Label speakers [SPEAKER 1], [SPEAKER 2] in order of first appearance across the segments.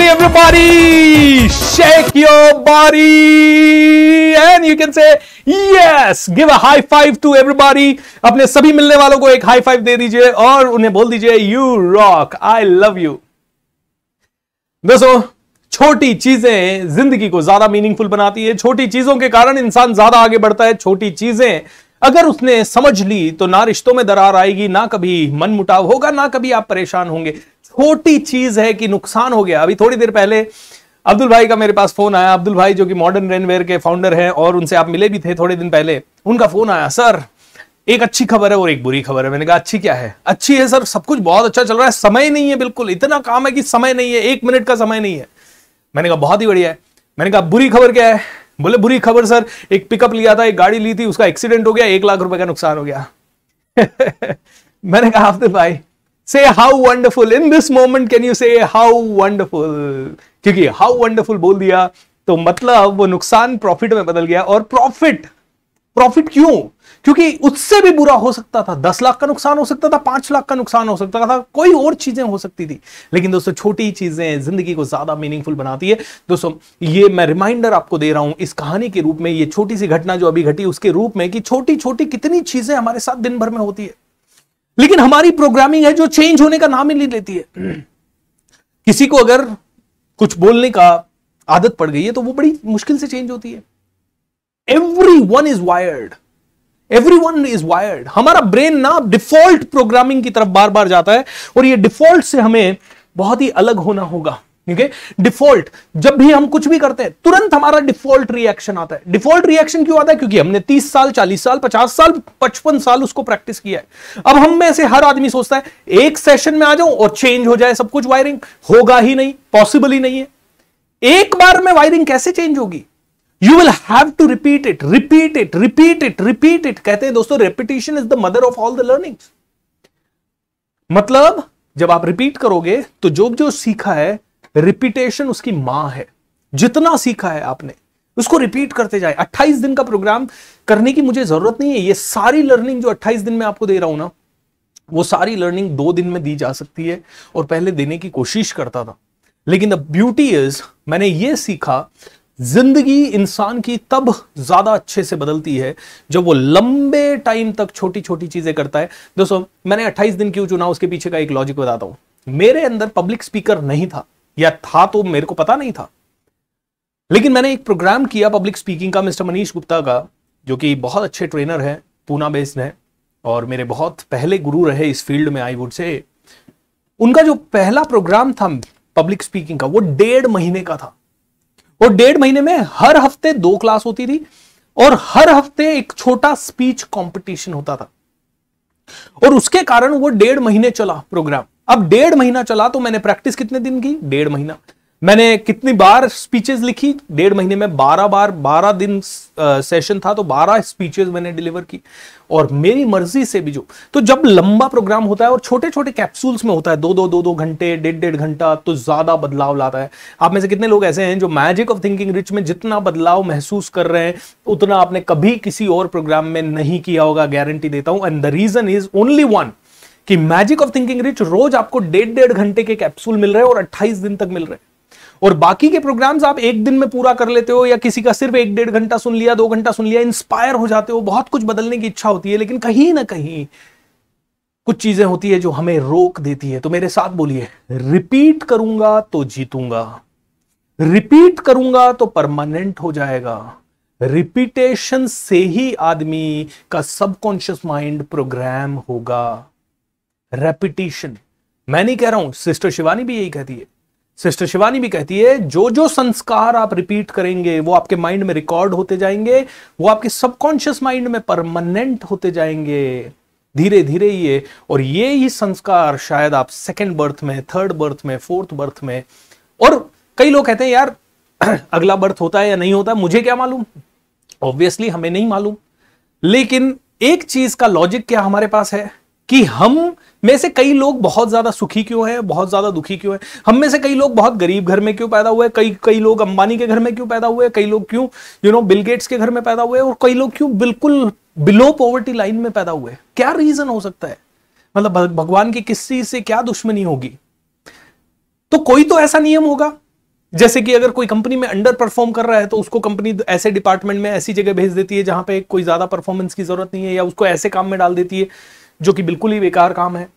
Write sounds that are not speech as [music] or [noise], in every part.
[SPEAKER 1] loudly, everybody! Shake your body! And you can say, yes! Give a high five to everybody. अपने सभी मिलने वालों को एक high five दे दीजिए और उन्हें बोल दीजिए you rock! I love you! दोस्तों छोटी चीजें जिंदगी को ज्यादा मीनिंगफुल बनाती है छोटी चीजों के कारण इंसान ज्यादा आगे बढ़ता है छोटी चीजें अगर उसने समझ ली तो ना रिश्तों में दरार आएगी ना कभी मन मुटाव होगा ना कभी आप परेशान होंगे छोटी चीज है कि नुकसान हो गया अभी थोड़ी देर पहले अब्दुल भाई का मेरे पास फोन आया अब्दुल भाई जो कि मॉडर्न रेनवेयर के फाउंडर हैं और उनसे आप मिले भी थे थोड़े दिन पहले उनका फोन आया सर एक अच्छी खबर है और एक बुरी खबर है मैंने कहा अच्छी क्या है अच्छी है सर सब कुछ बहुत अच्छा चल रहा है समय नहीं है बिल्कुल इतना काम है कि समय नहीं है एक मिनट का समय नहीं है मैंने कहा बहुत ही बढ़िया है मैंने कहा बुरी खबर क्या है बोले बुरी खबर सर एक पिकअप लिया था एक गाड़ी ली थी उसका एक्सीडेंट हो गया एक लाख रुपए का नुकसान हो गया [laughs] मैंने कहा अब्दुल भाई से how wonderful in this moment can you say how wonderful क्योंकि हाउ वंडरफुल बोल दिया तो मतलब वो नुकसान प्रॉफिट में बदल गया और प्रॉफिट प्रॉफिट क्यों क्योंकि उससे भी बुरा हो सकता था दस लाख का नुकसान हो सकता था पांच लाख का नुकसान हो सकता था कोई और चीजें हो सकती थी लेकिन दोस्तों छोटी चीजें जिंदगी को ज्यादा मीनिंगफुल बनाती है दोस्तों ये मैं रिमाइंडर आपको दे रहा हूं इस कहानी के रूप में ये छोटी सी घटना जो अभी घटी उसके रूप में कि छोटी छोटी कितनी चीजें हमारे साथ दिन भर में होती है लेकिन हमारी प्रोग्रामिंग है जो चेंज होने का नाम ही नहीं लेती है [clears throat] किसी को अगर कुछ बोलने का आदत पड़ गई है तो वो बड़ी मुश्किल से चेंज होती है everyone is wired everyone is wired हमारा ब्रेन ना डिफॉल्ट प्रोग्रामिंग की तरफ बार बार जाता है और ये डिफॉल्ट से हमें बहुत ही अलग होना होगा क्योंकि डिफॉल्ट जब भी हम कुछ भी करते हैं तुरंत हमारा डिफॉल्ट रिएक्शन आता है डिफॉल्ट रिएक्शन क्यों आता है क्योंकि हमने 30 साल 40 साल 50 साल 55 साल उसको प्रैक्टिस किया है अब हम में से हर आदमी सोचता है एक सेशन में आ जाऊं और चेंज हो जाए सब कुछ वायरिंग होगा ही नहीं पॉसिबल ही नहीं है एक बार में वायरिंग कैसे चेंज होगी you will have to repeat it repeat it repeat it repeat it कहते हैं दोस्तों repetition is the mother of all the learning मतलब जब आप रिपीट करोगे तो जो जो सीखा है रिपीटेशन उसकी मां है जितना सीखा है आपने उसको रिपीट करते जाए 28 दिन का प्रोग्राम करने की मुझे जरूरत नहीं है ये सारी लर्निंग जो 28 दिन में आपको दे रहा हूं ना वो सारी लर्निंग दो दिन में दी जा सकती है और पहले देने की कोशिश करता था लेकिन द ब्यूटी इज मैंने ये सीखा जिंदगी इंसान की तब ज्यादा अच्छे से बदलती है जब वो लंबे टाइम तक छोटी छोटी चीजें करता है दोस्तों मैंने 28 दिन क्यों चुना उसके पीछे का एक लॉजिक बताता हूं मेरे अंदर पब्लिक स्पीकर नहीं था या था तो मेरे को पता नहीं था लेकिन मैंने एक प्रोग्राम किया पब्लिक स्पीकिंग का मिस्टर मनीष गुप्ता का जो कि बहुत अच्छे ट्रेनर हैं पूना बेस्ड हैं और मेरे बहुत पहले गुरु रहे इस फील्ड में आई वुड से उनका जो पहला प्रोग्राम था पब्लिक स्पीकिंग का वो डेढ़ महीने का था और डेढ़ महीने में हर हफ्ते दो क्लास होती थी और हर हफ्ते एक छोटा स्पीच कंपटीशन होता था और उसके कारण वो डेढ़ महीने चला प्रोग्राम अब डेढ़ महीना चला तो मैंने प्रैक्टिस कितने दिन की डेढ़ महीना मैंने कितनी बार स्पीचेस लिखी डेढ़ महीने में बारह बार बारह दिन सेशन था तो बारह स्पीचेस मैंने डिलीवर की और मेरी मर्जी से भी जो तो जब लंबा प्रोग्राम होता है और छोटे छोटे कैप्सूल्स में होता है दो दो दो दो घंटे डेढ़ डेढ़ घंटा तो ज्यादा बदलाव लाता है आप में से कितने लोग ऐसे हैं जो मैजिक ऑफ थिंकिंग रिच में जितना बदलाव महसूस कर रहे हैं उतना आपने कभी किसी और प्रोग्राम में नहीं किया होगा गारंटी देता हूं and the reason is only one कि मैजिक ऑफ थिंकिंग रिच रोज आपको डेढ़ डेढ़ घंटे के कैप्सूल मिल रहे हैं और अट्ठाईस दिन तक मिल रहे हैं और बाकी के प्रोग्राम्स आप एक दिन में पूरा कर लेते हो या किसी का सिर्फ एक डेढ़ घंटा सुन लिया दो घंटा सुन लिया इंस्पायर हो जाते हो बहुत कुछ बदलने की इच्छा होती है लेकिन कहीं ना कहीं कुछ चीजें होती है जो हमें रोक देती है तो मेरे साथ बोलिए रिपीट करूंगा तो जीतूंगा रिपीट करूंगा तो परमानेंट हो जाएगा रिपीटेशन से ही आदमी का सबकॉन्शियस माइंड प्रोग्राम होगा रेपिटेशन मैं नहीं कह रहा हूं सिस्टर शिवानी भी यही कहती है सिस्टर शिवानी भी कहती है जो जो संस्कार आप रिपीट करेंगे वो आपके माइंड में रिकॉर्ड होते जाएंगे वो आपके सबकॉन्शियस माइंड में परमानेंट होते जाएंगे धीरे धीरे ये और ये ही संस्कार शायद आप सेकेंड बर्थ में थर्ड बर्थ में फोर्थ बर्थ में और कई लोग कहते हैं यार [clears throat] अगला बर्थ होता है या नहीं होता मुझे क्या मालूम ऑब्वियसली हमें नहीं मालूम लेकिन एक चीज का लॉजिक क्या हमारे पास है कि हम में से कई लोग बहुत ज्यादा सुखी क्यों है बहुत ज्यादा दुखी क्यों है हम में से कई लोग बहुत गरीब घर में क्यों पैदा हुए कई कई लोग अंबानी के घर में क्यों पैदा हुए कई लोग क्यों यू नो बिल गेट्स के घर में पैदा हुए और कई लोग क्यों बिल्कुल बिलो पॉवर्टी लाइन में पैदा हुए क्या रीजन हो सकता है मतलब भगवान की किस चीज से क्या दुश्मनी होगी तो कोई तो ऐसा नियम होगा जैसे कि अगर कोई कंपनी में अंडर परफॉर्म कर रहा है तो उसको कंपनी ऐसे डिपार्टमेंट में ऐसी जगह भेज देती है जहां पे कोई ज्यादा परफॉर्मेंस की जरूरत नहीं है या उसको ऐसे काम में डाल देती है जो कि बिल्कुल ही बेकार काम है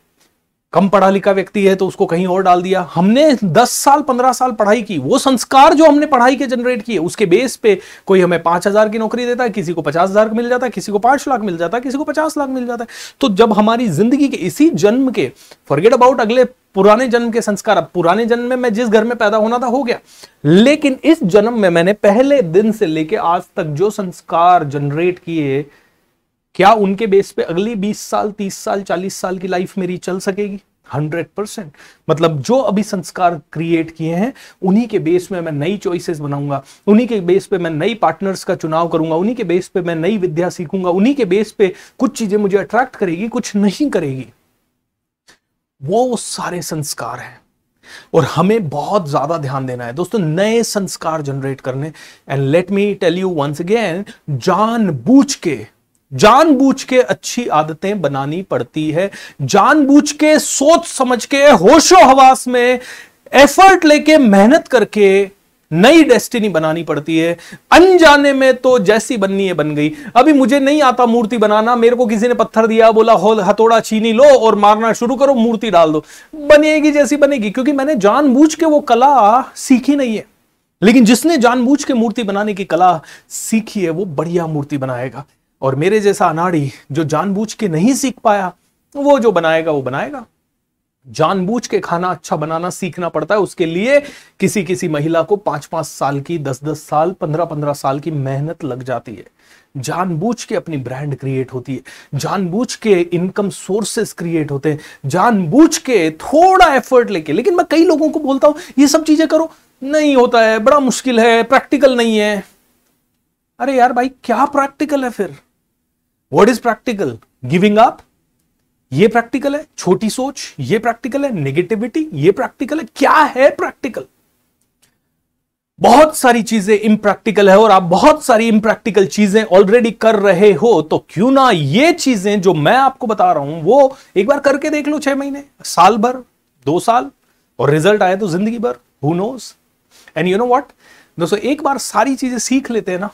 [SPEAKER 1] कम पढ़ा लिखा व्यक्ति है तो उसको कहीं और डाल दिया हमने 10 साल 15 साल पढ़ाई की वो संस्कार जो हमने पढ़ाई के जनरेट किए उसके बेस पे कोई हमें पांच हजार की नौकरी देता है किसी को पचास हजार मिल जाता है किसी को पांच लाख मिल जाता है किसी को पचास लाख मिल जाता है तो जब हमारी जिंदगी के इसी जन्म के फॉरगेट अबाउट अगले पुराने जन्म के संस्कार अब पुराने जन्म में मैं जिस घर में पैदा होना था हो गया लेकिन इस जन्म में मैंने पहले दिन से लेके आज तक जो संस्कार जनरेट किए क्या उनके बेस पे अगले 20 साल 30 साल 40 साल की लाइफ मेरी चल सकेगी 100 परसेंट मतलब जो अभी संस्कार क्रिएट किए हैं उन्हीं के बेस में मैं नई चॉइसेस बनाऊंगा उन्हीं के बेस पे मैं नई पार्टनर्स का चुनाव करूंगा उन्हीं के बेस पे मैं नई विद्या सीखूंगा उन्हीं के बेस पे कुछ चीजें मुझे अट्रैक्ट करेगी कुछ नहीं करेगी वो सारे संस्कार हैं और हमें बहुत ज्यादा ध्यान देना है दोस्तों नए संस्कार जनरेट करने and let me tell you once again जान बूझ के जानबूझ के अच्छी आदतें बनानी पड़ती है जानबूझ के सोच समझ के होशो हवास में एफर्ट लेके मेहनत करके नई डेस्टिनी बनानी पड़ती है अनजाने में तो जैसी बननी है बन गई अभी मुझे नहीं आता मूर्ति बनाना मेरे को किसी ने पत्थर दिया बोला हो हथौड़ा छीनी लो और मारना शुरू करो मूर्ति डाल दो बनेगी जैसी बनेगी क्योंकि मैंने जानबूझ के वो कला सीखी नहीं है लेकिन जिसने जानबूझ के मूर्ति बनाने की कला सीखी है वो बढ़िया मूर्ति बनाएगा और मेरे जैसा अनाड़ी जो जानबूझ के नहीं सीख पाया वो जो बनाएगा वो बनाएगा जानबूझ के खाना अच्छा बनाना सीखना पड़ता है उसके लिए किसी किसी महिला को पांच पांच साल की दस दस साल पंद्रह पंद्रह साल की मेहनत लग जाती है जानबूझ के अपनी ब्रांड क्रिएट होती है जानबूझ के इनकम सोर्सेस क्रिएट होते हैं जानबूझ के थोड़ा एफर्ट लेके लेकिन मैं कई लोगों को बोलता हूं ये सब चीजें करो नहीं होता है बड़ा मुश्किल है प्रैक्टिकल नहीं है अरे यार भाई क्या प्रैक्टिकल है फिर what is practical giving up ये प्रैक्टिकल है छोटी सोच ये प्रैक्टिकल है नेगेटिविटी ये प्रैक्टिकल है क्या है प्रैक्टिकल बहुत सारी चीजें इम्प्रैक्टिकल है और आप बहुत सारी इम्प्रैक्टिकल चीजें ऑलरेडी कर रहे हो तो क्यों ना ये चीजें जो मैं आपको बता रहा हूं वो एक बार करके देख लो छह महीने साल भर दो साल और रिजल्ट आए तो जिंदगी भर who knows and you know what दोस्तों एक बार सारी चीजें सीख लेते हैं ना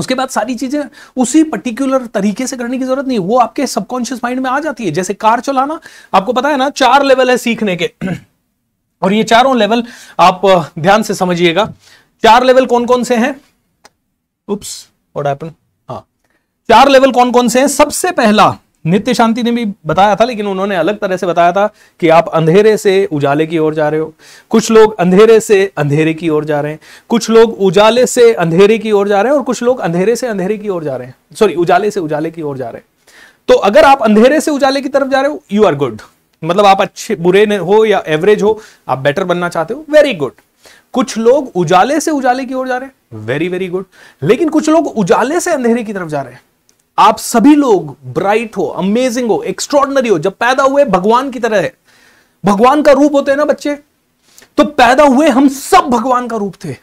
[SPEAKER 1] उसके बाद सारी चीजें उसी पर्टिकुलर तरीके से करने की जरूरत नहीं वो आपके सबकॉन्शियस माइंड में आ जाती है जैसे कार चलाना आपको पता है ना चार लेवल है सीखने के [clears throat] और ये चारों लेवल आप ध्यान से समझिएगा चार लेवल कौन कौन से हैं उप्स व्हाट हैपन हाँ चार लेवल कौन कौन से हैं सबसे पहला नित्य शांति ने भी बताया था लेकिन उन्होंने अलग तरह से बताया था कि आप अंधेरे से उजाले की ओर जा रहे हो कुछ लोग अंधेरे से अंधेरे की ओर जा रहे हैं कुछ लोग उजाले से अंधेरे की ओर जा रहे हैं और कुछ लोग अंधेरे से अंधेरे की ओर जा रहे हैं सॉरी उजाले से उजाले की ओर जा रहे हैं तो अगर आप अंधेरे से उजाले की तरफ जा रहे हो यू आर गुड मतलब आप अच्छे बुरे हो या एवरेज हो आप बेटर बनना चाहते हो वेरी गुड कुछ लोग उजाले से उजाले की ओर जा रहे हैं वेरी वेरी गुड लेकिन कुछ लोग उजाले से अंधेरे की तरफ जा रहे हैं आप सभी लोग ब्राइट हो अमेजिंग हो एक्स्ट्रॉर्डनरी हो जब पैदा हुए भगवान की तरह है भगवान का रूप होते हैं ना बच्चे तो पैदा हुए हम सब भगवान का रूप थे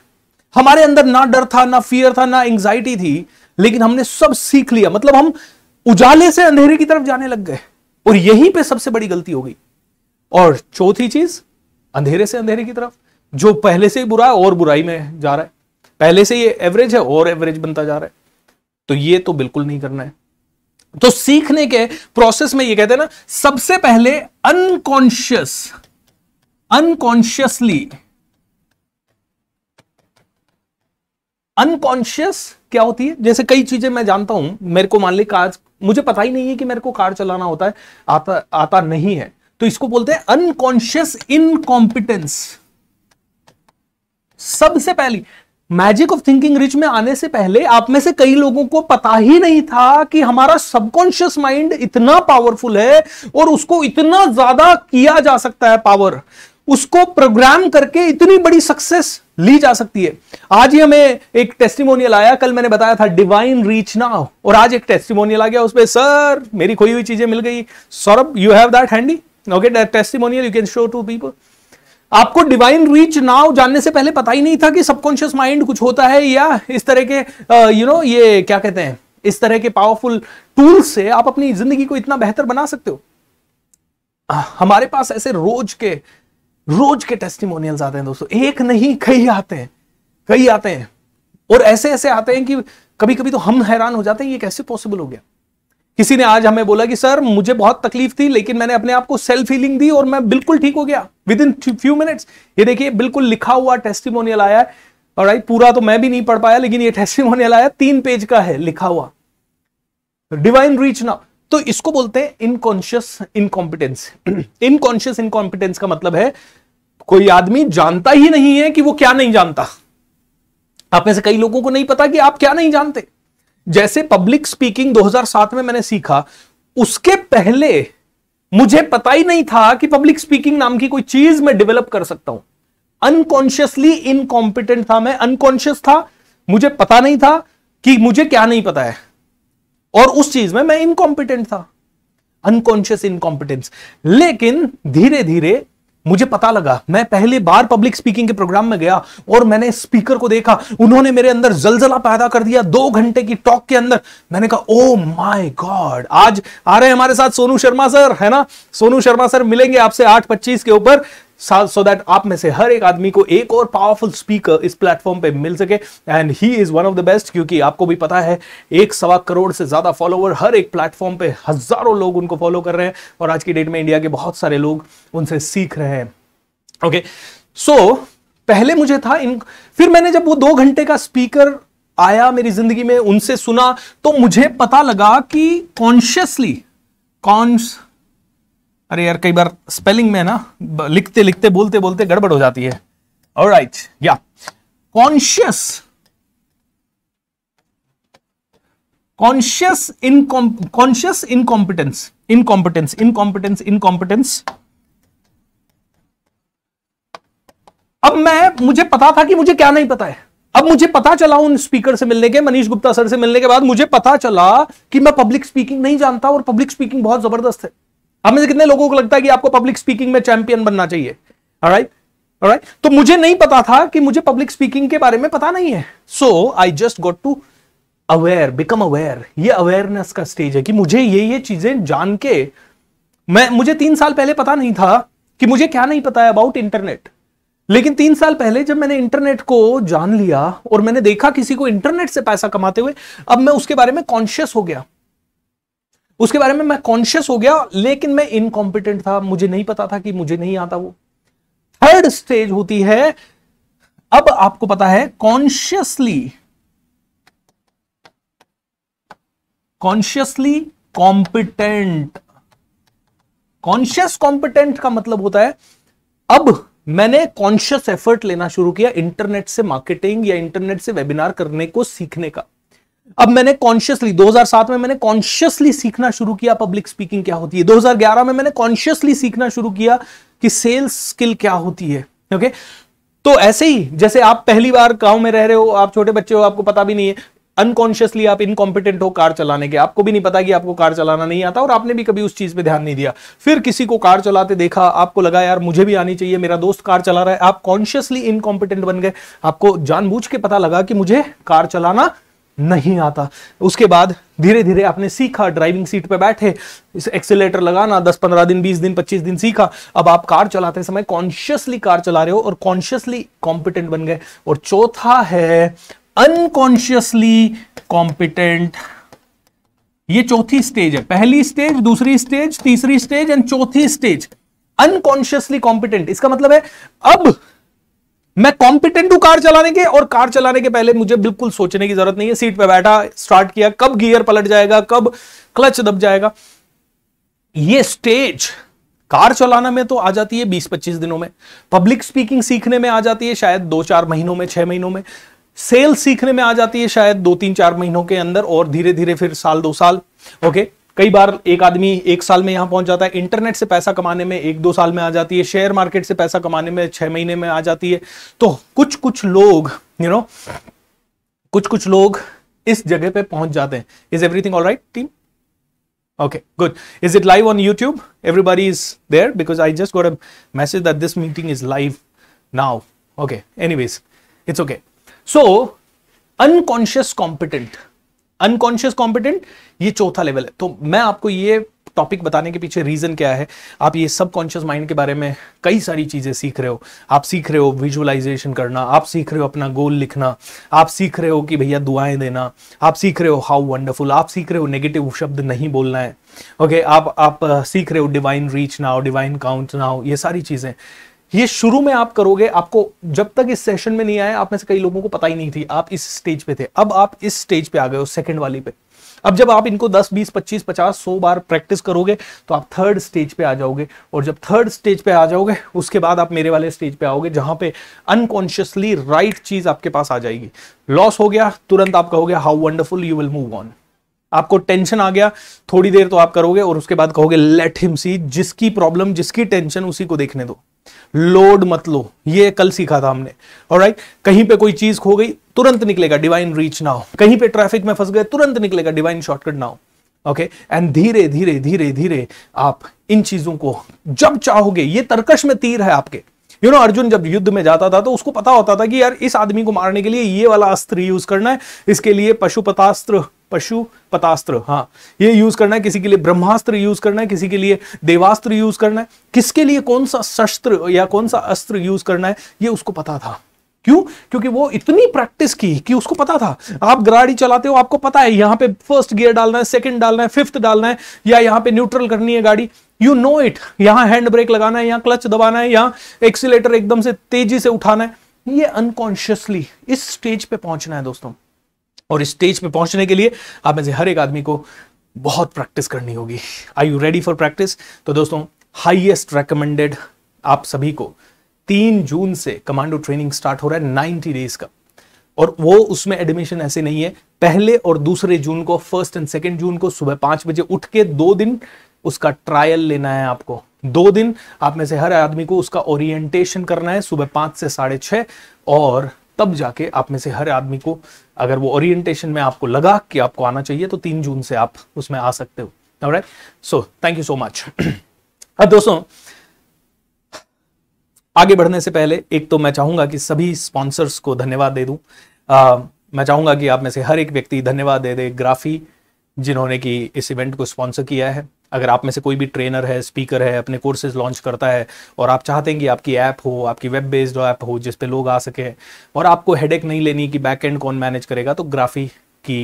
[SPEAKER 1] हमारे अंदर ना डर था ना फियर था ना एंग्जाइटी थी लेकिन हमने सब सीख लिया मतलब हम उजाले से अंधेरे की तरफ जाने लग गए और यहीं पे सबसे बड़ी गलती हो गई और चौथी चीज अंधेरे से अंधेरे की तरफ जो पहले से ही बुरा है और बुराई में जा रहा है पहले से ये एवरेज है और एवरेज बनता जा रहा है तो ये तो बिल्कुल नहीं करना है तो सीखने के प्रोसेस में ये कहते हैं ना सबसे पहले अनकॉन्शियस अनकॉन्शियसली अनकॉन्शियस क्या होती है जैसे कई चीजें मैं जानता हूं मेरे को मान ली कार मुझे पता ही नहीं है कि मेरे को कार चलाना होता है आता आता नहीं है तो इसको बोलते हैं अनकॉन्शियस इनकॉम्पिटेंस सबसे पहली मैजिक ऑफ थिंकिंग रिच में आने से पहले आप में से कई लोगों को पता ही नहीं था कि हमारा सबकॉन्शियस माइंड इतना पावरफुल है और उसको इतना ज्यादा किया जा सकता है पावर उसको प्रोग्राम करके इतनी बड़ी सक्सेस ली जा सकती है आज ही हमें एक टेस्टिमोनियल आया कल मैंने बताया था डिवाइन रीच नाउ और आज एक टेस्टिमोनियल आ गया उसमें सर मेरी खोई हुई चीजें मिल गई Saurabh you have that handy okay testimonial you can show to people आपको डिवाइन रीच नाउ जानने से पहले पता ही नहीं था कि सबकॉन्शियस माइंड कुछ होता है या इस तरह के यू नो ये क्या कहते हैं इस तरह के पावरफुल टूल से आप अपनी जिंदगी को इतना बेहतर बना सकते हो हमारे पास ऐसे रोज के रोज के टेस्टिमोनियल्स आते हैं दोस्तों एक नहीं कई आते हैं कई आते हैं और ऐसे ऐसे आते हैं कि कभी कभी तो हम हैरान हो जाते हैं ये कैसे पॉसिबल हो गया किसी ने आज हमें बोला कि सर मुझे बहुत तकलीफ थी लेकिन मैंने अपने आप को सेल्फ हीलिंग दी और मैं बिल्कुल ठीक हो गया विद इन फ्यू मिनट्स ये देखिए बिल्कुल लिखा हुआ टेस्टिमोनियल आया और राइट पूरा तो मैं भी नहीं पढ़ पाया लेकिन ये टेस्टिमोनियल आया तीन पेज का है लिखा हुआ डिवाइन रीच ना तो इसको बोलते हैं इनकॉन्शियस इनकॉम्पिटेंस इनकॉन्शियस इनकॉम्पिटेंस का मतलब है कोई आदमी जानता ही नहीं है कि वो क्या नहीं जानता आप में से कई लोगों को नहीं पता कि आप क्या नहीं जानते जैसे पब्लिक स्पीकिंग 2007 में मैंने सीखा उसके पहले मुझे पता ही नहीं था कि पब्लिक स्पीकिंग नाम की कोई चीज मैं डेवलप कर सकता हूं अनकॉन्शियसली इनकॉम्पिटेंट था मैं अनकॉन्शियस था मुझे पता नहीं था कि मुझे क्या नहीं पता है और उस चीज में मैं इनकॉम्पिटेंट था अनकॉन्शियस इनकॉम्पिटेंस लेकिन धीरे धीरे मुझे पता लगा मैं पहली बार पब्लिक स्पीकिंग के प्रोग्राम में गया और मैंने स्पीकर को देखा उन्होंने मेरे अंदर जलजला पैदा कर दिया दो घंटे की टॉक के अंदर मैंने कहा ओ माय गॉड आज आ रहे हैं हमारे साथ सोनू शर्मा सर है ना सोनू शर्मा सर मिलेंगे आपसे आठ पच्चीस के ऊपर सो दैट आप में से हर एक आदमी को एक और पावरफुल स्पीकर इस प्लेटफॉर्म पे मिल सके and he is one of the best क्योंकि आपको भी पता है एक सवा करोड़ से ज्यादा फॉलोवर हर एक प्लेटफॉर्म पे हजारों लोग उनको फॉलो कर रहे हैं और आज की डेट में इंडिया के बहुत सारे लोग उनसे सीख रहे हैं ओके okay. सो so, पहले मुझे था इन फिर मैंने जब वो दो घंटे का स्पीकर आया मेरी जिंदगी में उनसे सुना तो मुझे पता लगा कि कॉन्शियसली कॉन्स अरे यार कई बार स्पेलिंग में ना लिखते लिखते बोलते बोलते गड़बड़ हो जाती है और राइट या कॉन्शियस कॉन्शियस इनकॉम conscious incompetence incompetence incompetence incompetence अब मैं मुझे पता था कि मुझे क्या नहीं पता है अब मुझे पता चला उन स्पीकर से मिलने के मनीष गुप्ता सर से मिलने के बाद मुझे पता चला कि मैं पब्लिक स्पीकिंग नहीं जानता और पब्लिक स्पीकिंग बहुत जबरदस्त है अब में कितने लोगों को लगता है कि आपको पब्लिक स्पीकिंग में चैंपियन बनना चाहिए राइट राइट तो मुझे नहीं पता था कि मुझे पब्लिक स्पीकिंग के बारे में पता नहीं है so I just got to aware become aware ये अवेयरनेस का स्टेज है कि मुझे ये ये चीजें जान के मैं मुझे तीन साल पहले पता नहीं था कि मुझे क्या नहीं पता है अबाउट इंटरनेट लेकिन तीन साल पहले जब मैंने इंटरनेट को जान लिया और मैंने देखा किसी को इंटरनेट से पैसा कमाते हुए अब मैं उसके बारे में कॉन्शियस हो गया उसके बारे में मैं कॉन्शियस हो गया लेकिन मैं इनकॉम्पिटेंट था मुझे नहीं पता था कि मुझे नहीं आता वो थर्ड स्टेज होती है अब आपको पता है consciously consciously competent conscious competent का मतलब होता है अब मैंने कॉन्शियस एफर्ट लेना शुरू किया इंटरनेट से मार्केटिंग या इंटरनेट से वेबिनार करने को सीखने का अब मैंने कॉन्शियसली 2007 में मैंने कॉन्शियसली सीखना शुरू किया पब्लिक स्पीकिंग क्या होती है 2011 में मैंने कॉन्शियसली सीखना शुरू किया कि सेल्स स्किल क्या होती है ओके okay? तो ऐसे ही जैसे आप पहली बार गांव में रह रहे हो आप छोटे बच्चे हो आपको पता भी नहीं है अनकॉन्शियसली आप इनकॉम्पिटेंट हो कार चलाने के आपको भी नहीं पता कि आपको कार चलाना नहीं आता और आपने भी कभी उस चीज पे ध्यान नहीं दिया फिर किसी को कार चलाते देखा आपको लगा यार मुझे भी आनी चाहिए मेरा दोस्त कार चला रहा है आप कॉन्शियसली इनकॉम्पिटेंट बन गए आपको जानबूझ के पता लगा कि मुझे कार चलाना नहीं आता उसके बाद धीरे धीरे आपने सीखा ड्राइविंग सीट पर बैठे इस एक्सेलेटर लगाना दस पंद्रह दिन बीस दिन पच्चीस दिन सीखा अब आप कार चलाते समय कॉन्शियसली कार चला रहे हो और कॉन्शियसली कॉम्पिटेंट बन गए और चौथा है अनकॉन्शियसली कॉम्पिटेंट ये चौथी स्टेज है पहली स्टेज दूसरी स्टेज तीसरी स्टेज एंड चौथी स्टेज अनकॉन्शियसली कॉम्पिटेंट इसका मतलब है अब मैं कॉम्पिटेंट हूं कार चलाने के और कार चलाने के पहले मुझे बिल्कुल सोचने की जरूरत नहीं है सीट पर बैठा स्टार्ट किया कब गियर पलट जाएगा कब क्लच दब जाएगा ये स्टेज कार चलाना में तो आ जाती है 20-25 दिनों में पब्लिक स्पीकिंग सीखने में आ जाती है शायद दो चार महीनों में छह महीनों में सेल सीखने में आ जाती है शायद दो तीन चार महीनों के अंदर और धीरे धीरे फिर साल दो साल ओके कई बार एक आदमी एक साल में यहां पहुंच जाता है इंटरनेट से पैसा कमाने में एक दो साल में आ जाती है शेयर मार्केट से पैसा कमाने में छह महीने में आ जाती है तो कुछ कुछ लोग यू नो कुछ कुछ लोग इस जगह पे पहुंच जाते हैं is everything all right team okay good is it live on YouTube everybody is there because I just got a message that this meeting is live now okay anyways it's okay so unconscious competent unconscious competent ये चौथा level है तो मैं आपको ये topic बताने के पीछे रीजन क्या है आप ये सब कॉन्शियस माइंड के बारे में कई सारी चीजें सीख रहे हो आप सीख रहे हो विजुअलाइजेशन करना आप सीख रहे हो अपना गोल लिखना आप सीख रहे हो कि भैया दुआएं देना आप सीख रहे हो हाउ वंडरफुल आप सीख रहे हो नेगेटिव शब्द नहीं बोलना है ओके okay, आप आप सीख रहे हो डिवाइन रीच ना हो डिवाइन काउंट ना हो ये सारी चीजें ये शुरू में आप करोगे आपको जब तक इस सेशन में नहीं आए आप में से कई लोगों को पता ही नहीं थी आप इस स्टेज पे थे अब आप इस स्टेज पे आ गए हो सेकंड वाली पे अब जब आप इनको 10, 20, 25, 50, 100 बार प्रैक्टिस करोगे तो आप थर्ड स्टेज पे आ जाओगे और जब थर्ड स्टेज पे आ जाओगे उसके बाद आप मेरे वाले स्टेज पे आओगे जहां पे अनकॉन्शियसली राइट चीज आपके पास आ जाएगी लॉस हो गया तुरंत आप कहोगे how wonderful you will move on आपको टेंशन आ गया थोड़ी देर तो आप करोगे और उसके बाद कहोगे लेट हिम सी जिसकी प्रॉब्लम जिसकी टेंशन उसी को देखने दो लोड मत लो ये कल सीखा था हमने और राइट कहीं पे कोई चीज खो गई तुरंत निकलेगा डिवाइन रीच हो कहीं पे ट्रैफिक में फंस गए तुरंत निकलेगा डिवाइन शॉर्टकट हो ओके एंड धीरे धीरे धीरे धीरे आप इन चीजों को जब चाहोगे ये तर्कश में तीर है आपके you you know know, Arjun जब युद्ध में जाता था तो उसको पता होता था कि यार इस आदमी को मारने के लिए ये वाला अस्त्र यूज करना है इसके लिए पशुपतास्त्र पशु पतास्त्र हाँ ये यूज करना है किसी के लिए ब्रह्मास्त्र यूज करना है किसी के लिए देवास्त्र यूज करना है किसके लिए कौन सा शस्त्र या कौन सा अस्त्र यूज करना है ये उसको पता था क्यों क्योंकि वो इतनी प्रैक्टिस की कि उसको पता था आप गाड़ी चलाते हो आपको पता है यहां पे फर्स्ट गियर डालना है सेकंड डालना है फिफ्थ डालना है या यहां पे न्यूट्रल करनी है गाड़ी यू नो इट यहां हैंड ब्रेक लगाना है यहाँ क्लच दबाना है यहां एक्सीटर एकदम से तेजी से उठाना है ये अनकॉन्शियसली इस स्टेज पे पहुंचना है दोस्तों और स्टेज पे पहुंचने के लिए आप में से हर एक आदमी को बहुत प्रैक्टिस करनी होगी I you ready for practice तो दोस्तों हाइएस्ट रेकमेंडेड आप सभी को तीन जून से कमांडो ट्रेनिंग स्टार्ट हो रहा है नाइनटी डेज का और वो उसमें एडमिशन ऐसे नहीं है पहले और दूसरे जून को फर्स्ट एंड सेकेंड जून को सुबह पांच बजे उठ के दो दिन उसका ट्रायल लेना है आपको दो दिन आप में से हर आदमी को उसका ओरिएंटेशन करना है सुबह पांच से साढ़े छह और तब जाके आप में से हर आदमी को अगर वो ओरिएंटेशन में आपको लगा कि आपको आना चाहिए तो तीन जून से आप उसमें आ सकते हो so thank you so much अब दोस्तों आगे बढ़ने से पहले एक तो मैं चाहूंगा कि सभी स्पॉन्सर्स को धन्यवाद दे दूं आ, मैं चाहूंगा कि आप में से हर एक व्यक्ति धन्यवाद दे दे ग्राफी जिन्होंने कि इस इवेंट को स्पॉन्सर किया है अगर आप में से कोई भी ट्रेनर है स्पीकर है अपने कोर्सेज लॉन्च करता है और आप चाहते हैं कि आपकी ऐप हो आपकी वेब बेस्ड ऐप हो जिस लोग आ सके और आपको हेड नहीं लेनी कि बैक एंड कौन मैनेज करेगा तो ग्राफी की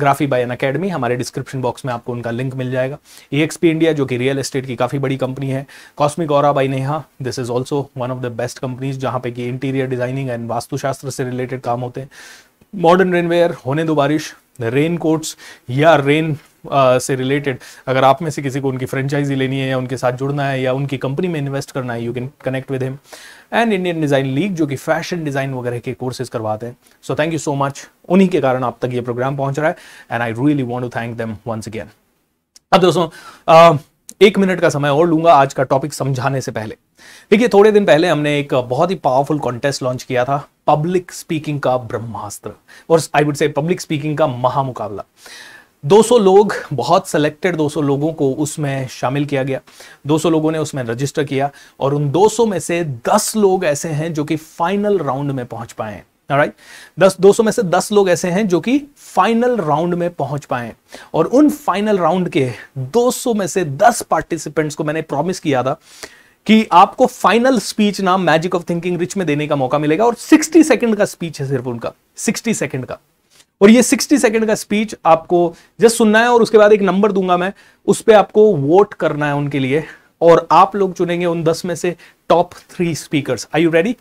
[SPEAKER 1] ग्राफी बाय एन अकेडमी हमारे डिस्क्रिप्शन बॉक्स में आपको उनका लिंक मिल जाएगा ई इंडिया जो कि रियल एस्टेट की काफ़ी बड़ी कंपनी है कॉस्मिक और by Neha this is also one of the best companies जहाँ पे कि इंटीरियर डिजाइनिंग एंड वास्तुशास्त्र से रिलेटेड काम होते हैं मॉडर्न रेनवेयर होने दो बारिश रेन कोट्स या रेन से रिलेटेड अगर आप में से किसी को उनकी फ्रेंचाइजी लेनी है या उनके साथ जुड़ना है या उनकी कंपनी में इन्वेस्ट करना है you can connect with him and Indian design league जो कि फैशन डिज़ाइन वगैरह के कोर्सेज करवाते हैं so thank you so much उन्हीं के कारण आप तक ये प्रोग्राम पहुंच रहा है and I really want to thank them once again अब दोस्तों एक मिनट का समय और लूंगा आज का टॉपिक समझाने से पहले देखिए थोड़े दिन पहले हमने एक बहुत ही पावरफुल कॉन्टेस्ट लॉन्च किया था पब्लिक स्पीकिंग का ब्रह्मास्त्र और I would say public speaking का महामुकाबला 200 लोग बहुत सेलेक्टेड 200 लोगों को उसमें शामिल किया गया 200 लोगों ने उसमें रजिस्टर किया और उन 200 में से 10 लोग ऐसे हैं जो कि फाइनल राउंड में पहुंच पाए हैं राइट दस दो में से दस लोग ऐसे हैं जो कि फाइनल राउंड में पहुंच पाए और उन फाइनल राउंड के 200 में से 10 पार्टिसिपेंट्स को मैंने प्रॉमिस किया था कि आपको फाइनल स्पीच नाम मैजिक ऑफ थिंकिंग रिच में देने का मौका मिलेगा और 60 सेकंड का स्पीच है सिर्फ उनका 60 सेकंड का और ये 60 सेकंड का स्पीच आपको जस्ट सुनना है और उसके बाद एक नंबर दूंगा मैं उस पर आपको वोट करना है उनके लिए और आप लोग चुनेंगे उन दस में से top three speaker I you ready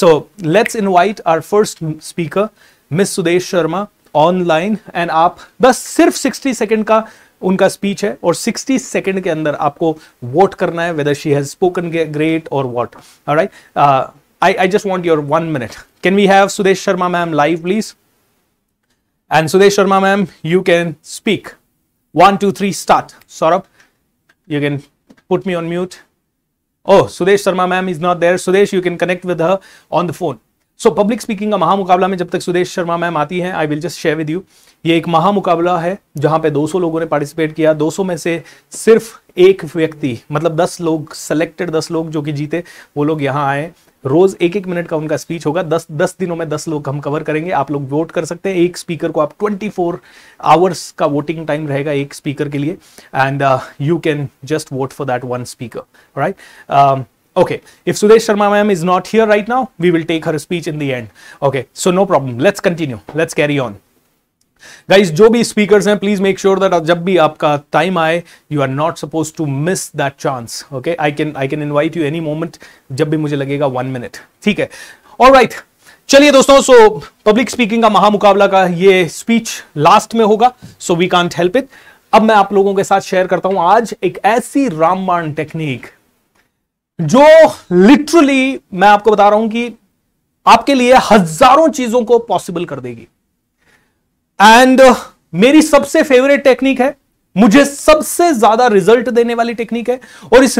[SPEAKER 1] so let's invite our first speaker miss Sudesh Sharma online and आप बस सिर्फ 60 सेकंड का उनका स्पीच है और 60 सेकंड के अंदर आपको वोट करना है whether she has spoken great और what right I I just want your one minute can we have Sudesh Sharma ma'am live please And Sudesh Sharma ma'am, you can speak. One, two, three, start. Saurabh, you can put me on mute. Oh, Sudesh Sharma ma'am is not there. Sudesh, you can connect with her on the phone. So public speaking का महामुकाबला में जब तक Sudesh Sharma ma'am आती हैं I will just share with you ये एक महामुकाबला है जहां पे 200 लोगों ने पार्टिसिपेट किया 200 में से सिर्फ एक व्यक्ति मतलब 10 लोग सेलेक्टेड 10 लोग जो कि जीते वो लोग यहां आए रोज एक एक मिनट का उनका स्पीच होगा दस दस दिनों में दस लोग हम कवर करेंगे आप लोग वोट कर सकते हैं एक स्पीकर को आप ट्वेंटी फोर आवर्स का वोटिंग टाइम रहेगा एक स्पीकर के लिए and you can just vote for that one speaker right okay if Sudesh Sharma ma'am is not here right now we will take her speech in the and okay so no problem let's continue let's carry on guys जो भी speakers हैं please make sure that जब भी आपका time आए you are not suppose to miss that chance okay I can I can invite you any moment जब भी मुझे लगेगा वन मिनट ठीक है और राइट चलिए दोस्तों सो पब्लिक स्पीकिंग का महामुकाबला का ये स्पीच लास्ट में होगा so we can't help it अब मैं आप लोगों के साथ शेयर करता हूं आज एक ऐसी रामबाण टेक्निक जो लिटरली मैं आपको बता रहा हूं कि आपके लिए हजारों चीजों को पॉसिबल कर देगी एंड uh, मेरी सबसे फेवरेट टेक्निक है मुझे सबसे ज्यादा रिजल्ट देने वाली टेक्निक है और इस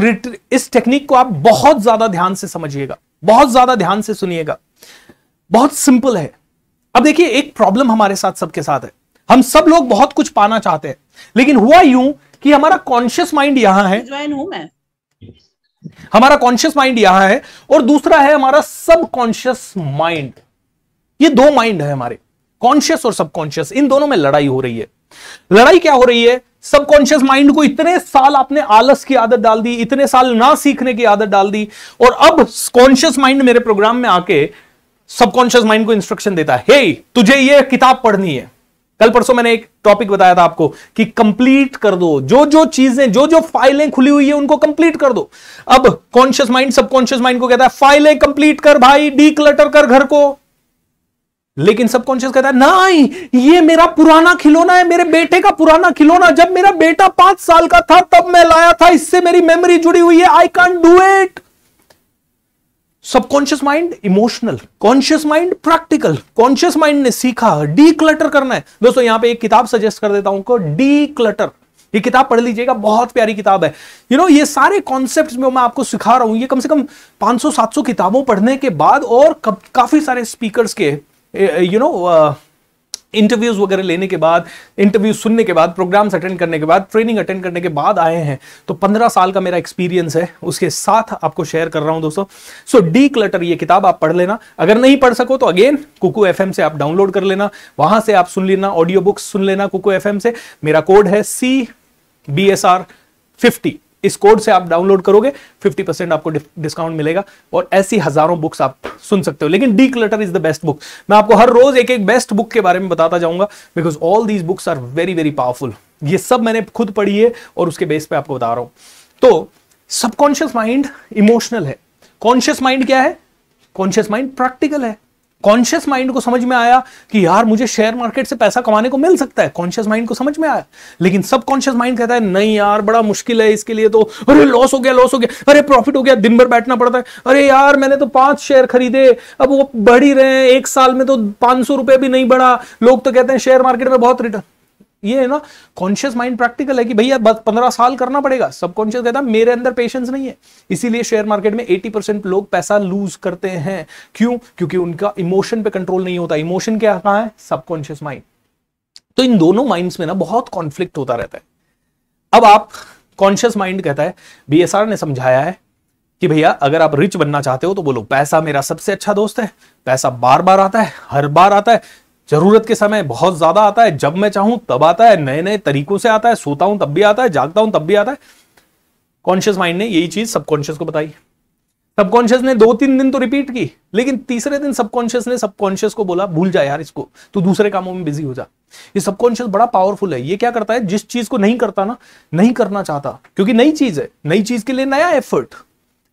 [SPEAKER 1] इस टेक्निक को आप बहुत ज्यादा ध्यान से समझिएगा बहुत ज्यादा ध्यान से सुनिएगा बहुत सिंपल है अब देखिए एक प्रॉब्लम हमारे साथ सबके साथ है हम सब लोग बहुत कुछ पाना चाहते हैं लेकिन हुआ यूं कि हमारा कॉन्शियस माइंड यहां है
[SPEAKER 2] ज्वाइन हूं मैं
[SPEAKER 1] हमारा कॉन्शियस माइंड यहां है और दूसरा है हमारा सबकॉन्शियस माइंड ये दो माइंड है हमारे कॉन्शियस और सबकॉन्शियस इन दोनों में लड़ाई हो रही है लड़ाई क्या हो रही है सबकॉन्शियस माइंड को इतने साल आपने आलस की आदत डाल दी इतने साल ना सीखने की आदत डाल दी और अब कॉन्शियस माइंड मेरे प्रोग्राम में आके सबकॉन्शियस माइंड को इंस्ट्रक्शन देता है hey, तुझे ये किताब पढ़नी है कल परसों मैंने एक टॉपिक बताया था आपको कि कंप्लीट कर दो जो जो चीजें जो जो फाइलें खुली हुई है उनको कंप्लीट कर दो अब कॉन्शियस माइंड सबकॉन्शियस माइंड को कहता है फाइलें कंप्लीट कर भाई डी क्लटर कर घर को लेकिन सबकॉन्शियस कहता है नहीं ये मेरा पुराना खिलौना है मेरे बेटे का पुराना खिलौना जब मेरा बेटा पांच साल का था तब मैं लाया था इससे मेरी मेमोरी जुड़ी हुई है I can do it subconscious mind emotional conscious mind practical conscious mind ने सीखा डी क्लटर करना है दोस्तों यहां पे एक किताब सजेस्ट कर देता हूं डी क्लटर ये किताब पढ़ लीजिएगा बहुत प्यारी किताब है यू you नो know, ये सारे कॉन्सेप्ट में मैं आपको सिखा रहा हूं ये कम से कम 500-700 किताबों पढ़ने के बाद और काफी सारे स्पीकर्स के यू नो इंटरव्यूज वगैरह लेने के बाद इंटरव्यू सुनने के बाद प्रोग्राम्स अटेंड करने के बाद ट्रेनिंग अटेंड करने के बाद आए हैं तो पंद्रह साल का मेरा एक्सपीरियंस है उसके साथ आपको शेयर कर रहा हूं दोस्तों सो डी क्लटर ये किताब आप पढ़ लेना अगर नहीं पढ़ सको तो अगेन कुकू एफ से आप डाउनलोड कर लेना वहां से आप सुन लेना ऑडियो बुक्स सुन लेना कुकू एफ से मेरा कोड है C B S R fifty इस कोड से आप डाउनलोड करोगे 50 परसेंट आपको डिस्काउंट मिलेगा और ऐसी हजारों बुक्स आप सुन सकते हो लेकिन declutter is the best book मैं आपको हर रोज एक एक बेस्ट बुक के बारे में बताता जाऊंगा because all these books are very very powerful ये सब मैंने खुद पढ़ी है और उसके बेस पे आपको बता रहा हूं तो सबकॉन्शियस माइंड इमोशनल है कॉन्शियस माइंड क्या है कॉन्शियस माइंड प्रैक्टिकल है कॉन्शियस माइंड को समझ में आया कि यार मुझे शेयर मार्केट से पैसा कमाने को मिल सकता है कॉन्शियस माइंड को समझ में आया लेकिन सब कॉन्शियस माइंड कहता है नहीं यार बड़ा मुश्किल है इसके लिए तो अरे लॉस हो गया लॉस हो गया अरे प्रॉफिट हो गया दिन भर बैठना पड़ता है अरे यार मैंने तो पांच शेयर खरीदे अब वो बढ़ ही रहे हैं एक साल में तो पांच सौ रुपए भी नहीं बढ़ा लोग तो कहते हैं शेयर मार्केट में बहुत रिटर्न ये है ना कॉन्शियस माइंड प्रैक्टिकल है कि भैया बस पंद्रह साल करना पड़ेगा सबकॉन्शियस कहता है मेरे अंदर पेशेंस नहीं है इसीलिए शेयर मार्केट में एटी परसेंट लोग पैसा लूज करते हैं क्यों क्योंकि उनका इमोशन पे कंट्रोल नहीं होता इमोशन क्या कहा है सबकॉन्शियस माइंड तो इन दोनों माइंड्स में ना बहुत कॉन्फ्लिक्ट होता रहता है अब आप कॉन्शियस माइंड कहता है बीएसआर ने समझाया है कि भैया अगर आप रिच बनना चाहते हो तो बोलो पैसा मेरा सबसे अच्छा दोस्त है पैसा बार बार आता है हर बार आता है जरूरत के समय बहुत ज्यादा आता है जब मैं चाहूं तब आता है नए नए तरीकों से आता है सोता हूं तब भी आता है जागता हूं तब भी आता है कॉन्शियस माइंड ने यही चीज सबकॉन्शियस को बताई सबकॉन्शियस ने दो तीन दिन तो रिपीट की लेकिन तीसरे दिन सबकॉन्शियस ने सबकॉन्शियस को बोला भूल जा यार इसको तो दूसरे कामों में बिजी हो जा ये सबकॉन्शियस बड़ा पावरफुल है ये क्या करता है जिस चीज को नहीं करता ना नहीं करना चाहता क्योंकि नई चीज है नई चीज के लिए नया एफर्ट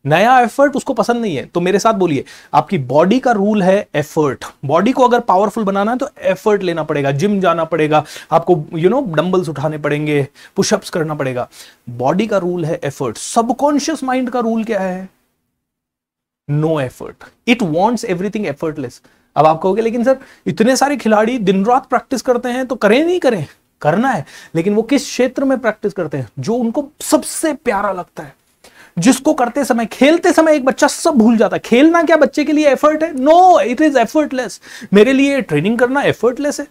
[SPEAKER 1] नया एफर्ट उसको पसंद नहीं है तो मेरे साथ बोलिए आपकी बॉडी का रूल है एफर्ट बॉडी को अगर पावरफुल बनाना है तो एफर्ट लेना पड़ेगा जिम जाना पड़ेगा आपको यू नो डंबल्स उठाने पड़ेंगे पुशअप्स करना पड़ेगा बॉडी का रूल है एफर्ट सबकॉन्शियस माइंड का रूल क्या है no effort it wants everything effortless अब आप कहोगे लेकिन सर इतने सारे खिलाड़ी दिन रात प्रैक्टिस करते हैं तो करें नहीं करें करना है लेकिन वो किस क्षेत्र में प्रैक्टिस करते हैं जो उनको सबसे प्यारा लगता है जिसको करते समय खेलते समय एक बच्चा सब भूल जाता है खेलना क्या बच्चे के लिए एफर्ट है नो इट इज एफर्टलेस मेरे लिए ट्रेनिंग करना एफर्टलेस है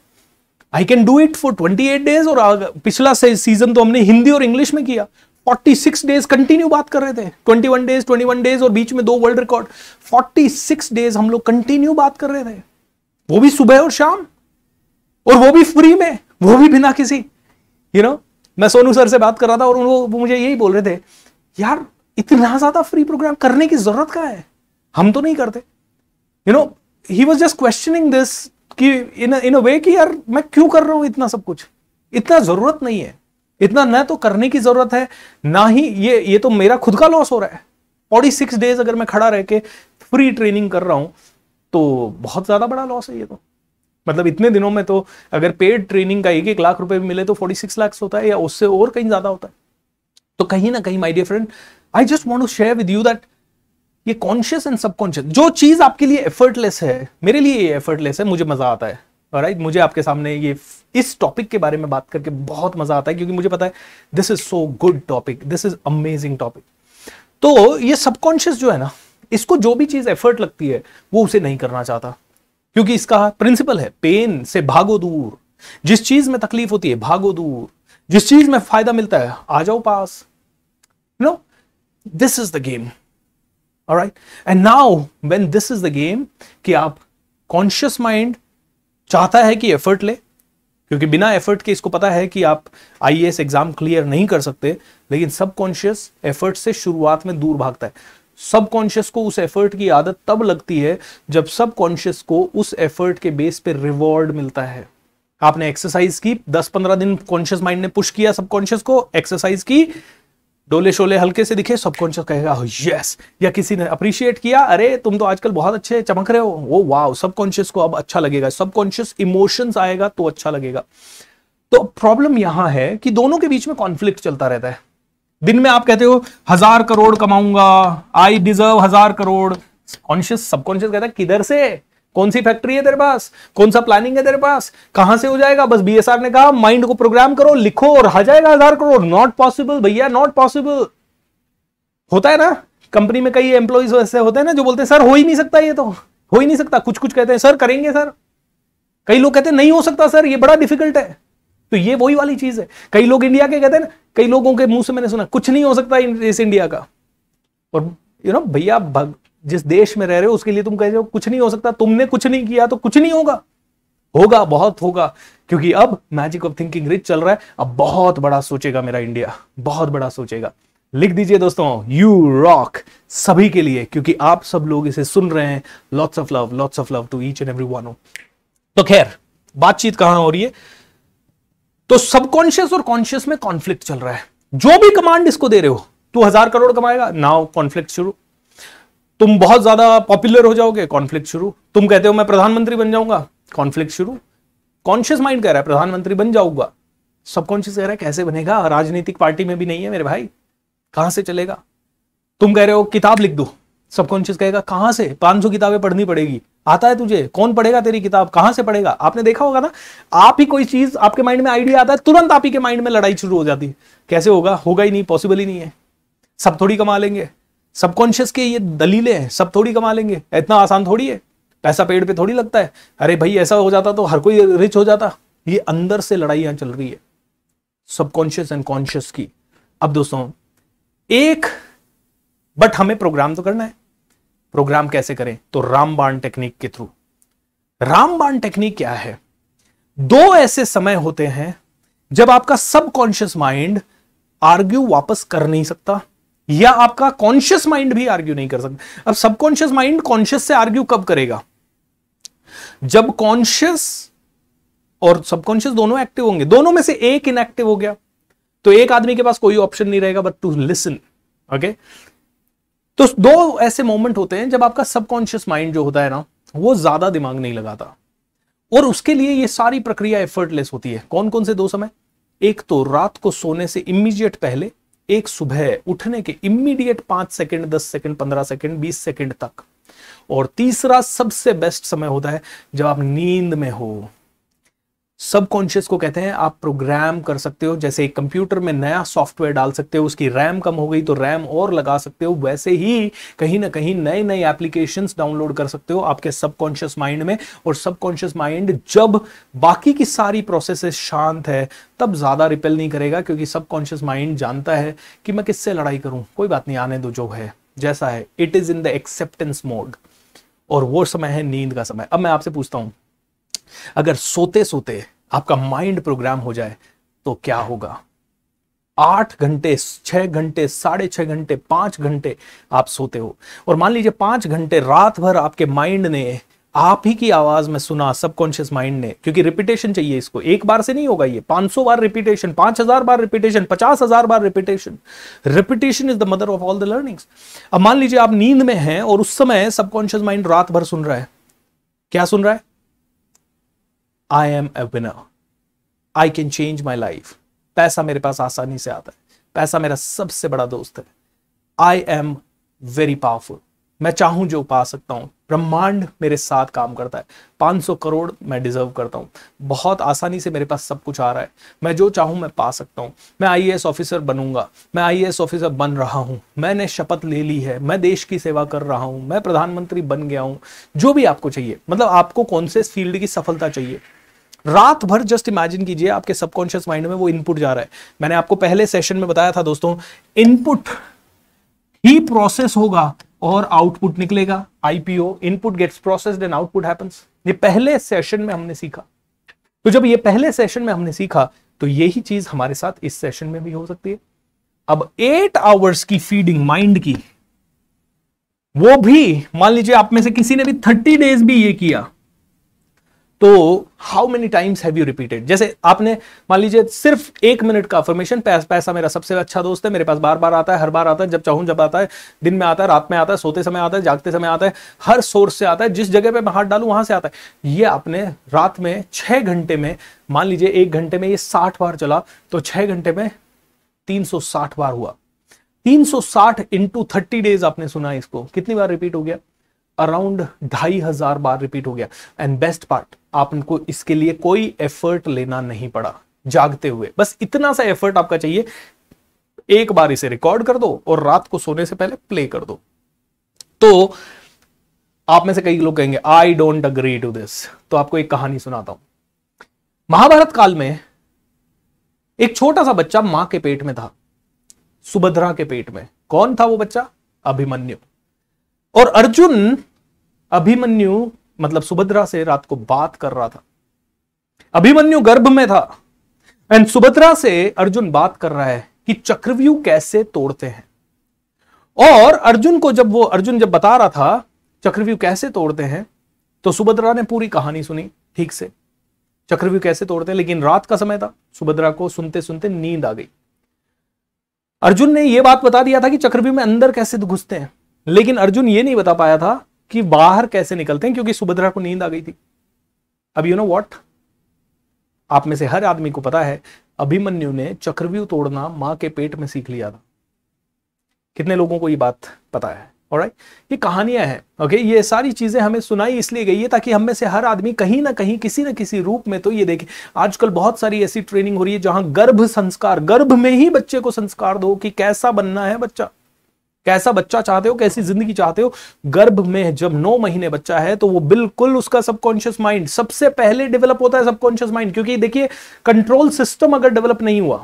[SPEAKER 1] I can do it for twenty eight days और पिछला से सीजन तो हमने हिंदी और इंग्लिश में किया 46 डेज कंटिन्यू बात कर रहे थे 21 डेज 21 डेज और बीच में दो वर्ल्ड रिकॉर्ड 46 डेज हम लोग कंटिन्यू बात कर रहे थे वो भी सुबह और शाम और वो भी फ्री में वो भी बिना किसी यू you नो know, मैं सोनू सर से बात कर रहा था और वो मुझे यही बोल रहे थे यार इतना ज्यादा फ्री प्रोग्राम करने की जरूरत क्या है हम तो नहीं करते you know he was just questioning this कि इन इन अ वे कि यार मैं क्यों कर रहा हूं इतना सब कुछ इतना जरूरत नहीं है इतना न तो करने की जरूरत है ना ही ये ये तो मेरा खुद का लॉस हो रहा है फोर्टी सिक्स डेज अगर मैं खड़ा रह के फ्री ट्रेनिंग कर रहा हूं तो बहुत ज्यादा बड़ा लॉस है ये तो मतलब इतने दिनों में तो अगर पेड ट्रेनिंग का एक एक लाख रुपए मिले तो फोर्टी सिक्स लाख होता है या उससे और कहीं ज्यादा होता है तो कहीं ना कहीं my dear friend I just want to share with you that ये कॉन्शियस एंड सबकॉन्शियस जो चीज आपके लिए एफर्टलेस है मेरे लिए ये एफर्टलेस है मुझे मजा आता है राइट right? मुझे आपके सामने ये इस टॉपिक के बारे में बात करके बहुत मजा आता है क्योंकि मुझे पता है this is so good topic this is amazing topic तो ये सबकॉन्शियस जो है ना इसको जो भी चीज एफर्ट लगती है वो उसे नहीं करना चाहता क्योंकि इसका प्रिंसिपल है पेन से भागो दूर जिस चीज में तकलीफ होती है भागो दूर जिस चीज में फायदा मिलता है आ जाओ पास no you know? This is the game all right and now when this is the कि आप कॉन्शियस माइंड चाहता है कि एफर्ट ले क्योंकि बिना एफर्ट के इसको पता है कि आप आई एग्जाम क्लियर नहीं कर सकते लेकिन सबकॉन्शियस एफर्ट से शुरुआत में दूर भागता है सबकॉन्शियस को उस एफर्ट की आदत तब लगती है जब सबकॉन्शियस को उस एफर्ट के बेस पे रिवॉर्ड मिलता है आपने एक्सरसाइज की 10-15 दिन कॉन्शियस माइंड ने पुश किया सबकॉन्शियस को एक्सरसाइज की डोले शोले हल्के से दिखे सबकॉन्शियस कहेगा यस oh, या किसी ने अप्रिशिएट किया अरे तुम तो आजकल बहुत अच्छे चमक रहे हो वो वाह सबकॉन्शियस को अब अच्छा लगेगा सबकॉन्शियस इमोशंस आएगा तो अच्छा लगेगा तो प्रॉब्लम यहां है कि दोनों के बीच में कॉन्फ्लिक्ट चलता रहता है दिन में आप कहते हो हजार करोड़ कमाऊंगा आई डिजर्व हजार करोड़ कॉन्शियस सबकॉन्शियस कहता है किधर से कौन सी फैक्ट्री है तेरे पास कौन सा प्लानिंग है तेरे पास कहां से हो जाएगा बस बी ने कहा माइंड को प्रोग्राम करो लिखो और आ जाएगा हजार करोड़ नॉट पॉसिबल भैया नॉट पॉसिबल होता है ना कंपनी में कई एम्प्लॉयज ऐसे होते हैं ना जो बोलते हैं सर हो ही नहीं सकता ये तो हो ही नहीं सकता कुछ कुछ कहते हैं सर करेंगे सर कई लोग कहते हैं नहीं हो सकता सर ये बड़ा डिफिकल्ट है तो ये वही वाली चीज है कई लोग इंडिया के कहते हैं ना कई लोगों के मुंह से मैंने सुना कुछ नहीं हो सकता इस इंडिया का और यू नो भैया जिस देश में रह रहे हो उसके लिए तुम कह रहे हो कुछ नहीं हो सकता तुमने कुछ नहीं किया तो कुछ नहीं होगा होगा बहुत होगा क्योंकि अब मैजिक ऑफ थिंकिंग रिच चल रहा है अब बहुत बड़ा सोचेगा मेरा इंडिया बहुत बड़ा सोचेगा लिख दीजिए दोस्तों यू रॉक सभी के लिए क्योंकि आप सब लोग इसे सुन रहे हैं lots of love lots of love to each and every one तो खैर बातचीत कहां हो रही है तो सबकॉन्शियस और कॉन्शियस में कॉन्फ्लिक्ट चल रहा है जो भी कमांड इसको दे रहे हो तू हजार करोड़ कमाएगा नाउ कॉन्फ्लिक्ट शुरू तुम बहुत ज्यादा पॉपुलर हो जाओगे कॉन्फ्लिक्ट शुरू तुम कहते हो मैं प्रधानमंत्री बन जाऊंगा कॉन्फ्लिक्ट शुरू कॉन्शियस माइंड कह रहा है प्रधानमंत्री बन जाऊंगा सबकॉन्शियस कह रहा है कैसे बनेगा राजनीतिक पार्टी में भी नहीं है मेरे भाई कहां से चलेगा तुम कह रहे हो किताब लिख दो सबकॉन्शियस कहेगा कहां से 500 किताबें पढ़नी पड़ेगी आता है तुझे कौन पढ़ेगा तेरी किताब कहां से पढ़ेगा आपने देखा होगा ना आप ही कोई चीज आपके माइंड में आइडिया आता है तुरंत आप ही के माइंड में लड़ाई शुरू हो जाती है कैसे होगा होगा ही नहीं पॉसिबल ही नहीं है सब थोड़ी कमा लेंगे सबकॉन्शियस के ये दलीलें हैं सब थोड़ी कमा लेंगे इतना आसान थोड़ी है पैसा पेड़ पे थोड़ी लगता है अरे भाई ऐसा हो जाता तो हर कोई रिच हो जाता ये अंदर से लड़ाइयां चल रही है सबकॉन्शियस एंड कॉन्शियस की अब दोस्तों एक बट हमें प्रोग्राम तो करना है प्रोग्राम कैसे करें तो रामबाण टेक्निक के थ्रू रामबाण टेक्निक क्या है दो ऐसे समय होते हैं जब आपका सबकॉन्शियस माइंड आर्ग्यू वापस कर नहीं सकता या आपका कॉन्शियस माइंड भी आर्ग्यू नहीं कर सकता अब सबकॉन्शियस माइंड कॉन्शियस से आर्ग्यू कब करेगा जब कॉन्शियस और सबकॉन्शियस दोनों एक्टिव होंगे दोनों में से एक इनएक्टिव हो गया तो एक आदमी के पास कोई ऑप्शन नहीं रहेगा बट टू लिसन ओके तो दो ऐसे मोमेंट होते हैं जब आपका सबकॉन्शियस माइंड जो होता है ना वो ज्यादा दिमाग नहीं लगाता और उसके लिए ये सारी प्रक्रिया एफर्टलेस होती है कौन कौन से दो समय एक तो रात को सोने से इमीजिएट पहले एक सुबह उठने के इमीडिएट पांच सेकंड दस सेकंड पंद्रह सेकंड बीस सेकंड तक और तीसरा सबसे बेस्ट समय होता है जब आप नींद में हो सबकॉन्शियस को कहते हैं आप प्रोग्राम कर सकते हो जैसे एक कंप्यूटर में नया सॉफ्टवेयर डाल सकते हो उसकी रैम कम हो गई तो रैम और लगा सकते हो वैसे ही कहीं ना कहीं नए नए एप्लीकेशन डाउनलोड कर सकते हो आपके सबकॉन्शियस माइंड में और सबकॉन्शियस माइंड जब बाकी की सारी प्रोसेस शांत है तब ज़्यादा रिपेल नहीं करेगा क्योंकि सबकॉन्शियस माइंड जानता है कि मैं किससे लड़ाई करूं कोई बात नहीं आने दो जो है जैसा है it is in the acceptance mode और वो समय है नींद का समय अब मैं आपसे पूछता हूं अगर सोते सोते आपका माइंड प्रोग्राम हो जाए तो क्या होगा आठ घंटे छह घंटे साढ़े छह घंटे पांच घंटे आप सोते हो और मान लीजिए पांच घंटे रात भर आपके माइंड ने आप ही की आवाज में सुना सबकॉन्शियस माइंड ने क्योंकि रिपीटेशन चाहिए इसको एक बार से नहीं होगा ये 500 बार रिपीटेशन 5000 बार रिपीटेशन 50000 बार repetition repetition is the mother of all the learnings अब मान लीजिए आप नींद में हैं और उस समय सबकॉन्शियस माइंड रात भर सुन रहा है क्या सुन रहा है I am a winner I can change my life पैसा मेरे पास आसानी से आता है पैसा मेरा सबसे बड़ा दोस्त है आई एम वेरी पावरफुल मैं चाहूं जो पा सकता हूं ब्रह्मांड मेरे साथ काम करता है 500 करोड़ मैं डिजर्व करता हूं बहुत आसानी से मेरे पास सब कुछ आ रहा है मैं जो चाहूं मैं पा सकता हूं मैं आई ऑफिसर बनूंगा मैं आई ऑफिसर बन रहा हूं मैंने शपथ ले ली है मैं देश की सेवा कर रहा हूं मैं प्रधानमंत्री बन गया हूं जो भी आपको चाहिए मतलब आपको कौन से फील्ड की सफलता चाहिए रात भर जस्ट इमेजिन कीजिए आपके सबकॉन्शियस माइंड में वो इनपुट जा रहा है मैंने आपको पहले सेशन में बताया था दोस्तों इनपुट ही प्रोसेस होगा और आउटपुट निकलेगा IPO input gets process and output happens ये पहले सेशन में हमने सीखा तो जब ये पहले सेशन में हमने सीखा तो यही चीज हमारे साथ इस सेशन में भी हो सकती है अब एट आवर्स की फीडिंग माइंड की वो भी मान लीजिए आप में से किसी ने भी थर्टी डेज भी ये किया तो how many times have you repeated जैसे आपने मान लीजिए सिर्फ एक मिनट का अफर्मेशन पैस, पैसा मेरा सबसे अच्छा दोस्त है मेरे पास बार बार आता है हर बार आता है जब चाहूं जब आता है दिन में आता है रात में आता है सोते समय आता है जागते समय आता है हर सोर्स से आता है जिस जगह पे मैं हाथ डालू वहां से आता है ये आपने रात में छह घंटे में मान लीजिए एक घंटे में ये साठ बार चला तो छह घंटे में तीन बार हुआ तीन सौ साठ इंटू थर्टी डेज आपने सुना इसको कितनी बार रिपीट हो गया अराउंड ढाई हजार बार रिपीट हो गया एंड बेस्ट पार्ट आपको इसके लिए कोई एफर्ट लेना नहीं पड़ा जागते हुए बस इतना सा एफर्ट आपका चाहिए एक बार इसे रिकॉर्ड कर दो और रात को सोने से पहले प्ले कर दो तो आप में से कई लोग कहेंगे I don't agree to this तो आपको एक कहानी सुनाता हूं महाभारत काल में एक छोटा सा बच्चा मां के पेट में था सुभद्रा के पेट में कौन था वो बच्चा अभिमन्यु और अर्जुन अभिमन्यु मतलब सुभद्रा से रात को बात कर रहा था अभिमन्यु गर्भ में था एंड सुभद्रा से अर्जुन बात कर रहा है कि चक्रव्यूह कैसे तोड़ते हैं और अर्जुन को जब वो अर्जुन जब बता रहा था चक्रव्यूह कैसे तोड़ते हैं तो सुभद्रा ने पूरी कहानी सुनी ठीक से चक्रव्यूह कैसे तोड़ते हैं लेकिन रात का समय था सुभद्रा को सुनते सुनते नींद आ गई अर्जुन ने यह बात बता दिया था कि चक्रव्यूह में अंदर कैसे घुसते हैं लेकिन अर्जुन ये नहीं बता पाया था कि बाहर कैसे निकलते हैं क्योंकि सुभद्रा को नींद आ गई थी अब यू नो वॉट आप में से हर आदमी को पता है अभिमन्यु ने चक्रव्यूह तोड़ना मां के पेट में सीख लिया था कितने लोगों को ये बात पता है और ये कहानियां हैं ओके ये सारी चीजें हमें सुनाई इसलिए गई है ताकि हम में से हर आदमी कहीं ना कहीं किसी ना किसी रूप में तो ये देखे आजकल बहुत सारी ऐसी ट्रेनिंग हो रही है जहां गर्भ संस्कार गर्भ में ही बच्चे को संस्कार दो कि कैसा बनना है बच्चा कैसा बच्चा चाहते हो कैसी जिंदगी चाहते हो गर्भ में जब नौ महीने बच्चा है तो वो बिल्कुल उसका सबकॉन्शियस माइंड सबसे पहले डेवलप होता है सबकॉन्शियस माइंड क्योंकि देखिए कंट्रोल सिस्टम अगर डेवलप नहीं हुआ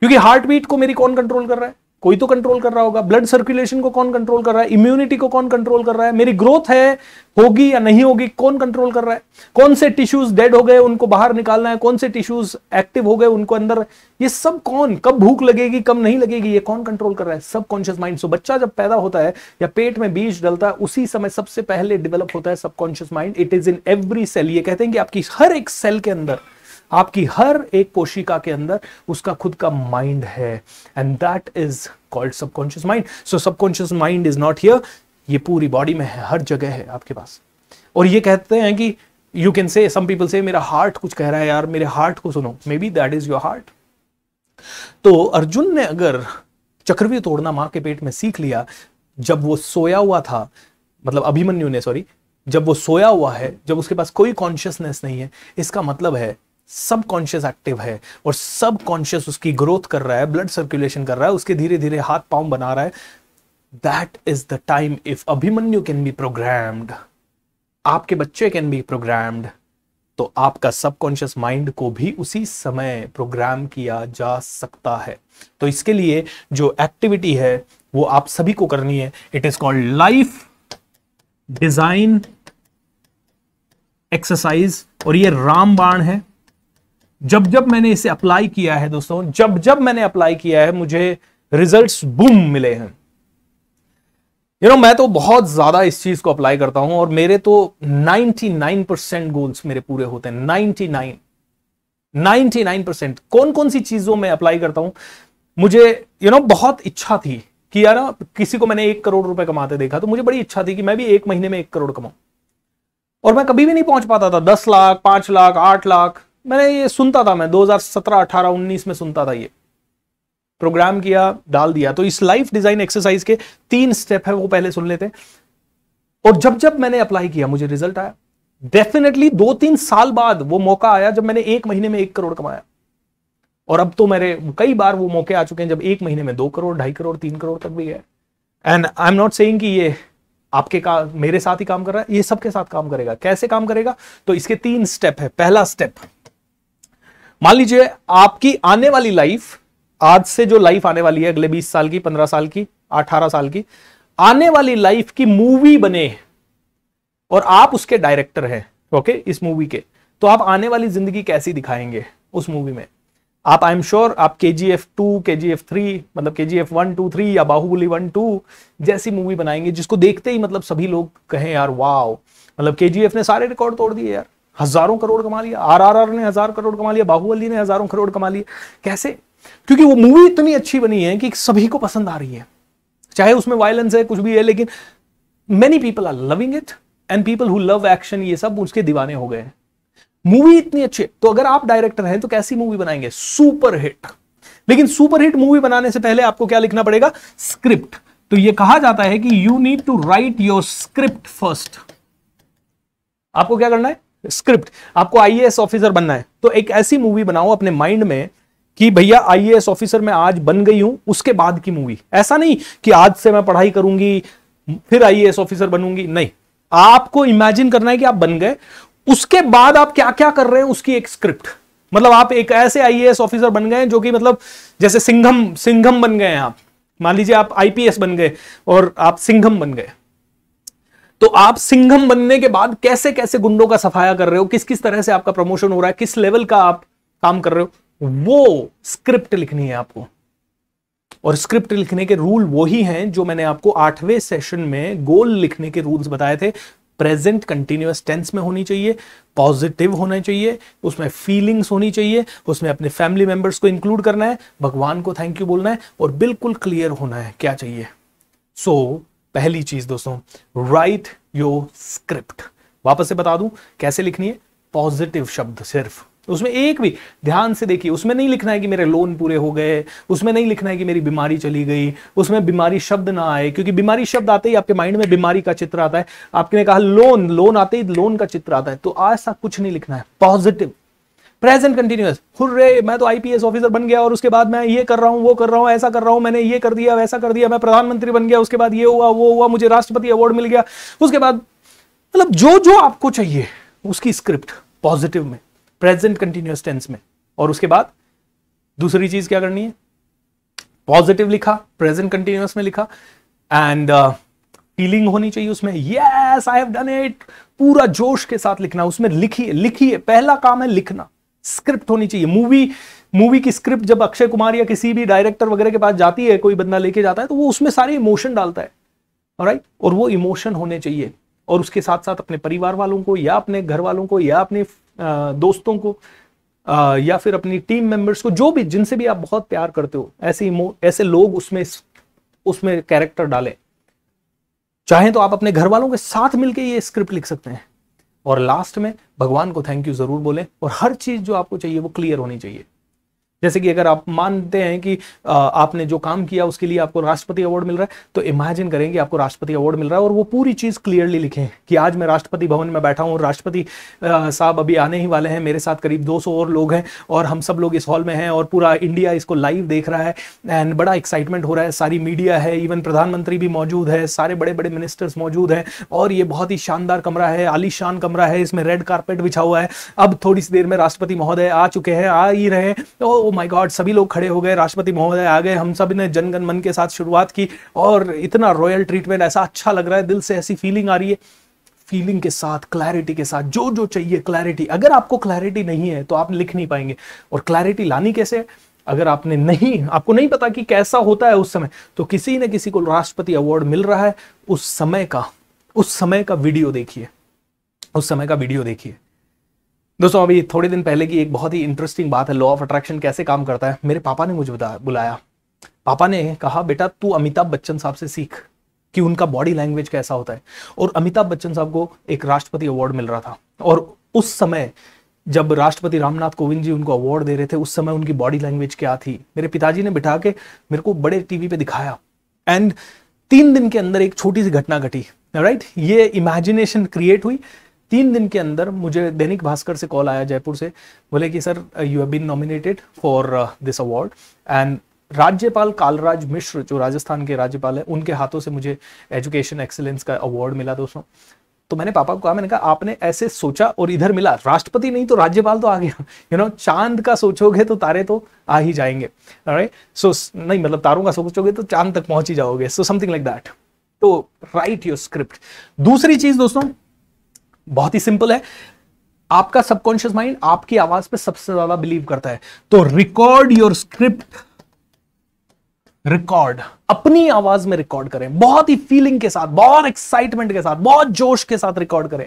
[SPEAKER 1] क्योंकि हार्ट बीट को मेरी कौन कंट्रोल कर रहा है कोई तो कंट्रोल कर रहा होगा ब्लड सर्कुलेशन को कौन कंट्रोल कर रहा है इम्यूनिटी को कौन कंट्रोल कर रहा है मेरी ग्रोथ है होगी या नहीं होगी कौन कंट्रोल कर रहा है कौन से टिश्यूज डेड हो गए उनको बाहर निकालना है कौन से टिश्यूज एक्टिव हो गए उनको अंदर ये सब कौन कब भूख लगेगी कब नहीं लगेगी ये कौन कंट्रोल कर रहा है सब कॉन्शियस माइंड सो बच्चा जब पैदा होता है या पेट में बीज डलता है उसी समय सबसे पहले डेवलप होता है subconscious mind it is in every cell ये कहते हैं कि आपकी हर एक सेल के अंदर आपकी हर एक पोशिका के अंदर उसका खुद का माइंड है and that is called subconscious mind so subconscious mind is not here ये पूरी बॉडी में है हर जगह है आपके पास और ये कहते हैं कि you can say some people से मेरा हार्ट कुछ कह रहा है यार मेरे हार्ट को सुनो maybe that is your heart तो अर्जुन ने अगर चक्रव्यूह तोड़ना मां के पेट में सीख लिया जब वो सोया हुआ था मतलब अभिमन्यु ने सॉरी जब वो सोया हुआ है जब उसके पास कोई कॉन्शियसनेस नहीं है इसका मतलब है सबकॉन्शियस एक्टिव है और सबकॉन्शियस उसकी ग्रोथ कर रहा है ब्लड सर्कुलेशन कर रहा है उसके धीरे धीरे हाथ पांव बना रहा है that is the time if Abhimanyu can be programmed आपके बच्चे कैन बी प्रोग्राम्ड तो आपका सबकॉन्शियस माइंड को भी उसी समय प्रोग्राम किया जा सकता है तो इसके लिए जो एक्टिविटी है वो आप सभी को करनी है it is called life design exercise और ये रामबाण है जब जब मैंने इसे अप्लाई किया है दोस्तों जब जब मैंने अप्लाई किया है मुझे रिजल्ट्स बूम मिले हैं यू you नो know, मैं तो बहुत ज्यादा इस चीज को अप्लाई करता हूं और मेरे तो 99 परसेंट गोल्स मेरे पूरे होते हैं 99 99 परसेंट कौन कौन सी चीजों में अप्लाई करता हूं मुझे यू you नो know, बहुत इच्छा थी कि यार किसी को मैंने एक करोड़ रुपए कमाते देखा तो मुझे बड़ी इच्छा थी कि मैं भी एक महीने में एक करोड़ कमाऊं और मैं कभी भी नहीं पहुंच पाता था दस लाख पांच लाख आठ लाख मैंने ये सुनता था मैं 2017, 18, 19 में सुनता था ये प्रोग्राम किया डाल दिया तो इस लाइफ डिजाइन एक्सरसाइज के तीन स्टेप है वो पहले सुन लेते और जब जब मैंने अप्लाई किया मुझे रिजल्ट आया डेफिनेटली दो तीन साल बाद वो मौका आया जब मैंने एक महीने में एक करोड़ कमाया और अब तो मेरे कई बार वो मौके आ चुके हैं जब एक महीने में दो करोड़ ढाई करोड़ तीन करोड़ तक भी गए एंड आई एम नॉट से ये आपके का मेरे साथ ही काम कर रहा है ये सबके साथ काम करेगा कैसे काम करेगा तो इसके तीन स्टेप है पहला स्टेप मान लीजिए आपकी आने वाली लाइफ आज से जो लाइफ आने वाली है अगले बीस साल की पंद्रह साल की अठारह साल की आने वाली लाइफ की मूवी बने और आप उसके डायरेक्टर हैं ओके इस मूवी के तो आप आने वाली जिंदगी कैसी दिखाएंगे उस मूवी में आप आई एम श्योर आप के जी एफ टू के जी एफ थ्री मतलब K G F one two three या बाहुबली वन टू जैसी मूवी बनाएंगे जिसको देखते ही मतलब सभी लोग कहें यार वाओ मतलब के जी एफ ने सारे रिकॉर्ड तोड़ दिए यार हजारों करोड़ कमा लिया आरआरआर ने हजार करोड़ कमा लिया बाहुबली ने हजारों करोड़ कमा लिए कैसे क्योंकि वो मूवी इतनी अच्छी बनी है कि सभी को पसंद आ रही है चाहे उसमें वायलेंस है कुछ भी है लेकिन many people are loving it and people who love action ये सब उसके दीवाने हो गए हैं मूवी इतनी अच्छी तो अगर आप डायरेक्टर हैं तो कैसी मूवी बनाएंगे सुपर हिट लेकिन सुपर हिट मूवी बनाने से पहले आपको क्या लिखना पड़ेगा स्क्रिप्ट तो ये कहा जाता है कि you need to write your script first आपको क्या करना है स्क्रिप्ट आपको आईएएस ऑफिसर बनना है तो एक ऐसी मूवी बनाओ अपने माइंड में कि भैया आईएएस ऑफिसर मैं आज बन गई हूं उसके बाद की मूवी ऐसा नहीं कि आज से मैं पढ़ाई करूंगी फिर आईएएस ऑफिसर बनूंगी नहीं आपको इमेजिन करना है कि आप बन गए उसके बाद आप क्या क्या कर रहे हैं उसकी एक स्क्रिप्ट मतलब आप एक ऐसे आईएएस ऑफिसर बन गए जो कि मतलब जैसे सिंघम सिंघम बन गए हैं आप मान लीजिए आप आईपीएस बन गए और आप सिंघम बन गए तो आप सिंघम बनने के बाद कैसे कैसे गुंडों का सफाया कर रहे हो किस किस तरह से आपका प्रमोशन हो रहा है किस लेवल का आप काम कर रहे हो वो स्क्रिप्ट लिखनी है आपको और स्क्रिप्ट लिखने के रूल वही हैं जो मैंने आपको आठवें सेशन में गोल लिखने के रूल्स बताए थे प्रेजेंट कंटिन्यूस टेंस में होनी चाहिए पॉजिटिव होना चाहिए उसमें फीलिंग्स होनी चाहिए उसमें अपने फैमिली मेंबर्स को इंक्लूड करना है भगवान को थैंक यू बोलना है और बिल्कुल क्लियर होना है क्या चाहिए सो so, पहली चीज दोस्तों राइट योर स्क्रिप्ट वापस से बता दूं कैसे लिखनी है पॉजिटिव शब्द सिर्फ उसमें एक भी ध्यान से देखिए उसमें नहीं लिखना है कि मेरे लोन पूरे हो गए उसमें नहीं लिखना है कि मेरी बीमारी चली गई उसमें बीमारी शब्द ना आए क्योंकि बीमारी शब्द आते ही आपके माइंड में बीमारी का चित्र आता है आपने कहा लोन लोन आते ही लोन का चित्र आता है तो ऐसा कुछ नहीं लिखना है पॉजिटिव प्रेजेंट कंटिन्यूस हुर्रे मैं तो आईपीएस ऑफिसर बन गया और उसके बाद मैं ये कर रहा हूँ वो कर रहा हूँ ऐसा कर रहा हूँ मैंने ये कर दिया वैसा कर दिया मैं प्रधानमंत्री बन गया उसके बाद ये हुआ वो हुआ मुझे राष्ट्रपति अवार्ड मिल गया उसके बाद मतलब जो जो आपको चाहिए उसकी स्क्रिप्ट पॉजिटिव में प्रेजेंट कंटिन्यूस टेंस में और उसके बाद दूसरी चीज क्या करनी है पॉजिटिव लिखा प्रेजेंट कंटिन्यूस में लिखा एंड फीलिंग uh, होनी चाहिए उसमें yes I have done it पूरा जोश के साथ लिखना उसमें लिखिए लिखिए पहला काम है लिखना स्क्रिप्ट होनी चाहिए मूवी मूवी की स्क्रिप्ट जब अक्षय कुमार या किसी भी डायरेक्टर वगैरह के पास जाती है कोई बंदा लेके जाता है तो वो उसमें सारे इमोशन डालता है राइट और वो इमोशन होने चाहिए और उसके साथ साथ अपने परिवार वालों को या अपने घर वालों को या अपने दोस्तों को या फिर अपनी टीम मेंबर्स को जो भी जिनसे भी आप बहुत प्यार करते हो ऐसे ऐसे लोग उसमें उसमें कैरेक्टर डालें चाहे तो आप अपने घर वालों के साथ मिलकर ये स्क्रिप्ट लिख सकते हैं और लास्ट में भगवान को थैंक यू जरूर बोलें और हर चीज़ जो आपको चाहिए वो क्लियर होनी चाहिए जैसे कि अगर आप मानते हैं कि आपने जो काम किया उसके लिए आपको राष्ट्रपति अवार्ड मिल रहा है तो इमेजिन करेंगे आपको राष्ट्रपति अवार्ड मिल रहा है और वो पूरी चीज़ क्लियरली लिखें कि आज मैं राष्ट्रपति भवन में बैठा हूँ राष्ट्रपति साहब अभी आने ही वाले हैं मेरे साथ करीब 200 और लोग हैं और हम सब लोग इस हॉल में हैं और पूरा इंडिया इसको लाइव देख रहा है एंड बड़ा एक्साइटमेंट हो रहा है सारी मीडिया है इवन प्रधानमंत्री भी मौजूद है सारे बड़े बड़े मिनिस्टर्स मौजूद हैं और ये बहुत ही शानदार कमरा है आलिशान कमरा है इसमें रेड कार्पेट बिछा हुआ है अब थोड़ी सी देर में राष्ट्रपति महोदय आ चुके हैं आ ही रहे हैं तो माय oh गॉड सभी लोग खड़े हो गए राष्ट्रपति महोदय आ गए हम सब ने जनगण मन के साथ शुरुआत की और इतना रॉयल ट्रीटमेंट ऐसा अच्छा लग रहा है दिल से ऐसी फीलिंग आ रही है फीलिंग के साथ क्लैरिटी के साथ जो जो चाहिए क्लैरिटी अगर आपको क्लैरिटी नहीं है तो आप लिख नहीं पाएंगे और क्लैरिटी लानी कैसे है अगर आपने नहीं आपको नहीं पता कि कैसा होता है उस समय तो किसी न किसी को राष्ट्रपति अवार्ड मिल रहा है उस समय का उस समय का वीडियो देखिए उस समय का वीडियो देखिए दोस्तों अभी थोड़े दिन पहले की एक बहुत ही इंटरेस्टिंग बात है लॉ ऑफ अट्रैक्शन कैसे काम करता है मेरे पापा ने मुझे बुलाया पापा ने कहा बेटा तू अमिताभ बच्चन साहब से सीख कि उनका बॉडी लैंग्वेज कैसा होता है और अमिताभ बच्चन साहब को एक राष्ट्रपति अवार्ड मिल रहा था और उस समय जब राष्ट्रपति रामनाथ कोविंद जी उनको अवार्ड दे रहे थे उस समय उनकी बॉडी लैंग्वेज क्या थी मेरे पिताजी ने बिठा के मेरे को बड़े टीवी पे दिखाया एंड तीन दिन के अंदर एक छोटी सी घटना घटी राइट ये इमेजिनेशन क्रिएट हुई तीन दिन के अंदर मुझे दैनिक भास्कर से कॉल आया जयपुर से बोले कि sir you have been nominated for this award and राज्यपाल कालराज मिश्र जो राजस्थान के राज्यपाल है उनके हाथों से मुझे एजुकेशन एक्सीलेंस का अवार्ड मिला दोस्तों तो मैंने पापा को कहा मैंने कहा आपने ऐसे सोचा और इधर मिला राष्ट्रपति नहीं तो राज्यपाल तो आ गया यू नो चांद का सोचोगे तो तारे तो आ ही जाएंगे राइट सो so, नहीं मतलब तारों का सोचोगे तो चांद तक पहुंच ही जाओगे सो समथिंग लाइक दैट तो राइट योर स्क्रिप्ट दूसरी चीज दोस्तों बहुत ही सिंपल है आपका सबकॉन्शियस माइंड आपकी आवाज पे सबसे ज्यादा बिलीव करता है तो रिकॉर्ड योर स्क्रिप्ट रिकॉर्ड अपनी आवाज में रिकॉर्ड करें बहुत ही फीलिंग के साथ बहुत एक्साइटमेंट के साथ बहुत जोश के साथ रिकॉर्ड करें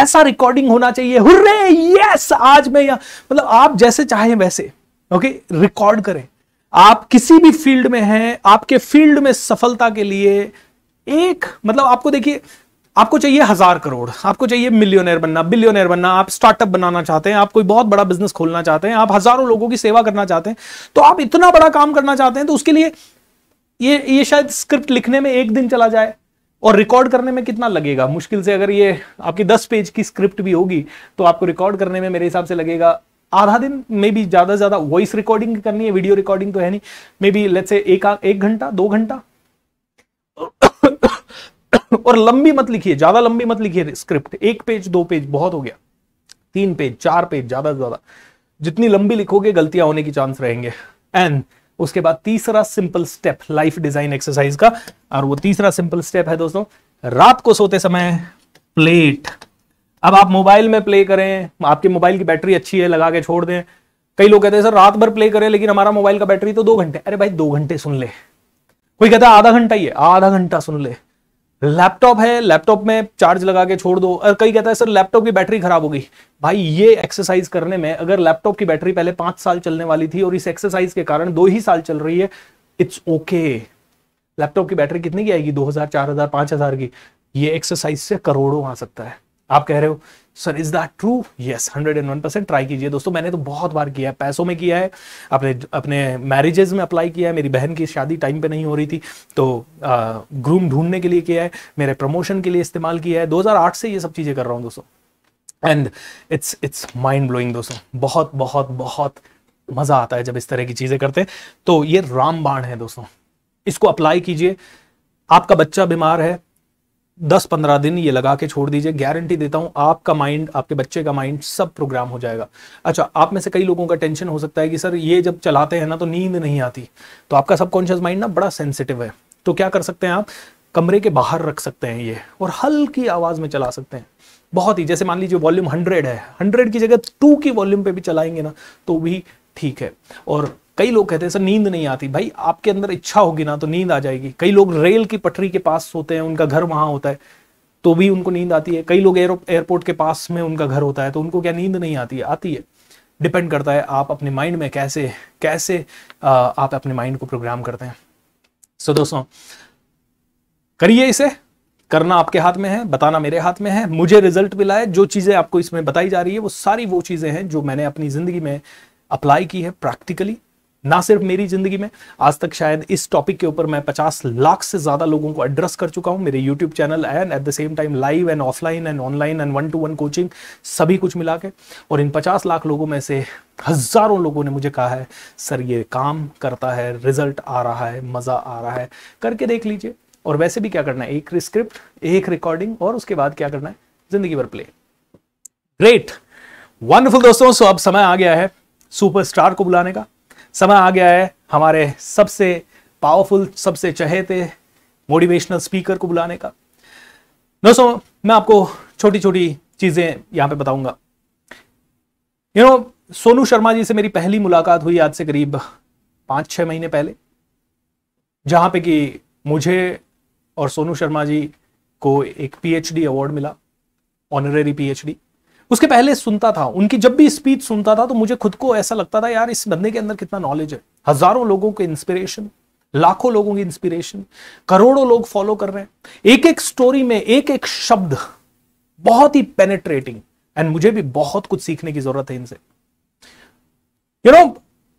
[SPEAKER 1] ऐसा रिकॉर्डिंग होना चाहिए हुर्रे यस आज मैं यहां मतलब आप जैसे चाहें वैसे ओके रिकॉर्ड करें आप किसी भी फील्ड में हैं आपके फील्ड में सफलता के लिए एक मतलब आपको देखिए आपको चाहिए हजार करोड़ आपको चाहिए मिलियोनर बनना बिलियोनर बनना आप स्टार्टअप बनाना चाहते हैं आप कोई बहुत बड़ा बिजनेस खोलना चाहते हैं आप हजारों लोगों की सेवा करना चाहते हैं तो आप इतना बड़ा काम करना चाहते हैं तो उसके लिए ये ये शायद स्क्रिप्ट लिखने में एक दिन चला जाए और रिकॉर्ड करने में कितना लगेगा मुश्किल से अगर ये आपकी दस पेज की स्क्रिप्ट भी होगी तो आपको रिकॉर्ड करने में मेरे हिसाब से लगेगा आधा दिन मे बी ज़्यादा से ज़्यादा वॉइस रिकॉर्डिंग करनी है वीडियो रिकॉर्डिंग तो है नहीं मे बी लेट से एक एक घंटा दो घंटा और लंबी मत लिखिए ज्यादा लंबी मत लिखिए स्क्रिप्ट एक पेज दो पेज बहुत हो गया तीन पेज चार पेज ज्यादा से ज्यादा जितनी लंबी लिखोगे गलतियां होने की चांस रहेंगे एंड उसके बाद तीसरा simple step life design exercise का और वो तीसरा सिंपल स्टेप है दोस्तों रात को सोते समय प्लेट अब आप मोबाइल में प्ले करें आपके मोबाइल की बैटरी अच्छी है लगा के छोड़ दें कई लोग कहते हैं सर रात भर प्ले करें लेकिन हमारा मोबाइल का बैटरी तो दो घंटे अरे भाई दो घंटे सुन ले कोई कहता है आधा घंटा ही है आधा घंटा सुन ले लैपटॉप है लैपटॉप में चार्ज लगा के छोड़ दो और कई कहता है सर लैपटॉप की बैटरी खराब हो गई भाई ये एक्सरसाइज करने में अगर लैपटॉप की बैटरी पहले पांच साल चलने वाली थी और इस एक्सरसाइज के कारण दो ही साल चल रही है इट्स ओके लैपटॉप की बैटरी कितनी की आएगी दो हजार चार हजार पांच हजार की ये एक्सरसाइज से करोड़ों आ सकता है आप कह रहे हो sir is that true yes hundred and one percent try कीजिए दोस्तों मैंने तो बहुत बार किया है पैसों में किया है अपने अपने मैरिजेज में अप्लाई किया है मेरी बहन की शादी टाइम पे नहीं हो रही थी तो ग्रूम ढूंढने के लिए किया है मेरे प्रमोशन के लिए इस्तेमाल किया है 2008 से ये सब चीज़ें कर रहा हूँ दोस्तों and it's it's mind blowing दोस्तों बहुत बहुत बहुत मज़ा आता है जब इस तरह की चीज़ें करते हैं तो ये रामबाण है दोस्तों इसको अप्लाई कीजिए आपका बच्चा बीमार है दस पंद्रह दिन ये लगा के छोड़ दीजिए गारंटी देता हूं आपका माइंड आपके बच्चे का माइंड सब प्रोग्राम हो जाएगा अच्छा आप में से कई लोगों का टेंशन हो सकता है कि सर ये जब चलाते हैं ना तो नींद नहीं आती तो आपका सबकॉन्शियस माइंड ना बड़ा सेंसिटिव है तो क्या कर सकते हैं आप कमरे के बाहर रख सकते हैं ये और हल्की आवाज़ में चला सकते हैं बहुत ही जैसे मान लीजिए वॉल्यूम हंड्रेड है हंड्रेड की जगह टू की वॉल्यूम पे भी चलाएंगे ना तो भी ठीक है और कई लोग कहते हैं सर नींद नहीं आती भाई आपके अंदर इच्छा होगी ना तो नींद आ जाएगी कई लोग रेल की पटरी के पास सोते हैं उनका घर वहां होता है तो भी उनको नींद आती है कई लोग एयरपोर्ट के पास में उनका घर होता है तो उनको क्या नींद नहीं आती है आती है डिपेंड करता है आप अपने माइंड में कैसे कैसे आप अपने माइंड को प्रोग्राम करते हैं सो so, दोस्तों करिए इसे करना आपके हाथ में है बताना मेरे हाथ में है मुझे रिजल्ट मिला है जो चीज़ें आपको इसमें बताई जा रही है वो सारी वो चीज़ें हैं जो मैंने अपनी ज़िंदगी में अप्लाई की है प्रैक्टिकली ना सिर्फ मेरी जिंदगी में आज तक शायद इस टॉपिक के ऊपर मैं 50 लाख से ज्यादा लोगों को एड्रेस कर चुका हूं मेरे YouTube channel and at the same time live and offline and online and one to one coaching सभी कुछ मिला के और इन 50 लाख लोगों में से हजारों लोगों ने मुझे कहा है सर ये काम करता है रिजल्ट आ रहा है मजा आ रहा है करके देख लीजिए और वैसे भी क्या करना है एक स्क्रिप्ट एक रिकॉर्डिंग और उसके बाद क्या करना है जिंदगी भर प्ले ग्रेट वंडरफुल दोस्तों सो अब समय आ गया है सुपरस्टार को बुलाने का समय आ गया है हमारे सबसे पावरफुल सबसे चहेते मोटिवेशनल स्पीकर को बुलाने का दोस्तों मैं आपको छोटी छोटी चीज़ें यहां पे बताऊंगा यू नो सोनू शर्मा जी से मेरी पहली मुलाकात हुई आज से करीब पांच छह महीने पहले जहां पे कि मुझे और सोनू शर्मा जी को एक पीएचडी अवार्ड मिला ऑनरेरी पीएचडी उसके पहले सुनता था उनकी जब भी स्पीच सुनता था तो मुझे खुद को ऐसा लगता था यार इस बंदे के अंदर कितना नॉलेज है हजारों लोगों के इंस्पिरेशन लाखों लोगों की इंस्पिरेशन करोड़ों लोग फॉलो कर रहे हैं एक एक स्टोरी में एक एक शब्द बहुत ही पेनेट्रेटिंग एंड मुझे भी बहुत कुछ सीखने की जरूरत है इनसे यू नो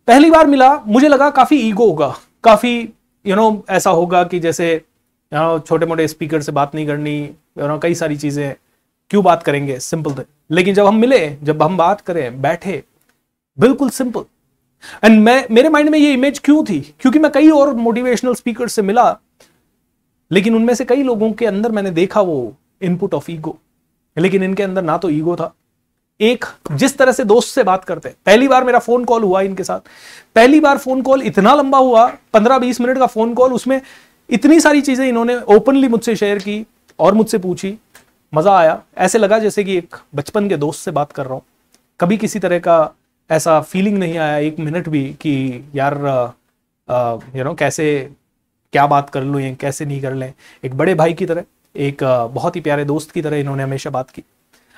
[SPEAKER 1] पहली बार मिला मुझे लगा काफी ईगो होगा काफी यू you नो know, ऐसा होगा कि जैसे छोटे मोटे स्पीकर से बात नहीं करनी यू नो कई सारी चीजें क्यों बात करेंगे सिंपल थे लेकिन जब हम मिले जब हम बात करें बैठे बिल्कुल सिंपल एंड मैं मेरे माइंड में ये इमेज क्यों थी क्योंकि मैं कई और मोटिवेशनल स्पीकर से मिला लेकिन उनमें से कई लोगों के अंदर मैंने देखा वो इनपुट ऑफ ईगो लेकिन इनके अंदर ना तो ईगो था एक जिस तरह से दोस्त से बात करते हैं पहली बार मेरा फोन कॉल हुआ इनके साथ पहली बार फोन कॉल इतना लंबा हुआ पंद्रह बीस मिनट का फोन कॉल उसमें इतनी सारी चीजें इन्होंने ओपनली मुझसे शेयर की और मुझसे पूछी मज़ा आया ऐसे लगा जैसे कि एक बचपन के दोस्त से बात कर रहा हूँ कभी किसी तरह का ऐसा फीलिंग नहीं आया एक मिनट भी कि यार यू नो कैसे क्या बात कर लूँ ये कैसे नहीं कर लें एक बड़े भाई की तरह एक बहुत ही प्यारे दोस्त की तरह इन्होंने हमेशा बात की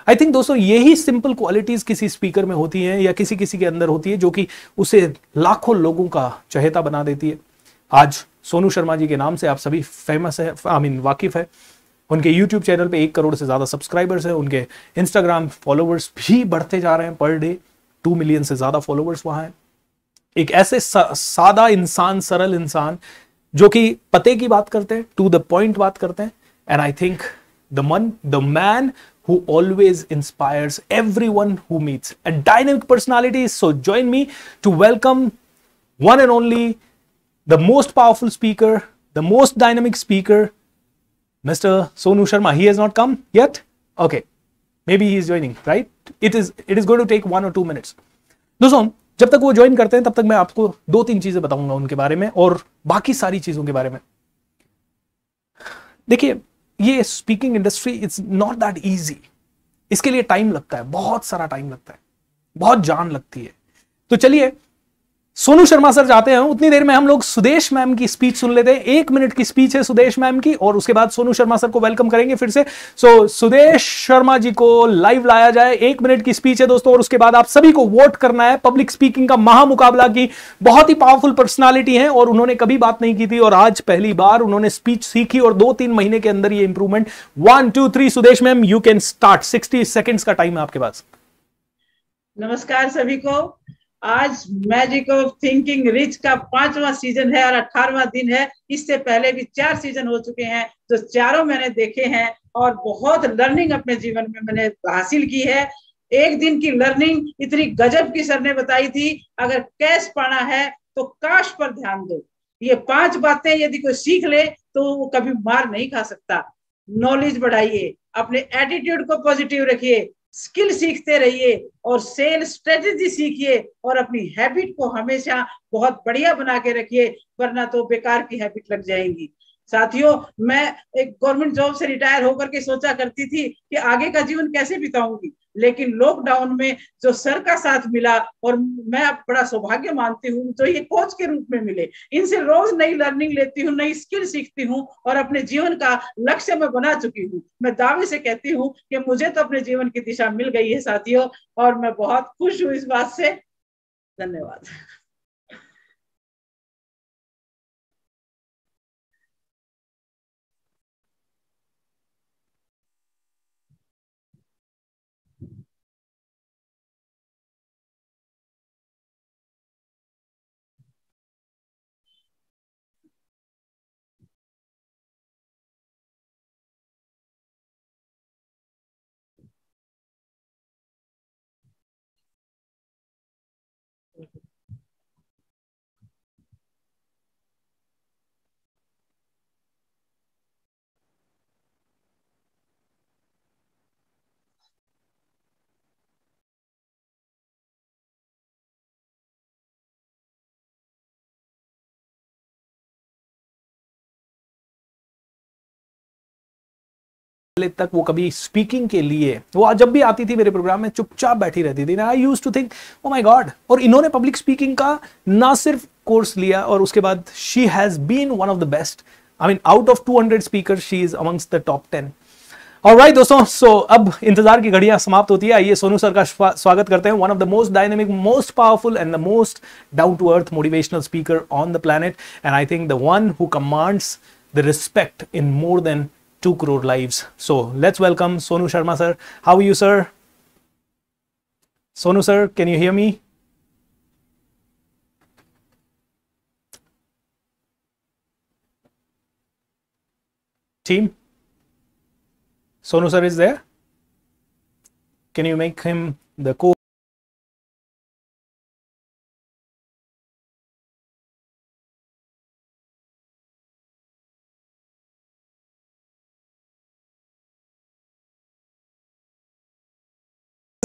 [SPEAKER 1] आई थिंक दोस्तों यही सिंपल क्वालिटीज किसी स्पीकर में होती हैं या किसी किसी के अंदर होती है जो कि उसे लाखों लोगों का चहेता बना देती है आज सोनू शर्मा जी के नाम से आप सभी फेमस है आई मीन वाकिफ है उनके यूट्यूब चैनल पर एक करोड़ से ज्यादा सब्सक्राइबर्स है उनके इंस्टाग्राम फॉलोअर्स भी बढ़ते जा रहे हैं पर डे टू मिलियन से ज्यादा फॉलोवर्स वहां है एक ऐसे सा, सादा इंसान सरल इंसान जो कि पते की बात करते हैं टू द पॉइंट बात करते हैं and I think the man the man who always inspire everyone who meets a dynamic personality so join me to welcome one and only the most powerful speaker the most dynamic speaker Mr. Sonu Sharma, he has not come yet? Okay, maybe he is joining, right? It is, it is going to take one or two minutes. दोस्तों जब तक वो join करते हैं तब तक मैं आपको दो तीन चीजें बताऊंगा उनके बारे में और बाकी सारी चीजों के बारे में देखिए ये speaking industry it's not that easy इसके लिए टाइम लगता है बहुत सारा टाइम लगता है बहुत जान लगती है तो चलिए सोनू शर्मा सर जाते हैं उतनी देर में हम लोग सुदेश मैम की स्पीच सुन लेते हैं एक मिनट की स्पीच है सुदेश मैम की और उसके बाद सोनू शर्मा सर को वेलकम करेंगे फिर से सो so, सुदेश शर्मा जी को लाइव लाया जाए एक मिनट की स्पीच है दोस्तों और उसके बाद आप सभी को वोट करना है पब्लिक स्पीकिंग का महामुकाबला की बहुत ही पावरफुल पर्सनैलिटी है और उन्होंने कभी बात नहीं की थी और आज पहली बार उन्होंने स्पीच सीखी और दो तीन महीने के अंदर ये improvement one two three Sudesh ma'am you can start sixty seconds का टाइम है आपके पास
[SPEAKER 2] नमस्कार सभी को आज मैजिक ऑफ थिंकिंग रिच का पांचवा सीजन है और अठारवा दिन है इससे पहले भी चार सीजन हो चुके हैं जो तो चारों मैंने देखे हैं और बहुत लर्निंग अपने जीवन में मैंने हासिल की है एक दिन की लर्निंग इतनी गजब की सर ने बताई थी अगर कैश पाना है तो काश पर ध्यान दो ये पांच बातें यदि कोई सीख ले तो वो कभी मार नहीं खा सकता नॉलेज बढ़ाइए अपने एटीट्यूड को पॉजिटिव रखिए स्किल सीखते रहिए और सेल स्ट्रेटेजी सीखिए और अपनी हैबिट को हमेशा बहुत बढ़िया बना के रखिए वरना तो बेकार की हैबिट लग जाएंगी साथियों मैं एक गवर्नमेंट जॉब से रिटायर होकर के सोचा करती थी कि आगे का जीवन कैसे बिताऊंगी लेकिन लॉकडाउन में जो सर का साथ मिला और मैं अब बड़ा सौभाग्य मानती हूँ जो ये कोच के रूप में मिले इनसे रोज नई लर्निंग लेती हूँ नई स्किल सीखती हूँ और अपने जीवन का लक्ष्य मैं बना चुकी हूँ मैं दावे से कहती हूँ कि मुझे तो अपने जीवन की दिशा मिल गई है साथियों और मैं बहुत खुश हूँ इस बात से धन्यवाद
[SPEAKER 1] पहले तक वो कभी स्पीकिंग के लिए वो जब भी आती थी मेरे प्रोग्राम में चुपचाप बैठी रहती थी ना I use to think oh my God और इन्होंने पब्लिक स्पीकिंग का ना सिर्फ कोर्स लिया और उसके बाद she has been one of the best I mean out of 200 speaker she is amongst the top ten और राइट दोस्तों सो so, अब इंतजार की घड़ियां समाप्त होती है आइए सोनू सर का स्वागत करते हैं one of the most dynamic most powerful and the most down to earth motivational speaker on the planet and I think the one who commands the respect in more than 2 crore lives. So let's welcome Sonu Sharma sir. How are you sir? Sonu sir, can you hear me? Team? Sonu sir is there? Can you make him the co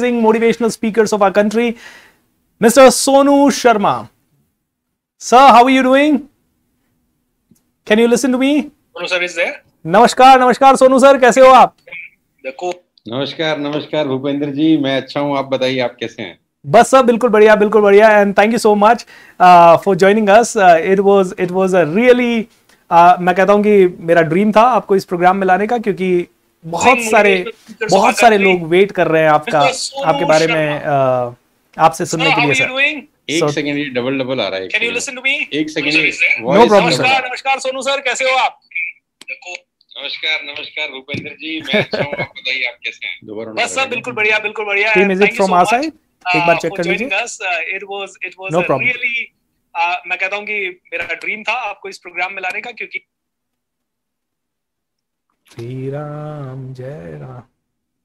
[SPEAKER 1] amazing motivational speakers of our country, Mr. Sonu Sharma. Sir, how are you doing?
[SPEAKER 3] Can you listen to me?
[SPEAKER 1] Sonu sir is there. Namaskar, namaskar, Sonu sir, कैसे हो आप देखो
[SPEAKER 3] नमस्कार नमस्कार भूपेंद्र जी मैं अच्छा हूँ आप बताइए आप कैसे हैं बस सर
[SPEAKER 1] बिल्कुल बढ़िया बिल्कुल बढ़िया and thank you so much for joining us it was it was a really मैं कहता हूँ कि मेरा ड्रीम था आपको इस प्रोग्राम में लाने का क्योंकि बहुत सारे बहुत सारे लोग वेट कर रहे हैं आपका आपके बारे में आपसे सुनने के लिए सर नमस्कार सोनू सर कैसे हो आप नमस्कार
[SPEAKER 3] नमस्कार जी मैं अच्छा
[SPEAKER 1] आप कैसे
[SPEAKER 3] हैं बस सर
[SPEAKER 1] बिल्कुल बढ़िया बिल्कुल बढ़िया team is it from our side एक बार चेक uh, कर लीजिए it was it was really मैं कहता हूं कि मेरा ड्रीम था आपको इस प्रोग्राम में लाने का क्योंकि Ram, Jai Ram.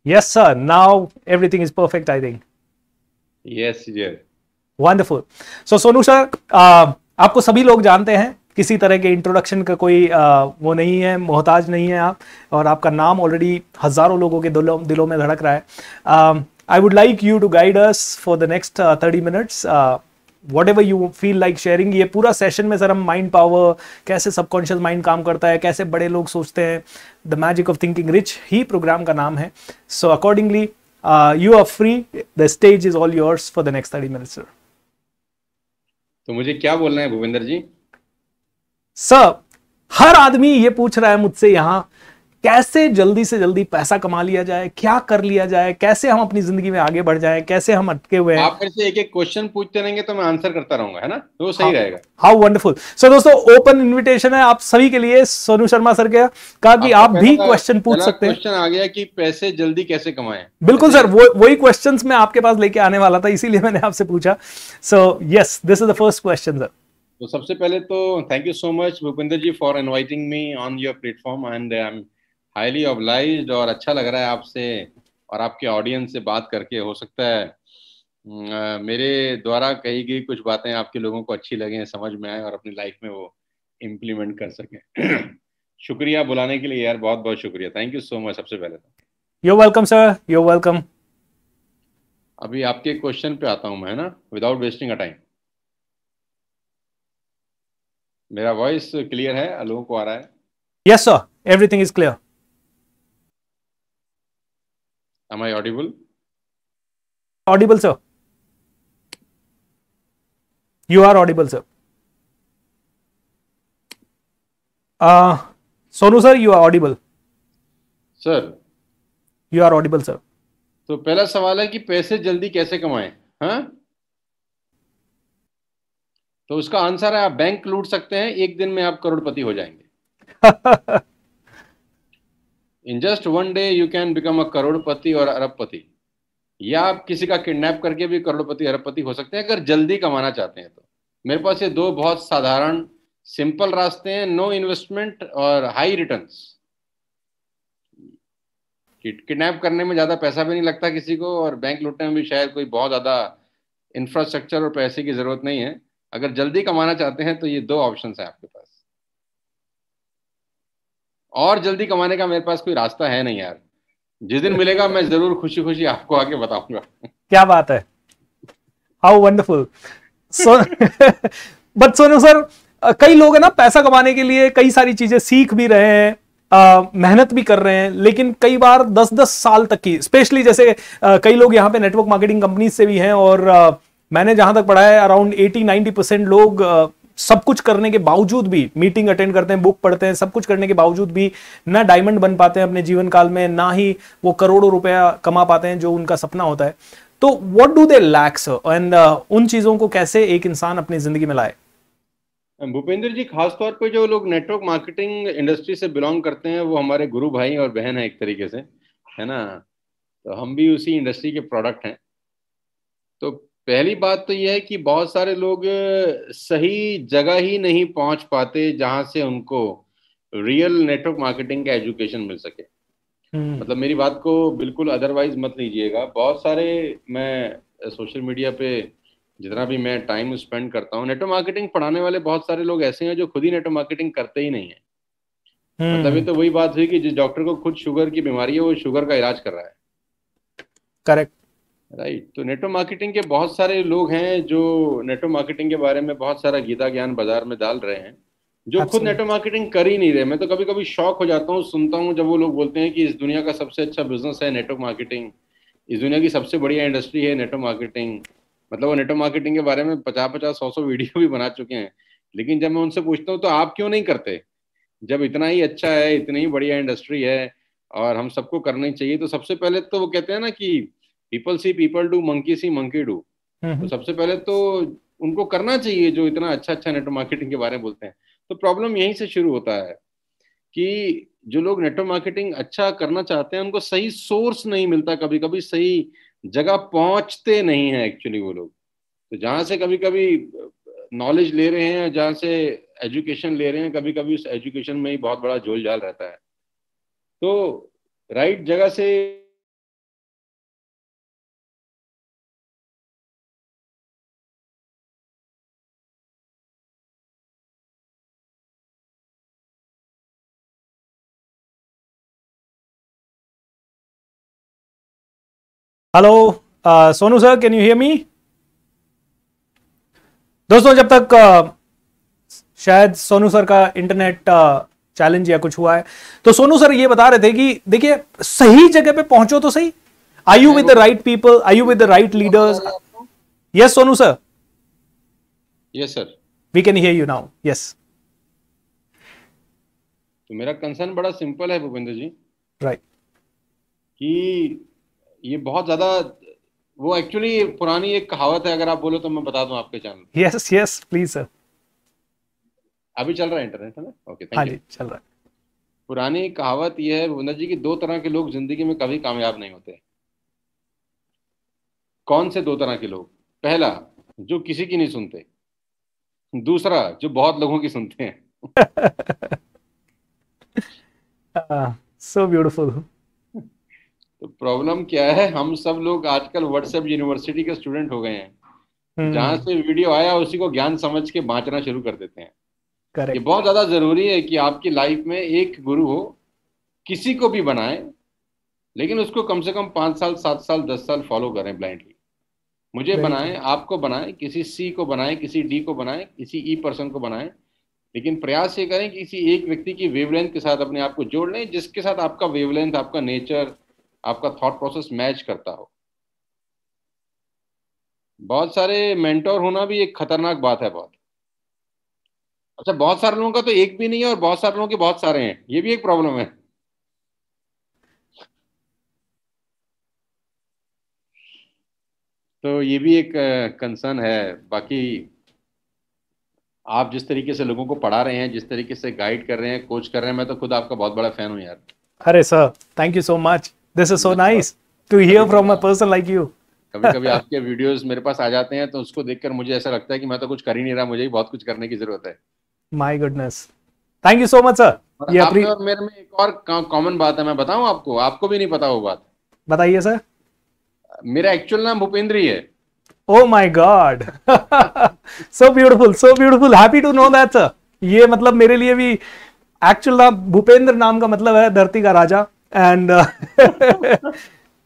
[SPEAKER 1] Yes, sir. Now everything is perfect, I think.
[SPEAKER 3] Yes, yes.
[SPEAKER 1] Wonderful. So, Sonu sir, uh, आपको सभी लोग जानते हैं किसी तरह के इंट्रोडक्शन का कोई आ, uh, वो नहीं है मोहताज नहीं है आप और आपका नाम ऑलरेडी हज़ारों लोगों के दिलों दिलों में धड़क रहा है I would like you to guide us for the next thirty minutes whatever you feel like sharing ये पूरा सेशन में सर हम माइंड पावर कैसे सबकॉन्शियस माइंड काम करता है कैसे बड़े लोग सोचते हैं the magic of thinking rich ही प्रोग्राम का नाम है so accordingly you are free the stage is all yours for the next thirty
[SPEAKER 3] minute sir तो मुझे क्या बोलना है भूपेंद्र जी
[SPEAKER 1] सर हर आदमी ये पूछ रहा है मुझसे यहाँ कैसे जल्दी से जल्दी पैसा कमा लिया जाए क्या कर लिया जाए कैसे हम अपनी जिंदगी में आगे बढ़ जाए कैसे हम अटके हुए हैं आप
[SPEAKER 3] से एक एक क्वेश्चन पूछते रहेंगे तो मैं आंसर करता रहूंगा है ना तो वो सही हाँ, रहेगा
[SPEAKER 1] हाउ वंडरफुल सो दोस्तों ओपन इनविटेशन है आप सभी के लिए सोनू शर्मा सर के कहा कि आप भी क्वेश्चन तो पूछ सकते हैं
[SPEAKER 3] क्वेश्चन आ गया कि पैसे जल्दी कैसे कमाए
[SPEAKER 1] बिल्कुल सर वो वही क्वेश्चन मैं आपके पास लेके आने वाला था इसीलिए मैंने आपसे पूछा so yes this is the first question sir
[SPEAKER 3] तो सबसे पहले तो thank you so much Bhupinder ji for inviting me on your platform and I am highly obliged और अच्छा लग रहा है आपसे और आपके ऑडियंस से बात करके हो सकता है हम्म, मेरे द्वारा कही गई कुछ बातें आपके लोगों को अच्छी लगे समझ में आए और अपनी लाइफ में वो इम्प्लीमेंट कर सकें [clears throat] शुक्रिया बुलाने के लिए यार बहुत बहुत शुक्रिया थैंक यू सो मच सबसे पहले
[SPEAKER 1] तो you're welcome sir you're welcome
[SPEAKER 3] अभी आपके क्वेश्चन पे आता हूँ मैं ना विदाउट वेस्टिंग अ टाइम मेरा वॉइस क्लियर है लोगों को आ रहा है
[SPEAKER 1] yes sir everything is clear Am I audible? Audible, sir. You are audible, sir. Uh, Sonu, sir, you are audible. Sir. You are audible, sir.
[SPEAKER 3] तो पहला सवाल है कि पैसे जल्दी कैसे कमाएं हाँ तो उसका आंसर है आप बैंक लूट सकते हैं एक दिन में आप करोड़पति हो जाएंगे in just one day you can become a करोड़पति और अरबपति या आप किसी का किडनैप करके भी करोड़पति अरबपति हो सकते हैं अगर जल्दी कमाना चाहते हैं तो मेरे पास ये दो बहुत साधारण सिंपल रास्ते हैं नो इन्वेस्टमेंट और हाई रिटर्न किडनैप करने में ज़्यादा पैसा भी नहीं लगता किसी को और बैंक लूटने में भी शायद कोई बहुत ज़्यादा इंफ्रास्ट्रक्चर और पैसे की ज़रूरत नहीं है अगर जल्दी कमाना चाहते हैं तो ये दो ऑप्शन है आपके पास और जल्दी कमाने का मेरे पास कोई रास्ता है नहीं यार जिस दिन मिलेगा मैं जरूर खुशी खुशी आपको आके बताऊंगा
[SPEAKER 1] क्या बात है how wonderful but Sonu sir कई लोग है ना पैसा कमाने के लिए कई सारी चीजें सीख भी रहे हैं मेहनत भी कर रहे हैं लेकिन कई बार 10-10 साल तक की स्पेशली जैसे आ, कई लोग यहाँ पे नेटवर्क मार्केटिंग कंपनी से भी हैं और आ, मैंने जहां तक पढ़ा है अराउंड 80-90 परसेंट लोग सब कुछ करने के बावजूद भी मीटिंग अटेंड करते हैं बुक पढ़ते हैं सब कुछ करने के बावजूद भी ना डायमंड बन पाते हैं अपने जीवन काल में ना ही वो करोड़ों रुपया कमा पाते हैं जो उनका सपना होता है तो what do they lacks and उन चीजों को कैसे एक इंसान अपनी जिंदगी में लाए
[SPEAKER 3] भूपेंद्र जी खासतौर पर जो लोग नेटवर्क मार्केटिंग इंडस्ट्री से बिलोंग करते हैं वो हमारे गुरु भाई और बहन है एक तरीके से है ना तो हम भी उसी इंडस्ट्री के प्रोडक्ट हैं तो पहली बात तो यह है कि बहुत सारे लोग सही जगह ही नहीं पहुंच पाते जहां से उनको रियल नेटवर्क मार्केटिंग का एजुकेशन मिल सके हम्म। मतलब मेरी बात को बिल्कुल अदरवाइज मत लीजिएगा बहुत सारे मैं सोशल मीडिया पे जितना भी मैं टाइम स्पेंड करता हूँ नेटवर्क मार्केटिंग पढ़ाने वाले बहुत सारे लोग ऐसे हैं जो खुद ही नेटवर्क मार्केटिंग करते ही नहीं है मतलब हम्म। तो वही बात हुई कि जिस डॉक्टर को खुद शुगर की बीमारी है वो शुगर का इलाज कर रहा है करेक्ट राइट right. तो नेटवर्क मार्केटिंग के बहुत सारे लोग हैं जो नेटवर्क मार्केटिंग के बारे में बहुत सारा गीता ज्ञान बाजार में डाल रहे हैं जो खुद नेटो मार्केटिंग कर ही नहीं रहे मैं तो कभी कभी शौक हो जाता हूँ सुनता हूँ जब वो लोग बोलते हैं कि इस दुनिया का सबसे अच्छा बिजनेस है नेटवर्क मार्केटिंग इस दुनिया की सबसे बढ़िया इंडस्ट्री है नेटो मार्केटिंग मतलब वो नेटो मार्केटिंग के बारे में पचास पचास सौ सौ वीडियो भी बना चुके हैं लेकिन जब मैं उनसे पूछता हूँ तो आप क्यों नहीं करते जब इतना ही अच्छा है इतनी ही बढ़िया इंडस्ट्री है और हम सबको करनी चाहिए तो सबसे पहले तो वो कहते हैं ना कि people see people do monkey see monkey do तो सबसे पहले तो उनको करना चाहिए जो इतना अच्छा अच्छा नेटवर्क मार्केटिंग के बारे में बोलते हैं तो प्रॉब्लम यहीं से शुरू होता है कि जो लोग नेटवर्क मार्केटिंग अच्छा करना चाहते हैं उनको सही सोर्स नहीं मिलता कभी कभी सही जगह पहुंचते नहीं है एक्चुअली वो लोग तो जहाँ से कभी कभी नॉलेज ले रहे हैं जहां से एजुकेशन ले रहे हैं कभी कभी उस एजुकेशन में ही बहुत बड़ा झोल झाल रहता है तो राइट जगह से
[SPEAKER 1] hello Sonu sir can you hear me दोस्तों जब तक uh, शायद सोनू सर का इंटरनेट चैलेंज uh, या कुछ हुआ है तो सोनू सर ये बता रहे थे कि देखिए सही जगह पे पहुंचो तो सही I you with the right people I you with the right leaders yes Sonu sir yes sir we can hear you now yes
[SPEAKER 3] तो मेरा कंसर्न बड़ा सिंपल है भूपेंद्र जी राइट right. कि ये बहुत ज्यादा वो एक्चुअली पुरानी एक कहावत है अगर आप बोलो तो मैं बता दूं आपके channel yes yes please sir अभी चल रहा है इंटरनेट है ना ओके थैंक यू चल रहा है पुरानी कहावत यह है भुवना जी की दो तरह के लोग जिंदगी में कभी कामयाब नहीं होते कौन से दो तरह के लोग पहला जो किसी की नहीं सुनते दूसरा जो बहुत लोगों की सुनते हैं
[SPEAKER 1] सो [laughs] ब्यूटिफुल ah,
[SPEAKER 3] तो प्रॉब्लम क्या है हम सब लोग आजकल व्हाट्सएप यूनिवर्सिटी के स्टूडेंट हो गए हैं हम्म। जहां से वीडियो आया उसी को ज्ञान समझ के बांटना शुरू कर देते
[SPEAKER 1] हैं ये
[SPEAKER 3] बहुत ज्यादा जरूरी है कि आपकी लाइफ में एक गुरु हो किसी को भी बनाए लेकिन उसको कम से कम पांच साल सात साल दस साल फॉलो करें ब्लाइंडली मुझे बनाए आपको बनाए किसी सी को बनाए किसी डी को बनाए किसी ई e पर्सन को बनाए लेकिन प्रयास ये करें कि किसी एक व्यक्ति की वेवलेंथ के साथ अपने आप को जोड़ लें जिसके साथ आपका वेवलेंथ आपका नेचर आपका थॉट प्रोसेस मैच करता हो बहुत सारे मेंटोर होना भी एक खतरनाक बात है बहुत अच्छा बहुत सारे लोगों का तो एक भी नहीं है और बहुत सारे लोगों के बहुत सारे हैं ये भी एक प्रॉब्लम है तो ये भी एक कंसर्न है बाकी आप जिस तरीके से लोगों को पढ़ा रहे हैं जिस तरीके से गाइड कर रहे हैं कोच कर रहे हैं मैं तो खुद आपका बहुत बड़ा फैन हूँ यार
[SPEAKER 1] अरे sir thank you so much this is so nice to hear from a person like you
[SPEAKER 3] कभी कभी आपके वीडियोस मेरे पास आ जाते हैं तो उसको देखकर मुझे ऐसा लगता है कि मैं तो कुछ कर ही नहीं रहा मुझे ही बहुत कुछ करने की जरूरत है
[SPEAKER 1] my goodness thank you so much sir ये अपनी
[SPEAKER 3] मेरे में एक और कॉमन बात है मैं बताऊं आपको आपको भी नहीं पता वो बात बताइए सर मेरा एक्चुअल नाम भूपेंद्र ही है oh my God
[SPEAKER 1] so beautiful so beautiful happy to know that sir ये मतलब मेरे लिए भी एक्चुअल नाम भूपेंद्र नाम का मतलब है धरती का राजा एंड uh, [laughs]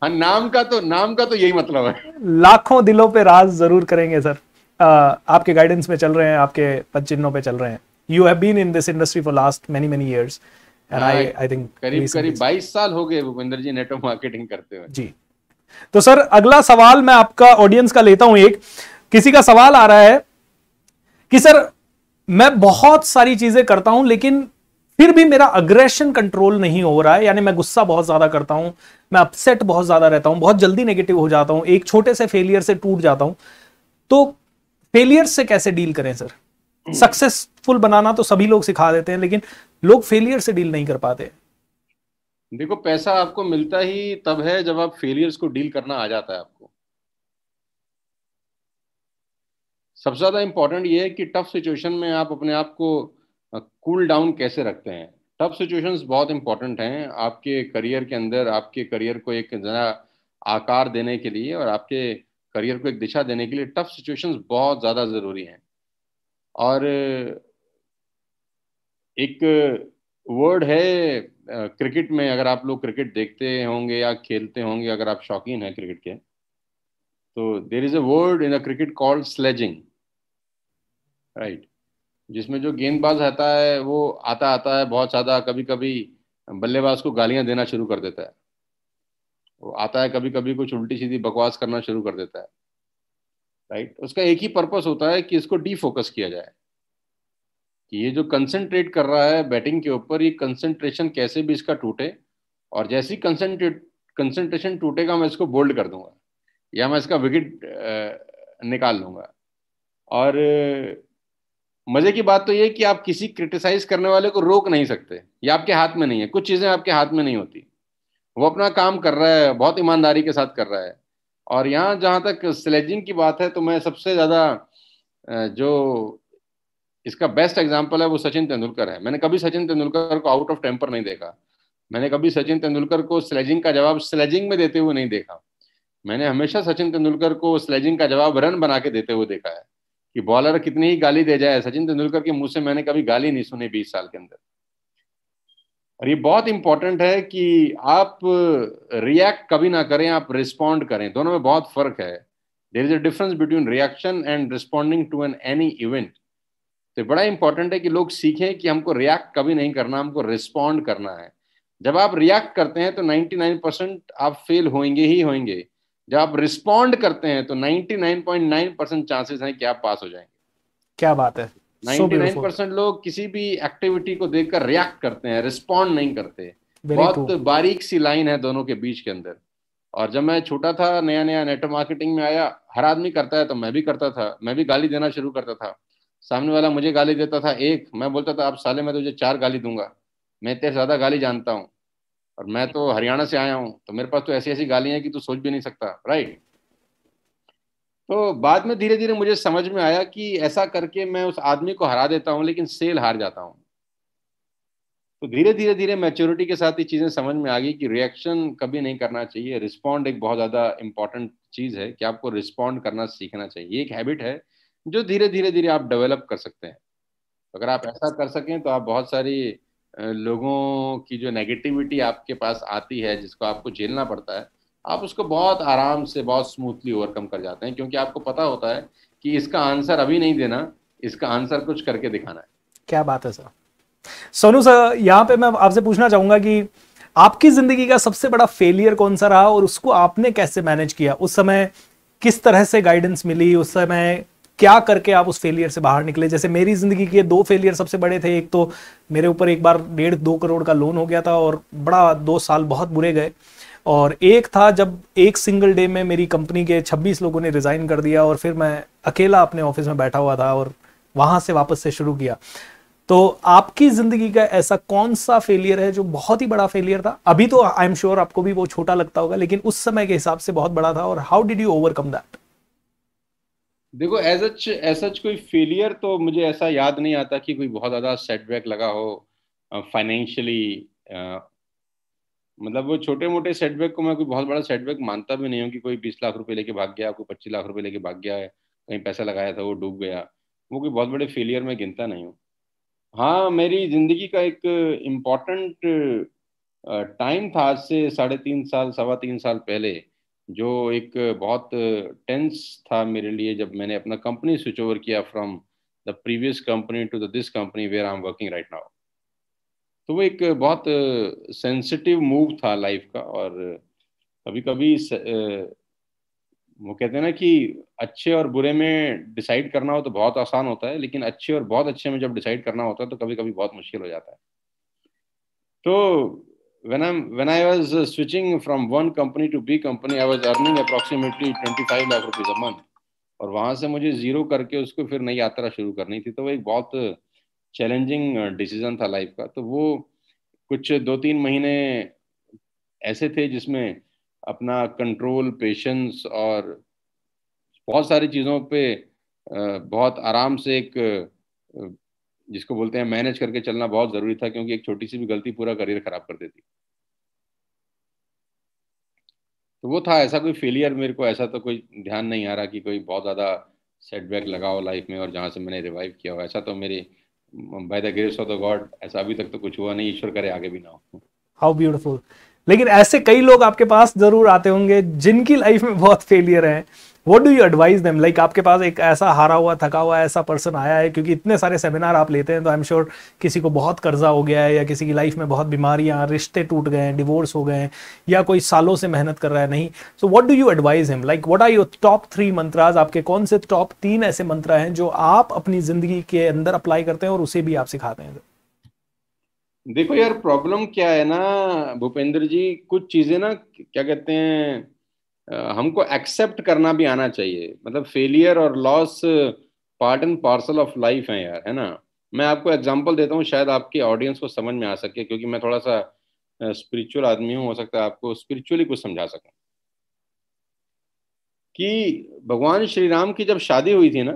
[SPEAKER 3] हाँ, नाम का तो नाम का तो यही मतलब है
[SPEAKER 1] लाखों दिलों पे राज जरूर करेंगे सर uh, आपके गाइडेंस में चल रहे हैं आपके पदचिन्हों पे चल रहे हैं you have been in this industry for last many many years
[SPEAKER 3] and I I think करीब करीब 22 साल हो गए भूपेंद्र जी नेटवर्क मार्केटिंग करते हुए जी
[SPEAKER 1] तो सर अगला सवाल मैं आपका ऑडियंस का लेता हूं एक किसी का सवाल आ रहा है कि सर मैं बहुत सारी चीजें करता हूं लेकिन फिर भी मेरा अग्रेशन कंट्रोल नहीं हो रहा है यानी मैं गुस्सा बहुत ज्यादा करता हूं मैं अपसेट बहुत ज्यादा रहता हूं बहुत जल्दी नेगेटिव हो जाता हूं एक छोटे से फेलियर से टूट जाता हूं तो फेलियर से कैसे डील करें सर सक्सेसफुल hmm. बनाना तो सभी लोग सिखा देते हैं लेकिन लोग फेलियर से डील नहीं कर पाते
[SPEAKER 3] देखो पैसा आपको मिलता ही तब है जब आप फेलियर्स को डील करना आ जाता है आपको सबसे ज्यादा इंपॉर्टेंट ये है कि टफ सिचुएशन में आप अपने आप को कूल डाउन कैसे रखते हैं टफ सिचुएशंस बहुत इंपॉर्टेंट हैं आपके करियर के अंदर आपके करियर को एक ज़रा आकार देने के लिए और आपके करियर को एक दिशा देने के लिए टफ सिचुएशंस बहुत ज़्यादा ज़रूरी हैं और एक वर्ड है क्रिकेट में अगर आप लोग क्रिकेट देखते होंगे या खेलते होंगे अगर आप शौकीन हैं क्रिकेट के तो there is a word in a cricket called sledging right जिसमें जो गेंदबाज आता है वो आता आता है बहुत ज़्यादा कभी कभी बल्लेबाज को गालियां देना शुरू कर देता है वो आता है कभी कभी कुछ उल्टी सीधी बकवास करना शुरू कर देता है राइट उसका एक ही पर्पस होता है कि इसको डीफोकस किया जाए कि ये जो कंसेंट्रेट कर रहा है बैटिंग के ऊपर ये कंसेंट्रेशन कैसे भी इसका टूटे और जैसी कंसेंट्रेट कंसेंट्रेशन टूटेगा मैं इसको बोल्ड कर दूंगा या मैं इसका विकेट निकाल लूंगा और मजे की बात तो ये कि आप किसी क्रिटिसाइज करने वाले को रोक नहीं सकते ये आपके हाथ में नहीं है कुछ चीजें आपके हाथ में नहीं होती वो अपना काम कर रहा है बहुत ईमानदारी के साथ कर रहा है और यहाँ जहां तक स्लेजिंग की बात है तो मैं सबसे ज़्यादा जो इसका बेस्ट एग्जाम्पल है वो सचिन तेंदुलकर है मैंने कभी सचिन तेंदुलकर को आउट ऑफ टेम्पर नहीं देखा मैंने कभी सचिन तेंदुलकर को स्लेजिंग का जवाब स्लेजिंग में देते हुए नहीं देखा मैंने हमेशा सचिन तेंदुलकर को स्लेजिंग का जवाब रन बना के देते हुए देखा है कि बॉलर कितनी ही गाली दे जाए सचिन तेंदुलकर के मुंह से मैंने कभी गाली नहीं सुनी बीस साल के अंदर और ये बहुत इंपॉर्टेंट है कि आप रिएक्ट कभी ना करें आप रिस्पॉन्ड करें दोनों में बहुत फर्क है there is a difference between reaction and responding to an any event तो बड़ा इंपॉर्टेंट है कि लोग सीखें कि हमको रिएक्ट कभी नहीं करना हमको रिस्पॉन्ड करना है जब आप रिएक्ट करते हैं तो 99 परसेंट आप फेल होंगे ही होंगे जब आप रिस्पॉन्ड करते हैं तो 99.9 परसेंट चांसेस हैं कि आप पास हो जाएंगे
[SPEAKER 1] क्या बात है 99
[SPEAKER 3] परसेंट लोग किसी भी एक्टिविटी को देखकर रिएक्ट करते हैं रिस्पॉन्ड नहीं करते बहुत बारीक सी लाइन है दोनों के बीच के अंदर और जब मैं छोटा था नया नया नेटवर्क मार्केटिंग में आया हर आदमी करता है तो मैं भी करता था मैं भी गाली देना शुरू करता था सामने वाला मुझे गाली देता था एक मैं बोलता था आप साले मैं तुझे चार गाली दूंगा मैं इतने ज्यादा गाली जानता हूँ और मैं तो हरियाणा से आया हूँ तो मेरे पास तो ऐसी ऐसी गालियां हैं कि तू सोच भी नहीं सकता राइट तो बाद में धीरे धीरे मुझे समझ में आया कि ऐसा करके मैं उस आदमी को हरा देता हूँ लेकिन सेल हार जाता हूँ तो धीरे धीरे धीरे मेच्योरिटी के साथ ये चीज़ें समझ में आ गई कि रिएक्शन कभी नहीं करना चाहिए रिस्पॉन्ड एक बहुत ज़्यादा इंपॉर्टेंट चीज़ है कि आपको रिस्पॉन्ड करना सीखना चाहिए ये एक हैबिट है जो धीरे धीरे धीरे आप डेवलप कर सकते हैं अगर आप ऐसा कर सकें तो आप बहुत सारी लोगों की जो नेगेटिविटी आपके पास आती है जिसको आपको झेलना पड़ता है आप उसको बहुत आराम से बहुत स्मूथली ओवरकम कर जाते हैं क्योंकि आपको पता होता है कि इसका आंसर अभी नहीं देना इसका आंसर कुछ करके दिखाना है
[SPEAKER 1] क्या बात है सर सोनू सर यहाँ पे मैं आपसे पूछना चाहूंगा कि आपकी जिंदगी का सबसे बड़ा फेलियर कौन सा रहा और उसको आपने कैसे मैनेज किया उस समय किस तरह से गाइडेंस मिली उस समय क्या करके आप उस फेलियर से बाहर निकले जैसे मेरी जिंदगी के दो फेलियर सबसे बड़े थे एक तो मेरे ऊपर एक बार डेढ़ दो करोड़ का लोन हो गया था और बड़ा दो साल बहुत बुरे गए और एक था जब एक सिंगल डे में मेरी कंपनी के 26 लोगों ने रिज़ाइन कर दिया और फिर मैं अकेला अपने ऑफिस में बैठा हुआ था और वहाँ से वापस से शुरू किया तो आपकी ज़िंदगी का ऐसा कौन सा फेलियर है जो बहुत ही बड़ा फेलियर था अभी तो आई एम श्योर आपको भी वो छोटा लगता होगा लेकिन उस समय के हिसाब से बहुत बड़ा था और how did you overcome that
[SPEAKER 3] देखो एज सच एज सच कोई फेलियर तो मुझे ऐसा याद नहीं आता कि कोई बहुत ज़्यादा सेटबैक लगा हो फाइनेंशियली मतलब वो छोटे मोटे सेटबैक को मैं कोई बहुत बड़ा सेटबैक मानता भी नहीं हूँ कि कोई बीस लाख रुपए लेके भाग गया कोई पच्चीस लाख रुपए लेके भाग गया है कहीं पैसा लगाया था वो डूब गया वो कोई बहुत बड़े फेलियर में गिनता नहीं हूँ हाँ मेरी ज़िंदगी का एक इम्पॉर्टेंट टाइम था आज से साढ़े तीन साल सवा तीन साल पहले जो एक बहुत टेंस था मेरे लिए जब मैंने अपना कंपनी स्विच ओवर किया from the previous company to the this company where I am working right now तो वो एक बहुत सेंसिटिव मूव था लाइफ का और कभी कभी वो कहते हैं ना कि अच्छे और बुरे में डिसाइड करना हो तो बहुत आसान होता है लेकिन अच्छे और बहुत अच्छे में जब डिसाइड करना होता है तो कभी कभी बहुत मुश्किल हो जाता है तो when I'm when I was uh, switching from one company to B company, I was earning approximately 25 lakh rupees a month. और वहां से मुझे जीरो करके उसको फिर नई यात्रा शुरू करनी थी तो वो एक बहुत चैलेंजिंग uh, डिसीजन uh, था लाइफ का तो वो कुछ दो तीन महीने ऐसे थे जिसमें अपना कंट्रोल पेशेंस और बहुत सारी चीज़ों पे uh, बहुत आराम से एक जिसको बोलते हैं मैनेज करके चलना बहुत ज़रूरी था क्योंकि एक छोटी सी भी गलती पूरा करियर ख़राब कर देती तो वो था ऐसा कोई फेलियर मेरे को ऐसा तो कोई ध्यान नहीं आ रहा कि कोई बहुत ज़्यादा सेटबैक लगा हो लाइफ में और जहां से मैंने रिवाइव किया हो ऐसा तो मेरे by the grace of the God ऐसा अभी तक तो कुछ हुआ नहीं ईश्वर करे आगे भी ना हो
[SPEAKER 1] हाउ ब्यूटिफुल लेकिन ऐसे कई लोग आपके पास जरूर आते होंगे जिनकी लाइफ में बहुत फेलियर है what do you advise them like आपके पास एक ऐसा हारा हुआ थका हुआ ऐसा पर्सन आया है क्योंकि इतने सारे सेमिनार आप लेते हैं तो आई एम श्योर किसी को बहुत कर्जा हो गया है या किसी की लाइफ में बहुत बीमारियाँ रिश्ते टूट गए हैं डिवोर्स हो गए हैं या कोई सालों से मेहनत कर रहा है नहीं so what do you advise him like what are your top three mantras आपके कौन से टॉप तीन ऐसे मंत्र हैं जो आप अपनी जिंदगी के अंदर अप्लाई करते हैं और उसे भी आप सिखाते हैं
[SPEAKER 3] देखो यार प्रॉब्लम क्या है ना भूपेंद्र जी कुछ चीजें ना क्या कहते हैं हमको एक्सेप्ट करना भी आना चाहिए मतलब फेलियर और loss part and parcel of life है यार है ना मैं आपको एग्जांपल देता हूँ शायद आपके ऑडियंस को समझ में आ सके क्योंकि मैं थोड़ा सा स्पिरिचुअल आदमी हूँ हो सकता है आपको स्पिरिचुअली कुछ समझा सकूँ कि भगवान श्री राम की जब शादी हुई थी ना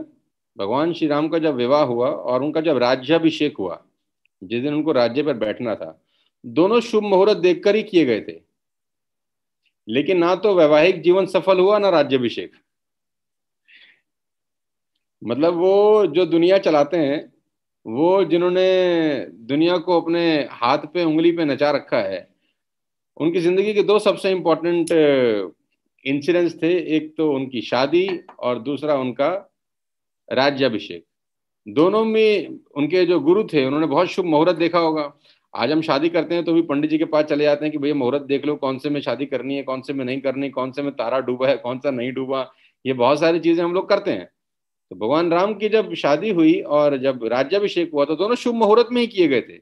[SPEAKER 3] भगवान श्री राम का जब विवाह हुआ और उनका जब राज्याभिषेक हुआ जिस दिन उनको राज्य पर बैठना था दोनों शुभ मुहूर्त देखकर ही किए गए थे लेकिन ना तो वैवाहिक जीवन सफल हुआ ना राज्यभिषेक मतलब वो जो दुनिया चलाते हैं वो जिन्होंने दुनिया को अपने हाथ पे उंगली पे नचा रखा है उनकी जिंदगी के दो सबसे इंपॉर्टेंट इंसिडेंस uh, थे एक तो उनकी शादी और दूसरा उनका राज्याभिषेक दोनों में उनके जो गुरु थे उन्होंने बहुत शुभ मुहूर्त देखा होगा आज हम शादी करते हैं तो भी पंडित जी के पास चले जाते हैं कि भैया मुहूर्त देख लो कौन से में शादी करनी है कौन से में नहीं करनी कौन से में तारा डूबा है कौन सा नहीं डूबा ये बहुत सारी चीजें हम लोग करते हैं तो भगवान राम की जब शादी हुई और जब राज्याभिषेक हुआ तो दोनों शुभ मुहूर्त में ही किए गए थे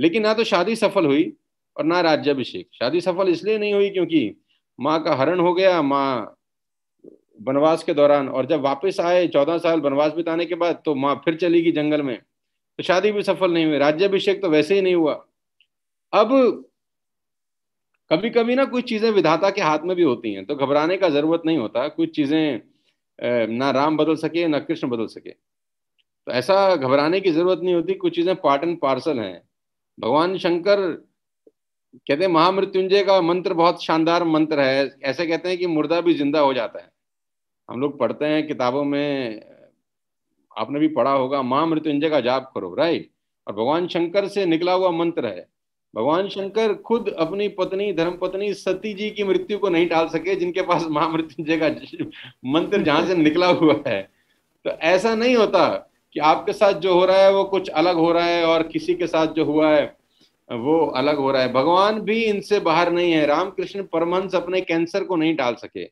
[SPEAKER 3] लेकिन ना तो शादी सफल हुई और ना राज्याभिषेक शादी सफल इसलिए नहीं हुई क्योंकि माँ का हरण हो गया माँ वनवास के दौरान और जब वापस आए चौदह साल वनवास बिताने के बाद तो माँ फिर चली गई जंगल में तो शादी भी सफल नहीं हुई राज्याभिषेक तो वैसे ही नहीं हुआ अब कभी कभी ना कुछ चीजें विधाता के हाथ में भी होती हैं तो घबराने का जरूरत नहीं होता कुछ चीजें ना राम बदल सके ना कृष्ण बदल सके तो ऐसा घबराने की जरूरत नहीं होती कुछ चीजें पार्ट एंड पार्सल हैं भगवान शंकर कहते हैं महामृत्युंजय का मंत्र बहुत शानदार मंत्र है ऐसे कहते हैं कि मुर्दा भी जिंदा हो जाता है हम लोग पढ़ते हैं किताबों में आपने भी पढ़ा होगा महामृत्युंजय का जाप करो राइट और भगवान शंकर से निकला हुआ मंत्र है भगवान शंकर खुद अपनी पत्नी धर्मपत्नी सती जी की मृत्यु को नहीं टाल सके जिनके पास [laughs] महामृत्युंजय का [laughs] मंत्र जहां से निकला हुआ है तो ऐसा नहीं होता कि आपके साथ जो हो रहा है वो कुछ अलग हो रहा है और किसी के साथ जो हुआ है वो अलग हो रहा है भगवान भी इनसे बाहर नहीं है रामकृष्ण परमहंस अपने कैंसर को नहीं टाल सके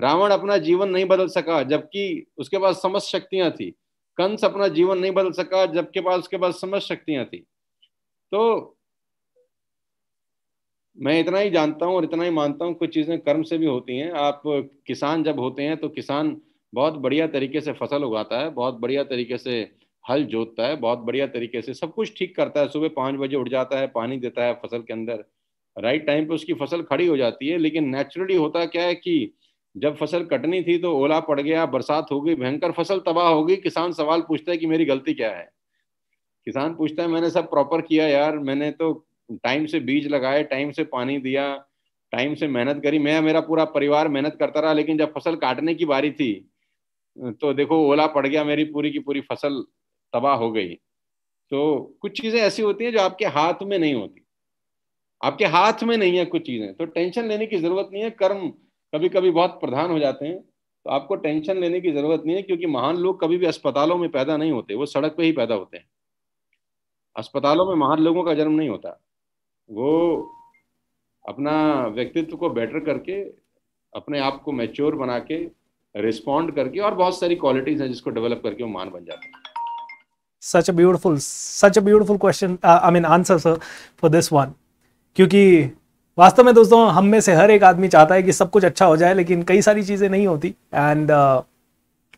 [SPEAKER 3] रावण अपना जीवन नहीं बदल सका जबकि उसके पास समस्त शक्तियां थी कंस अपना जीवन नहीं बदल सका जबकि पास उसके पास समस्त शक्तियां थी तो मैं इतना ही जानता हूँ और इतना ही मानता हूँ कुछ चीज़ें कर्म से भी होती हैं आप किसान जब होते हैं तो किसान बहुत बढ़िया तरीके से फसल उगाता है बहुत बढ़िया तरीके से हल जोतता है बहुत बढ़िया तरीके से सब कुछ ठीक करता है सुबह पाँच बजे उठ जाता है पानी देता है फसल के अंदर राइट टाइम पे उसकी फसल खड़ी हो जाती है लेकिन नेचुरली होता क्या है कि जब फसल कटनी थी तो ओला पड़ गया बरसात हो गई भयंकर फसल तबाह हो गई किसान सवाल पूछता है कि मेरी गलती क्या है किसान पूछता है मैंने सब प्रॉपर किया यार मैंने तो टाइम से बीज लगाए टाइम से पानी दिया टाइम से मेहनत करी मैं मेरा पूरा परिवार मेहनत करता रहा लेकिन जब फसल काटने की बारी थी तो देखो ओला पड़ गया मेरी पूरी की पूरी फसल तबाह हो गई तो कुछ चीज़ें ऐसी होती हैं जो आपके हाथ में नहीं होती आपके हाथ में नहीं है कुछ चीज़ें तो टेंशन लेने की ज़रूरत नहीं है कर्म कभी कभी बहुत प्रधान हो जाते हैं तो आपको टेंशन लेने की ज़रूरत नहीं है क्योंकि महान लोग कभी भी अस्पतालों में पैदा नहीं होते वो सड़क पर ही पैदा होते हैं अस्पतालों में महान लोगों का जन्म नहीं होता वो अपना व्यक्तित्व को बेटर करके अपने आप को मैच्योर बना के रिस्पॉन्ड करके और बहुत सारी क्वालिटीज हैं जिसको डेवलप करके वो मान बन जाता है
[SPEAKER 1] सच a beautiful such a beautiful question uh, i mean answer sir क्योंकि वास्तव में दोस्तों हम में से हर एक आदमी चाहता है कि सब कुछ अच्छा हो जाए लेकिन कई सारी चीज़ें नहीं होती एंड uh,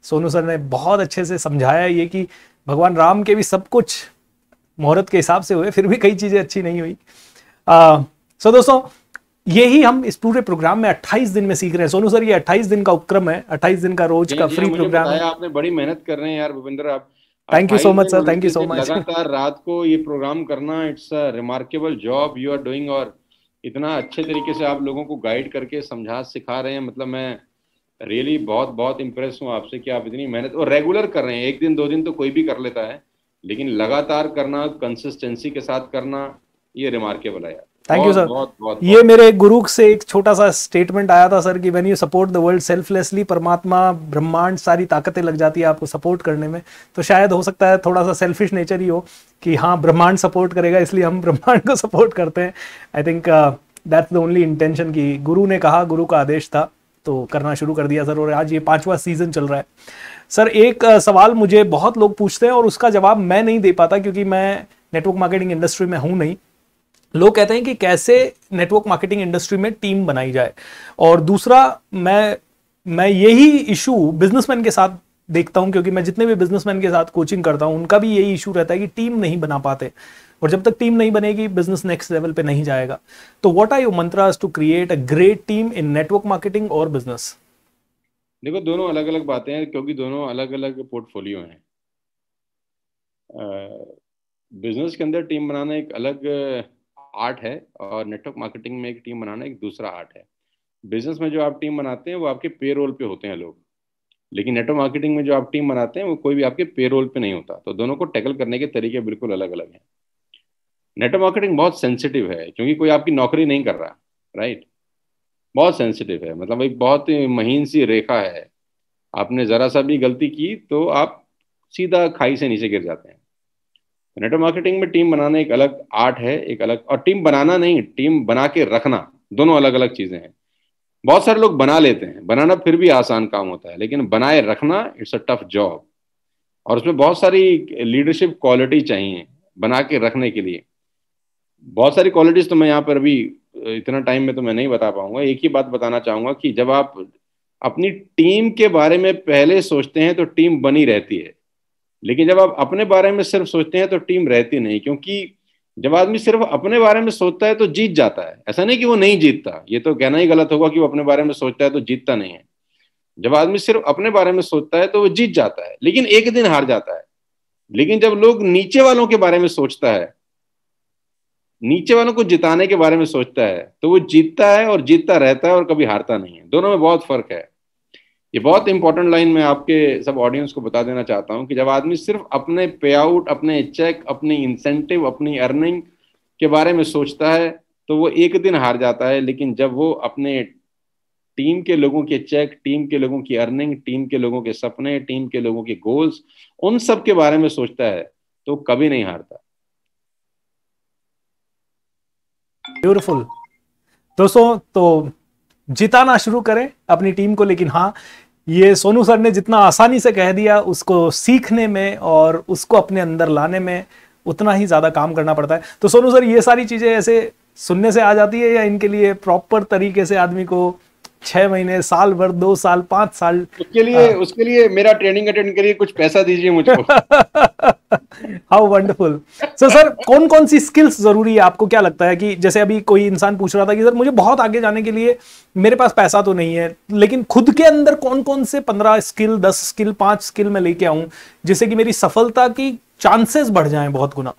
[SPEAKER 1] सोनू सर ने बहुत अच्छे से समझाया ये कि भगवान राम के भी सब कुछ मुहूर्त के हिसाब से हुए फिर भी कई चीज़ें अच्छी नहीं हुई सो दोस्तों यही हम इस पूरे प्रोग्राम में 28 दिन में सीख रहे हैं सोनू सर ये 28 दिन का उपक्रम है 28 दिन का रोज का फ्री प्रोग्राम है
[SPEAKER 3] आपने बड़ी मेहनत कर रहे हैं यार भूपिंदर आप thank you so much sir thank you so much लगातार रात को ये प्रोग्राम करना it's a remarkable job you are doing और इतना अच्छे तरीके से आप लोगों को गाइड करके समझा सिखा रहे हैं मतलब मैं रियली बहुत बहुत इंप्रेस हूँ आपसे कि आप इतनी मेहनत और रेगुलर कर रहे हैं एक दिन दो दिन तो कोई भी कर लेता है लेकिन लगातार करना कंसिस्टेंसी के साथ करना ये रिमार्केबल है थैंक यू सर ये मेरे
[SPEAKER 1] गुरु से एक छोटा सा स्टेटमेंट आया था सर कि when you support the world selflessly परमात्मा ब्रह्मांड सारी ताकतें लग जाती है आपको सपोर्ट करने में तो शायद हो सकता है थोड़ा सा सेल्फिश नेचर ही हो कि हाँ ब्रह्मांड सपोर्ट करेगा इसलिए हम ब्रह्मांड को सपोर्ट करते हैं I think that's the only intention की गुरु ने कहा गुरु का आदेश था तो करना शुरू कर दिया सर और आज ये पांचवा सीजन चल रहा है सर एक uh, सवाल मुझे बहुत लोग पूछते हैं और उसका जवाब मैं नहीं दे पाता क्योंकि मैं नेटवर्क मार्केटिंग इंडस्ट्री में हूँ नहीं लोग कहते हैं कि कैसे नेटवर्क मार्केटिंग इंडस्ट्री में टीम बनाई जाए और दूसरा मैं मैं यही इशू बिजनेसमैन के साथ देखता हूं क्योंकि मैं जितने भी बिजनेसमैन के साथ कोचिंग करता हूं उनका भी यही इशू रहता है कि टीम नहीं बना पाते और जब तक टीम नहीं बनेगी बिजनेस नेक्स्ट लेवल पे नहीं जाएगा तो what are your mantras to create a great team in network marketing और बिजनेस
[SPEAKER 3] देखो दोनों अलग अलग बातें हैं क्योंकि दोनों अलग अलग पोर्टफोलियो हैं बिजनेस के अंदर टीम बनाना एक अलग आर्ट है और नेटवर्क मार्केटिंग में एक टीम बनाना एक दूसरा आर्ट है बिजनेस में जो आप टीम बनाते हैं वो आपके पे रोल पे होते हैं लोग लेकिन नेटवर्क मार्केटिंग में जो आप टीम बनाते हैं वो कोई भी आपके पे रोल पे नहीं होता तो दोनों को टैकल करने के तरीके बिल्कुल अलग अलग हैं नेटवर्क मार्केटिंग बहुत सेंसिटिव है क्योंकि कोई आपकी नौकरी नहीं कर रहा राइट बहुत सेंसिटिव है मतलब एक बहुत महीन सी रेखा है आपने ज़रा सा भी गलती की तो आप सीधा खाई से नीचे गिर जाते हैं नेटवर्क मार्केटिंग में टीम बनाना एक अलग आर्ट है एक अलग और टीम बनाना नहीं टीम बना के रखना दोनों अलग अलग चीजें हैं बहुत सारे लोग बना लेते हैं बनाना फिर भी आसान काम होता है लेकिन बनाए रखना इट्स अ टफ जॉब और उसमें बहुत सारी लीडरशिप क्वालिटी चाहिए बना के रखने के लिए बहुत सारी क्वालिटीज तो मैं यहाँ पर अभी इतना टाइम में तो मैं नहीं बता पाऊंगा एक ही बात बताना चाहूंगा कि जब आप अपनी टीम के बारे में पहले सोचते हैं तो टीम बनी रहती है लेकिन जब आप अपने बारे में सिर्फ सोचते हैं तो टीम रहती नहीं क्योंकि जब आदमी सिर्फ अपने बारे में सोचता है तो जीत जाता है ऐसा नहीं कि वो नहीं जीतता ये तो कहना ही गलत होगा कि वो अपने बारे में सोचता है तो जीतता नहीं है जब आदमी सिर्फ अपने बारे में सोचता है तो वो जीत जाता है लेकिन एक दिन हार जाता है लेकिन जब लोग नीचे वालों के बारे में सोचता है नीचे वालों को जिताने के बारे में सोचता है तो वो जीतता है और जीतता रहता है और कभी हारता नहीं है दोनों में बहुत फर्क है ये बहुत इंपॉर्टेंट लाइन मैं आपके सब ऑडियंस को बता देना चाहता हूँ कि जब आदमी सिर्फ अपने पे आउट अपने चेक अपनी इंसेंटिव अपनी अर्निंग के बारे में सोचता है तो वो एक दिन हार जाता है लेकिन जब वो अपने टीम के लोगों के चेक टीम के लोगों की अर्निंग टीम के लोगों के सपने टीम के लोगों के गोल्स उन सब के बारे में सोचता है तो कभी नहीं हारता
[SPEAKER 1] ब्यूटिफुल दोस्तों तो जिताना शुरू करें अपनी टीम को लेकिन हाँ ये सोनू सर ने जितना आसानी से कह दिया उसको सीखने में और उसको अपने अंदर लाने में उतना ही ज़्यादा काम करना पड़ता है तो सोनू सर ये सारी चीज़ें ऐसे सुनने से आ जाती है या इनके लिए प्रॉपर तरीके से आदमी को छह महीने साल भर दो साल पांच साल उसके लिए आ, हाँ।
[SPEAKER 3] उसके लिए मेरा ट्रेनिंग अटेंड करिए कुछ पैसा दीजिए मुझे
[SPEAKER 1] हाउ वंडरफुल सर सर कौन कौन सी स्किल्स जरूरी है आपको क्या लगता है कि जैसे अभी कोई इंसान पूछ रहा था कि सर मुझे बहुत आगे जाने के लिए मेरे पास पैसा तो नहीं है लेकिन खुद के अंदर कौन कौन से पंद्रह स्किल दस स्किल पांच स्किल मैं लेके आऊं जिससे कि मेरी सफलता की चांसेस बढ़ जाए बहुत गुना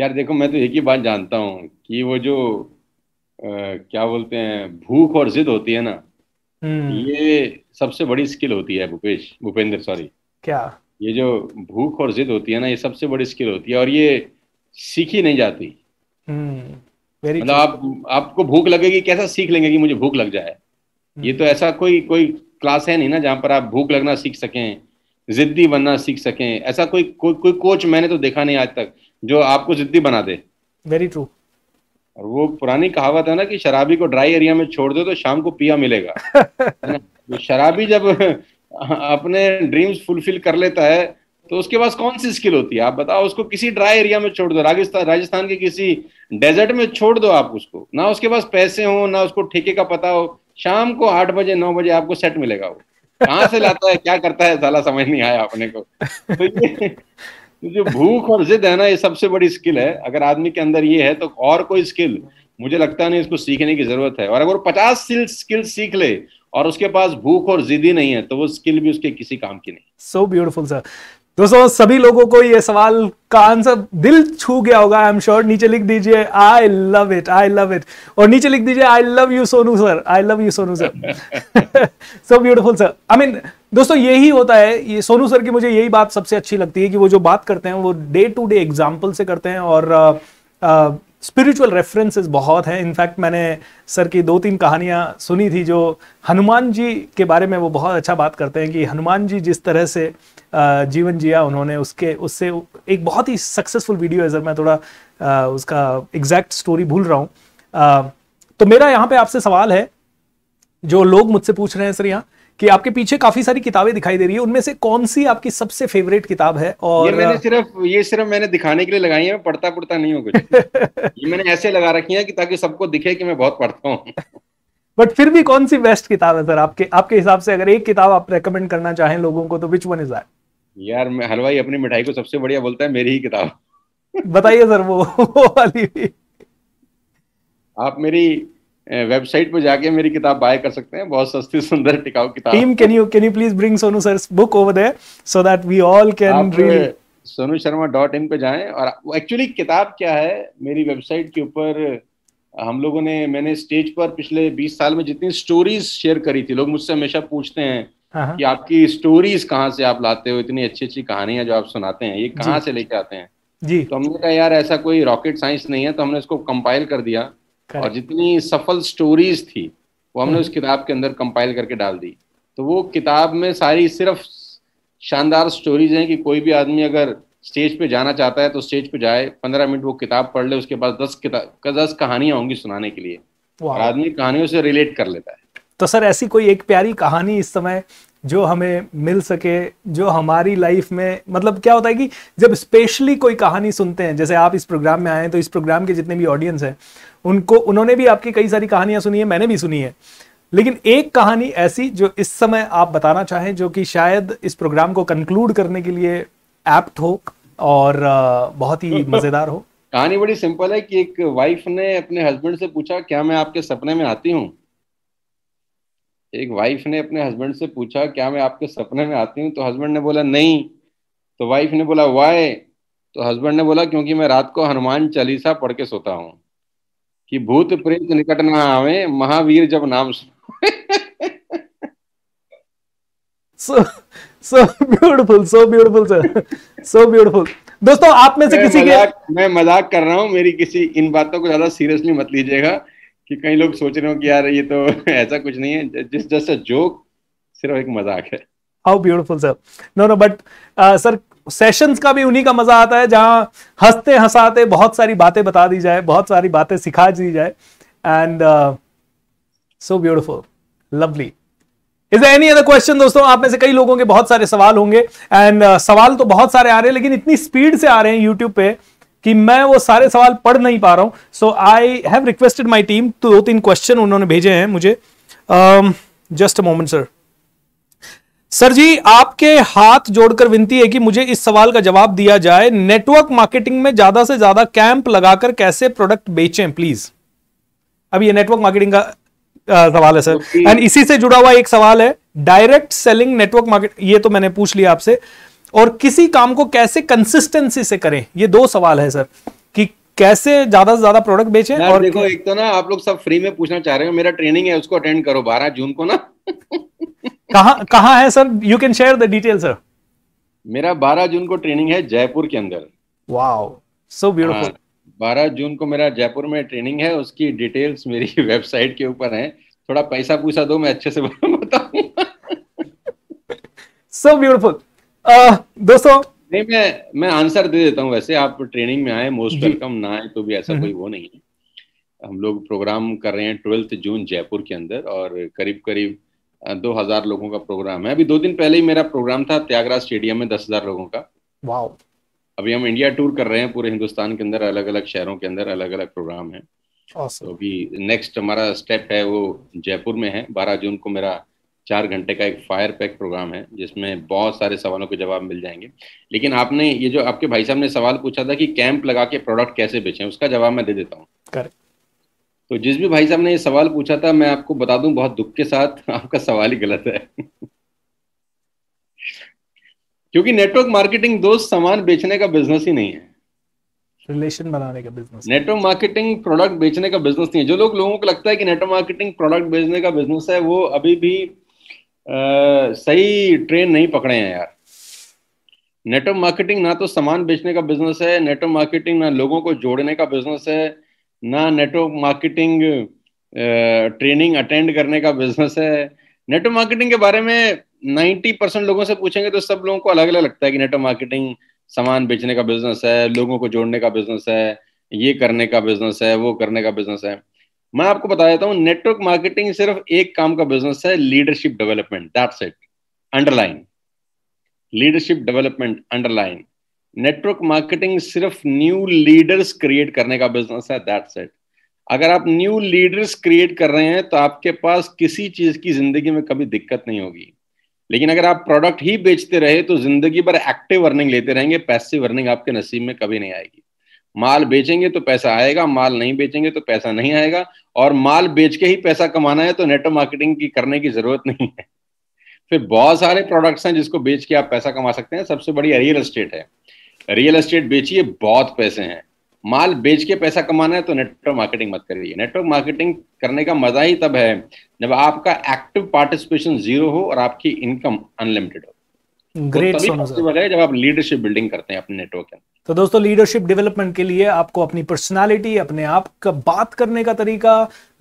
[SPEAKER 3] यार देखो मैं तो एक ही बात जानता हूँ कि वो जो क्या बोलते हैं भूख और जिद होती है ना हम्म। ये सबसे बड़ी स्किल होती है भूपेश भूपेंद्र सॉरी क्या ये जो भूख और जिद होती है ना ये सबसे बड़ी स्किल होती है और ये सीखी नहीं जाती
[SPEAKER 1] हम्म, मतलब
[SPEAKER 3] आप आपको भूख लगेगी कैसा सीख लेंगे कि मुझे भूख लग जाए हम्म। ये तो ऐसा कोई कोई क्लास है नहीं ना जहाँ पर आप भूख लगना सीख सकें जिद्दी बनना सीख सकें ऐसा कोई कोई कोई कोच मैंने तो देखा नहीं आज तक जो आपको जिद्दी बना दे वेरी ट्रू और वो पुरानी कहावत है ना कि शराबी को ड्राई एरिया में छोड़ दो तो शाम को पिया मिलेगा [laughs] तो शराबी जब [laughs] अपने ड्रीम्स फुलफिल कर लेता है तो उसके पास कौन सी स्किल होती है आप बताओ उसको किसी ड्राई एरिया में छोड़ दो राजस्थान राजस्थान के किसी डेजर्ट में छोड़ दो आप उसको ना उसके पास पैसे हो ना उसको ठेके का पता हो शाम को आठ बजे नौ बजे आपको सेट मिलेगा वो कहाँ से लाता है क्या करता है साला समझ नहीं आया अपने को तो ये क्योंकि भूख और जिद है ना ये सबसे बड़ी स्किल है अगर आदमी के अंदर ये है तो और कोई स्किल मुझे लगता नहीं इसको सीखने की जरूरत है और अगर पचास स्किल स्किल सीख ले और उसके पास भूख और जिद ही नहीं है तो वो स्किल भी उसके किसी काम की नहीं
[SPEAKER 1] सो ब्यूटिफुल सर दोस्तों सभी लोगों को ये सवाल का आंसर दिल छू गया होगा आई एम श्योर नीचे लिख दीजिए I love it I love it और नीचे लिख दीजिए I love you Sonu sir I love you Sonu sir so beautiful sir I mean दोस्तों यही होता है ये सोनू सर की मुझे यही बात सबसे अच्छी लगती है कि वो जो बात करते हैं वो डे टू डे एग्जाम्पल से करते हैं और स्पिरिचुअल रेफरेंसेस बहुत हैं इनफैक्ट मैंने सर की दो तीन कहानियाँ सुनी थी जो हनुमान जी के बारे में वो बहुत अच्छा बात करते हैं कि हनुमान जी जिस तरह से uh, जीवन जिया उन्होंने उसके उससे एक बहुत ही सक्सेसफुल वीडियो है सर मैं थोड़ा uh, उसका एग्जैक्ट स्टोरी भूल रहा हूँ तो मेरा यहाँ पे आपसे सवाल है जो लोग मुझसे पूछ रहे हैं सर यहाँ कि आपके पीछे काफी सारी किताबें दिखाई दे रही है उनमें से कौन सी आपकी सबसे फेवरेट किताब है और ये मैंने
[SPEAKER 3] सिर्फ ये सिर्फ मैंने दिखाने के लिए लगाई है पढ़ता पढ़ता नहीं हूँ कुछ [laughs] ये मैंने ऐसे लगा रखी है कि ताकि सबको दिखे कि मैं बहुत पढ़ता हूँ बट [laughs] फिर
[SPEAKER 1] भी कौन सी बेस्ट किताब है सर आपके आपके हिसाब से अगर एक किताब आप रेकमेंड करना चाहें लोगों को तो विच वन इज दैट
[SPEAKER 3] यार हलवाई अपनी मिठाई को सबसे बढ़िया बोलता है मेरी ही किताब
[SPEAKER 1] [laughs] बताइए सर वो वो
[SPEAKER 3] वाली भी आप मेरी वेबसाइट पर जाके मेरी किताब बाय कर सकते हैं बहुत सस्ती सुंदर टिकाऊ किताब team can
[SPEAKER 1] you can you please bring Sonu sir book over there so that we all can read
[SPEAKER 3] Sonu Sharma dot in पे जाएं और एक्चुअली किताब क्या है मेरी वेबसाइट के ऊपर हम लोगों ने मैंने स्टेज पर पिछले 20 साल में जितनी स्टोरीज शेयर करी थी लोग मुझसे हमेशा पूछते हैं हाँ, हाँ। कि आपकी स्टोरीज कहाँ से आप लाते हो इतनी अच्छी अच्छी कहानियां जो आप सुनाते हैं ये कहाँ से लेके आते हैं जी तो हमने कहा यार ऐसा कोई रॉकेट साइंस नहीं है तो हमने इसको कंपाइल कर दिया Correct. और जितनी सफल स्टोरीज थी वो हमने हाँ। उस किताब के अंदर कंपाइल करके डाल दी तो वो किताब में सारी सिर्फ शानदार स्टोरीज हैं कि कोई भी आदमी अगर स्टेज पे जाना चाहता है तो स्टेज पे जाए पंद्रह मिनट वो किताब पढ़ ले उसके पास दस किताब दस कहानियां होंगी सुनाने के लिए और आदमी कहानियों से रिलेट कर लेता है
[SPEAKER 1] तो सर ऐसी कोई एक प्यारी कहानी इस समय जो हमें मिल सके जो हमारी लाइफ में मतलब क्या होता है कि जब स्पेशली कोई कहानी सुनते हैं जैसे आप इस प्रोग्राम में आए हैं तो इस प्रोग्राम के जितने भी ऑडियंस हैं उनको उन्होंने भी आपकी कई सारी कहानियां सुनी है मैंने भी सुनी है लेकिन एक कहानी ऐसी जो इस समय आप बताना चाहें जो कि शायद इस प्रोग्राम को कंक्लूड करने के लिए एप्ट हो और बहुत ही मजेदार हो
[SPEAKER 3] कहानी बड़ी सिंपल है कि एक वाइफ ने अपने हस्बैंड से पूछा क्या मैं आपके सपने में आती हूँ एक वाइफ ने अपने हस्बैंड से पूछा क्या मैं आपके सपने में आती हूँ तो हस्बैंड ने बोला नहीं तो वाइफ ने बोला वाई तो हस्बैंड ने बोला क्योंकि मैं रात को हनुमान चालीसा पढ़ के सोता हूँ कि भूत प्रेत निकट ना आवे महावीर जब नाम so so
[SPEAKER 1] beautiful so beautiful sir so beautiful दोस्तों आप में से किसी के
[SPEAKER 3] मैं मजाक कर रहा हूँ मेरी किसी इन बातों को ज्यादा सीरियसली मत लीजिएगा कि कई लोग सोच रहे हो कि यार ये तो [laughs] ऐसा कुछ नहीं है जिस जस्ट अ जोक सिर्फ एक मजाक है
[SPEAKER 1] how beautiful sir no no but sir sessions का भी उन्हीं का मजा आता है जहां हंसते हंसाते बहुत सारी बातें बता दी जाए बहुत सारी बातें सिखा दी जाए and so beautiful lovely is any other question दोस्तों आप में से कई लोगों के बहुत सारे सवाल होंगे एंड uh, सवाल तो बहुत सारे आ रहे हैं लेकिन इतनी स्पीड से आ रहे हैं यूट्यूब पे कि मैं वो सारे सवाल पढ़ नहीं पा रहा हूं so I have requested my team दो तीन क्वेश्चन उन्होंने भेजे हैं मुझे just a moment sir sir ji आपके हाथ जोड़कर विनती है कि मुझे इस सवाल का जवाब दिया जाए नेटवर्क मार्केटिंग में ज्यादा से ज्यादा कैंप लगाकर कैसे प्रोडक्ट बेचें प्लीज अब ये नेटवर्क मार्केटिंग का आ, सवाल है सर एंड तो इसी से जुड़ा हुआ एक सवाल है डायरेक्ट सेलिंग नेटवर्क मार्केट ये तो मैंने पूछ लिया आपसे और किसी काम को कैसे कंसिस्टेंसी से करें ये दो सवाल है सर कि कैसे ज्यादा से ज्यादा प्रोडक्ट बेचें और देखो एक
[SPEAKER 3] तो ना आप लोग सब फ्री में पूछना चाह रहे हो मेरा ट्रेनिंग है उसको अटेंड करो बारह जून को ना [laughs]
[SPEAKER 1] कहा
[SPEAKER 3] है sir you can share the detail sir मेरा बारह जून को ट्रेनिंग है जयपुर के अंदर वाओ सो ब्यूटीफुल बारह जून को मेरा जयपुर में ट्रेनिंग है उसकी डिटेल्स मेरी वेबसाइट [laughs] के ऊपर है थोड़ा पैसा पूछा दो मैं अच्छे से बताऊं सो [laughs] ब्यूटीफुल uh, दोस्तों नहीं मैं मैं आंसर दे देता हूं वैसे आप ट्रेनिंग में आए मोस्ट वेलकम ना आए तो भी ऐसा कोई हम्म। वो नहीं है हम लोग प्रोग्राम कर रहे हैं ट्वेल्थ जून जयपुर के अंदर और करीब करीब दो हजार लोगों का प्रोग्राम है अभी दो दिन पहले ही मेरा प्रोग्राम था त्यागराज स्टेडियम में दस हजार लोगों का वाओ अभी हम इंडिया टूर कर रहे हैं पूरे हिंदुस्तान के अंदर अलग अलग शहरों के अंदर अलग अलग प्रोग्राम है awesome. तो अभी नेक्स्ट हमारा स्टेप है वो जयपुर में है बारह जून को मेरा चार घंटे का एक फायर पैक प्रोग्राम है जिसमें बहुत सारे सवालों के जवाब मिल जाएंगे लेकिन आपने ये जो आपके भाई साहब ने सवाल पूछा था कि कैंप लगा के प्रोडक्ट कैसे बेचें उसका जवाब मैं दे देता हूँ करेक्ट तो जिस भी भाई साहब ने ये सवाल पूछा था मैं आपको बता दूं बहुत दुख के साथ [laughs] आपका सवाल ही गलत है क्योंकि नेटवर्क मार्केटिंग दोस्त सामान बेचने का बिजनेस ही नहीं है
[SPEAKER 1] रिलेशन बनाने का बिजनेस
[SPEAKER 3] नेटवर्क मार्केटिंग प्रोडक्ट बेचने का बिजनेस नहीं है जो लोग लोगों को लगता है कि नेटवर्क मार्केटिंग प्रोडक्ट बेचने का बिजनेस है वो अभी भी आ, सही ट्रेन नहीं पकड़े हैं यार नेटवर्क मार्केटिंग ना तो सामान बेचने का बिजनेस है नेटवर्क मार्केटिंग ना लोगों को जोड़ने का बिजनेस है ना नेटवर्क मार्केटिंग ट्रेनिंग अटेंड करने का बिजनेस है नेटवर्क मार्केटिंग के बारे में 90 परसेंट लोगों से पूछेंगे तो सब लोगों को अलग अलग लगता है कि नेटवर्क मार्केटिंग सामान बेचने का बिजनेस है लोगों को जोड़ने का बिजनेस है ये करने का बिजनेस है वो करने का बिजनेस है मैं आपको बता देता हूँ नेटवर्क मार्केटिंग सिर्फ एक काम का बिजनेस है leadership development that's it underline leadership development underline network marketing सिर्फ न्यू लीडर्स क्रिएट करने का बिजनेस है दैट्स इट अगर आप न्यू लीडर्स क्रिएट कर रहे हैं तो आपके पास किसी चीज की जिंदगी में कभी दिक्कत नहीं होगी लेकिन अगर आप प्रोडक्ट ही बेचते रहे तो जिंदगी भर एक्टिव अर्निंग लेते रहेंगे पैसिव अर्निंग आपके नसीब में कभी नहीं आएगी माल बेचेंगे तो पैसा आएगा माल नहीं बेचेंगे तो पैसा नहीं आएगा और माल बेच के ही पैसा कमाना है तो नेटवर्क मार्केटिंग की करने की जरूरत नहीं है फिर बहुत सारे प्रोडक्ट्स हैं जिसको बेच के आप पैसा कमा सकते हैं सबसे बड़ी रियल एस्टेट है रियल एस्टेट बेचिए बहुत पैसे हैं माल बेच के पैसा कमाना है तो नेटवर्क मार्केटिंग मत करिए नेटवर्क मार्केटिंग करने का मजा ही तब है जब आपका एक्टिव पार्टिसिपेशन जीरो हो और आपकी इनकम अनलिमिटेड हो
[SPEAKER 1] ग्रेट तो
[SPEAKER 3] है जब आप लीडरशिप बिल्डिंग करते हैं अपने नेटवर्क के
[SPEAKER 1] तो दोस्तों लीडरशिप डेवलपमेंट के लिए आपको अपनी पर्सनालिटी अपने आप का बात करने का तरीका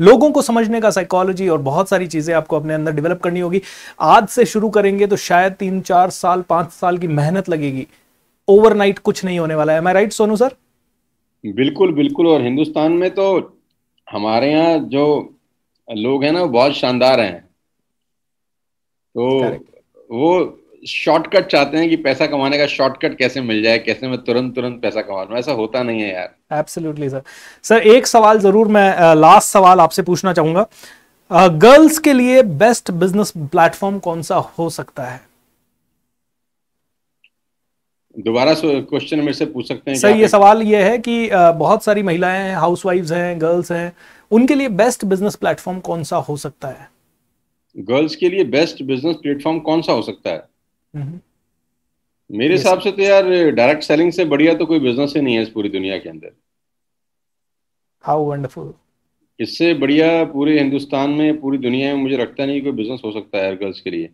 [SPEAKER 1] लोगों को समझने का साइकोलॉजी और बहुत सारी चीजें आपको अपने अंदर डेवलप करनी होगी आज से शुरू करेंगे तो शायद तीन चार साल पांच साल की मेहनत लगेगी ओवरनाइट कुछ नहीं होने वाला है मैं राइट सोनू सर
[SPEAKER 3] बिल्कुल बिल्कुल और हिंदुस्तान में तो हमारे यहाँ जो लोग हैं ना बहुत शानदार हैं तो वो शॉर्टकट चाहते हैं कि पैसा कमाने का शॉर्टकट कैसे मिल जाए कैसे मैं तुरंत तुरंत पैसा कमा लू ऐसा होता नहीं है यार
[SPEAKER 1] एब्सोल्युटली सर सर एक सवाल जरूर मैं लास्ट सवाल आपसे पूछना चाहूंगा गर्ल्स के लिए बेस्ट बिजनेस प्लेटफॉर्म कौन सा हो सकता है
[SPEAKER 3] दोबारा क्वेश्चन मेरे से पूछ सकते हैं सर ये
[SPEAKER 1] सवाल ये है कि बहुत सारी महिलाएं हैं हाउस वाइफ हैं गर्ल्स हैं उनके लिए बेस्ट बिजनेस प्लेटफॉर्म कौन सा हो सकता है
[SPEAKER 3] गर्ल्स के लिए बेस्ट बिजनेस प्लेटफॉर्म कौन सा हो सकता है हम्म। मेरे हिसाब से तो यार डायरेक्ट सेलिंग से बढ़िया तो कोई बिजनेस ही नहीं है इस पूरी दुनिया के अंदर
[SPEAKER 1] हाउ वंडरफुल
[SPEAKER 3] इससे बढ़िया पूरे हिंदुस्तान में पूरी दुनिया में मुझे लगता नहीं कोई बिजनेस हो सकता है गर्ल्स के लिए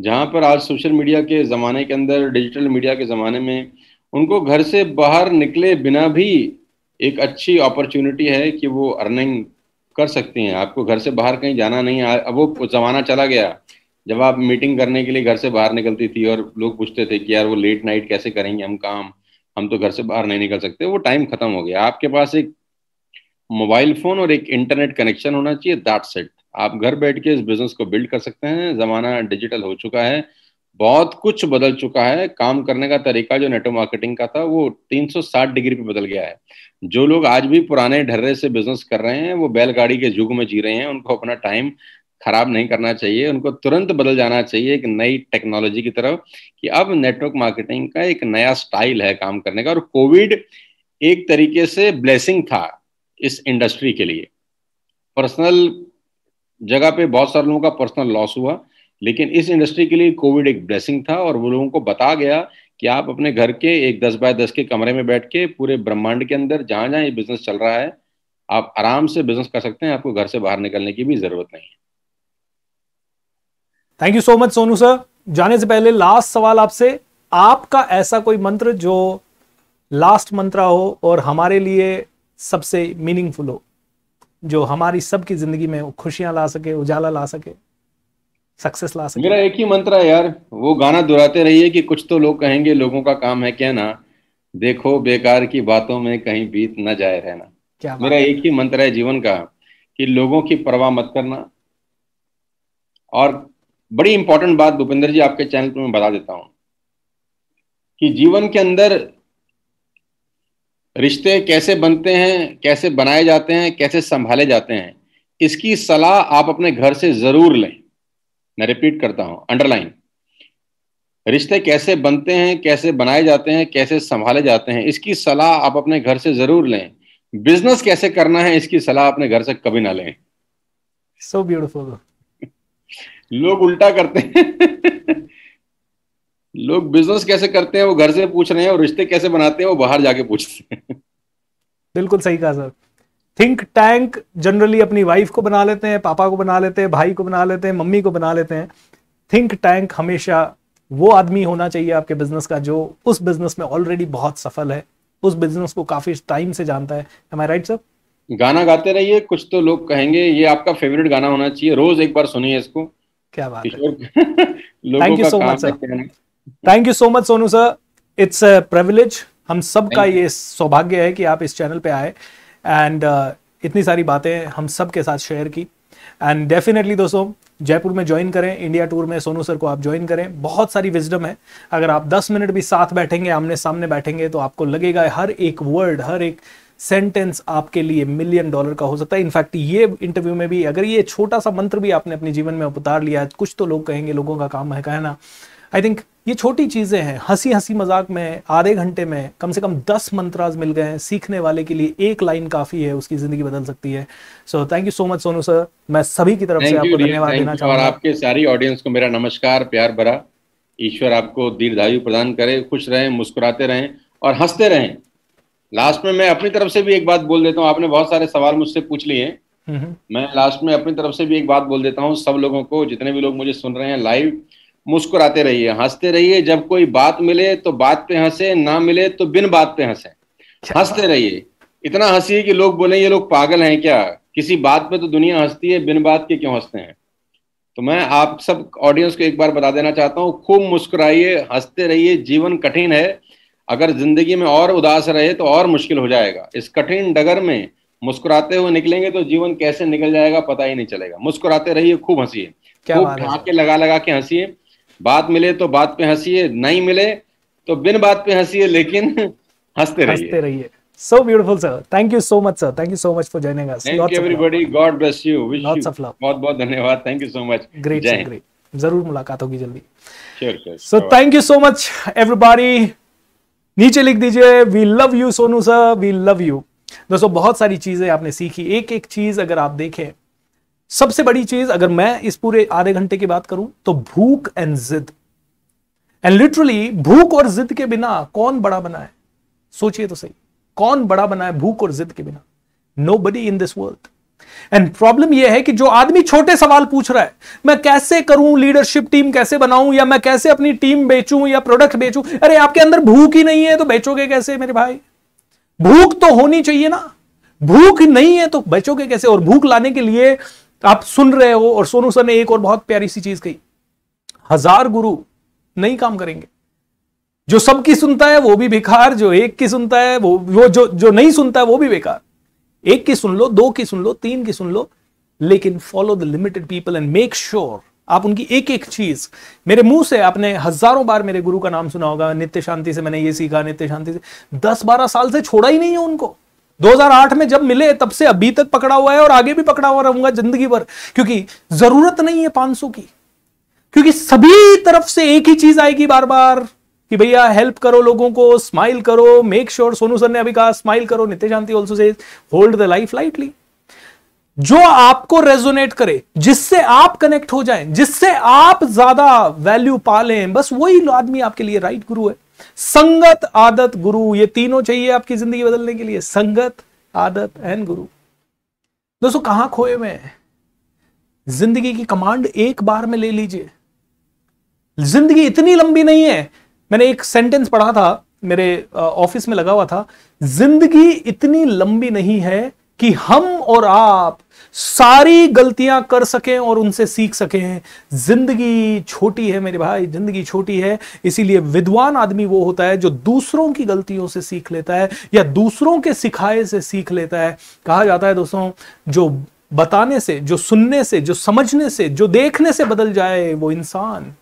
[SPEAKER 3] जहाँ पर आज सोशल मीडिया के ज़माने के अंदर डिजिटल मीडिया के ज़माने में उनको घर से बाहर निकले बिना भी एक अच्छी अपॉर्चुनिटी है कि वो अर्निंग कर सकती हैं आपको घर से बाहर कहीं जाना नहीं है अब वो ज़माना चला गया जब आप मीटिंग करने के लिए घर से बाहर निकलती थी और लोग पूछते थे कि यार वो लेट नाइट कैसे करेंगे हम काम हम तो घर से बाहर नहीं निकल सकते वो टाइम ख़त्म हो गया आपके पास एक मोबाइल फोन और एक इंटरनेट कनेक्शन होना चाहिए दैट सेट आप घर बैठ के इस बिजनेस को बिल्ड कर सकते हैं जमाना डिजिटल हो चुका है बहुत कुछ बदल चुका है काम करने का तरीका जो नेटो मार्केटिंग का था वो 360 डिग्री पे बदल गया है जो लोग आज भी पुराने ढर्रे से बिजनेस कर रहे हैं वो बैलगाड़ी के युग में जी रहे हैं उनको अपना टाइम खराब नहीं करना चाहिए उनको तुरंत बदल जाना चाहिए एक नई टेक्नोलॉजी की तरफ कि अब नेटवर्क मार्केटिंग का एक नया स्टाइल है काम करने का और कोविड एक तरीके से ब्लेसिंग था इस इंडस्ट्री के लिए पर्सनल जगह पे बहुत सारे लोगों का पर्सनल लॉस हुआ लेकिन इस इंडस्ट्री के लिए कोविड एक ब्लेसिंग था और वो लोगों को बता गया कि आप अपने घर के एक दस बाय दस के कमरे में बैठ के पूरे ब्रह्मांड के अंदर जहां जहां ये बिजनेस चल रहा है आप आराम से बिजनेस कर सकते हैं आपको घर से बाहर निकलने की भी जरूरत नहीं है
[SPEAKER 1] thank you so much Sonu sir जाने से पहले लास्ट सवाल आपसे आपका ऐसा कोई मंत्र जो लास्ट मंत्रा हो और हमारे लिए सबसे मीनिंगफुल हो जो हमारी सबकी जिंदगी में खुशियां ला सके उजाला ला सके सक्सेस ला सके मेरा
[SPEAKER 3] एक ही मंत्र है यार वो गाना दोहराते रहिए कि कुछ तो लोग कहेंगे लोगों का काम है ना देखो बेकार की बातों में कहीं बीत ना जाए रहना क्या मेरा एक ही मंत्र है जीवन का कि लोगों की परवाह मत करना और बड़ी इंपॉर्टेंट बात भूपेंद्र जी आपके चैनल पर मैं बता देता हूं कि जीवन के अंदर रिश्ते कैसे बनते हैं कैसे बनाए जाते हैं कैसे संभाले जाते हैं इसकी सलाह आप अपने घर से जरूर लें मैं रिपीट करता हूं अंडरलाइन रिश्ते कैसे बनते हैं कैसे बनाए जाते हैं कैसे संभाले जाते हैं इसकी सलाह आप अपने घर से जरूर लें बिजनेस कैसे करना है इसकी सलाह अपने घर से कभी ना लें
[SPEAKER 1] सो so ब्यूटिफुल
[SPEAKER 3] [laughs] लोग उल्टा करते हैं लोग बिजनेस कैसे करते हैं वो घर से पूछ रहे हैं और रिश्ते कैसे बनाते हैं वो बाहर जाके पूछते हैं
[SPEAKER 1] बिल्कुल सही कहा सर थिंक टैंक जनरली अपनी वाइफ को बना लेते हैं पापा को बना लेते हैं भाई को बना लेते हैं मम्मी को बना लेते हैं थिंक टैंक हमेशा वो आदमी होना चाहिए आपके बिजनेस का जो उस बिजनेस में ऑलरेडी बहुत सफल है उस बिजनेस को काफी टाइम से जानता है हमारे राइट
[SPEAKER 3] सर गाना गाते रहिए कुछ तो लोग कहेंगे ये आपका फेवरेट गाना होना चाहिए रोज एक बार सुनिए इसको क्या बात है thank you so much sir
[SPEAKER 1] thank you so much Sonu sir it's a privilege हम सबका ये सौभाग्य है कि आप इस चैनल पे आए एंड uh, इतनी सारी बातें हम सब के साथ शेयर की एंड डेफिनेटली दोस्तों जयपुर में ज्वाइन करें इंडिया टूर में सोनू सर को आप ज्वाइन करें बहुत सारी विजडम है अगर आप 10 मिनट भी साथ बैठेंगे आमने सामने बैठेंगे तो आपको लगेगा हर एक वर्ड हर एक सेंटेंस आपके लिए मिलियन डॉलर का हो सकता है इनफैक्ट ये इंटरव्यू में भी अगर ये छोटा सा मंत्र भी आपने अपने जीवन में उतार लिया है कुछ तो लोग कहेंगे लोगों का काम है कहना आई थिंक ये छोटी चीज़ें हैं हंसी हंसी मजाक में आधे घंटे में कम से कम दस मंत्राज मिल गए हैं सीखने वाले के लिए एक लाइन काफ़ी है उसकी ज़िंदगी बदल सकती है so thank you so much Sonu sir मैं सभी की तरफ से आपको धन्यवाद देना चाहूंगा और
[SPEAKER 3] आपके सारी ऑडियंस को मेरा नमस्कार प्यार भरा ईश्वर आपको दीर्घायु प्रदान करे खुश रहें मुस्कुराते रहें और हंसते रहें लास्ट में मैं अपनी तरफ से भी एक बात बोल देता हूँ आपने बहुत सारे सवाल मुझसे पूछ लिए हम्म। मैं लास्ट में अपनी तरफ से भी एक बात बोल देता हूँ सब लोगों को जितने भी लोग मुझे सुन रहे हैं लाइव मुस्कुराते रहिए हंसते रहिए जब कोई बात मिले तो बात पे हंसे ना मिले तो बिन बात पे हंसे हंसते रहिए इतना हंसी कि लोग बोले ये लोग पागल हैं क्या किसी बात पे तो दुनिया हंसती है बिन बात के क्यों हंसते हैं तो मैं आप सब ऑडियंस को एक बार बता देना चाहता हूँ खूब मुस्कुराइए हंसते रहिए जीवन कठिन है अगर जिंदगी में और उदास रहे तो और मुश्किल हो जाएगा इस कठिन डगर में मुस्कुराते हुए निकलेंगे तो जीवन कैसे निकल जाएगा पता ही नहीं चलेगा मुस्कुराते रहिए खूब हंसी खूब ढाके लगा लगा के हंसी बात मिले तो बात पे हंसिए नहीं मिले तो बिन बात पे हंसिए लेकिन हंसते रहिए
[SPEAKER 1] रहिए so beautiful sir thank you so much sir thank you so much for joining us thank you
[SPEAKER 3] everybody God bless you wish you बहुत बहुत धन्यवाद thank you so much great
[SPEAKER 1] जरूर मुलाकात होगी
[SPEAKER 3] जल्दी so
[SPEAKER 1] thank you so much everybody नीचे लिख दीजिए we love you Sonu sir we love you दोस्तों बहुत सारी चीजें आपने सीखी एक एक चीज अगर आप देखें सबसे बड़ी चीज अगर मैं इस पूरे आधे घंटे की बात करूं तो भूख एंड जिद एंड लिटरली भूख और जिद के बिना कौन बड़ा बना है सोचिए तो सही कौन बड़ा बना है भूख और जिद के बिना nobody in this world and problem यह है कि जो आदमी छोटे सवाल पूछ रहा है मैं कैसे करूं लीडरशिप टीम कैसे बनाऊं या मैं कैसे अपनी टीम बेचूं या प्रोडक्ट बेचूं अरे आपके अंदर भूख ही नहीं है तो बेचोगे कैसे मेरे भाई भूख तो होनी चाहिए ना भूख नहीं है तो बेचोगे कैसे और भूख लाने के लिए आप सुन रहे हो और सोनू सर ने एक और बहुत प्यारी सी चीज कही हजार गुरु नहीं काम करेंगे जो सबकी सुनता है वो भी बेकार जो एक की सुनता है वो वो जो जो नहीं सुनता है वो भी बेकार एक की सुन लो दो की सुन लो तीन की सुन लो लेकिन follow the limited people and make sure आप उनकी एक एक चीज मेरे मुंह से आपने हजारों बार मेरे गुरु का नाम सुना होगा नित्य शांति से मैंने ये सीखा नित्य शांति से दस बारह साल से छोड़ा ही नहीं है उनको 2008 में जब मिले तब से अभी तक पकड़ा हुआ है और आगे भी पकड़ा हुआ रहूंगा जिंदगी भर क्योंकि जरूरत नहीं है 500 की क्योंकि सभी तरफ से एक ही चीज आएगी बार बार कि भैया हेल्प करो लोगों को स्माइल करो मेक श्योर सोनू सर ने अभी कहा स्माइल करो Nitya Shanti also say hold the life lightly जो आपको रेजोनेट करे जिससे आप कनेक्ट हो जाए जिससे आप ज्यादा वैल्यू पा लें बस वही आदमी आपके लिए राइट गुरु है संगत आदत गुरु ये तीनों चाहिए आपकी जिंदगी बदलने के लिए संगत आदत एंड गुरु दोस्तों कहां खोए हुए जिंदगी की कमांड एक बार में ले लीजिए जिंदगी इतनी लंबी नहीं है मैंने एक सेंटेंस पढ़ा था मेरे ऑफिस में लगा हुआ था जिंदगी इतनी लंबी नहीं है कि हम और आप सारी गलतियां कर सकें और उनसे सीख सकें जिंदगी छोटी है मेरे भाई जिंदगी छोटी है इसीलिए विद्वान आदमी वो होता है जो दूसरों की गलतियों से सीख लेता है या दूसरों के सिखाए से सीख लेता है कहा जाता है दोस्तों जो बताने से जो सुनने से जो समझने से जो देखने से बदल जाए वो इंसान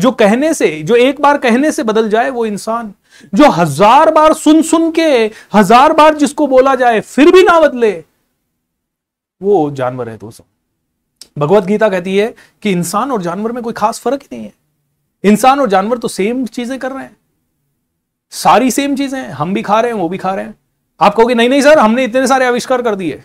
[SPEAKER 1] जो कहने से जो एक बार कहने से बदल जाए वो इंसान जो हजार बार सुन सुन के हजार बार जिसको बोला जाए फिर भी ना बदले वो जानवर है दोस्तों भगवत गीता कहती है कि इंसान और जानवर में कोई खास फर्क ही नहीं है इंसान और जानवर तो सेम चीजें कर रहे हैं सारी सेम चीजें हैं हम भी खा रहे हैं वो भी खा रहे हैं आप कहोगे नहीं नहीं सर हमने इतने सारे आविष्कार कर दिए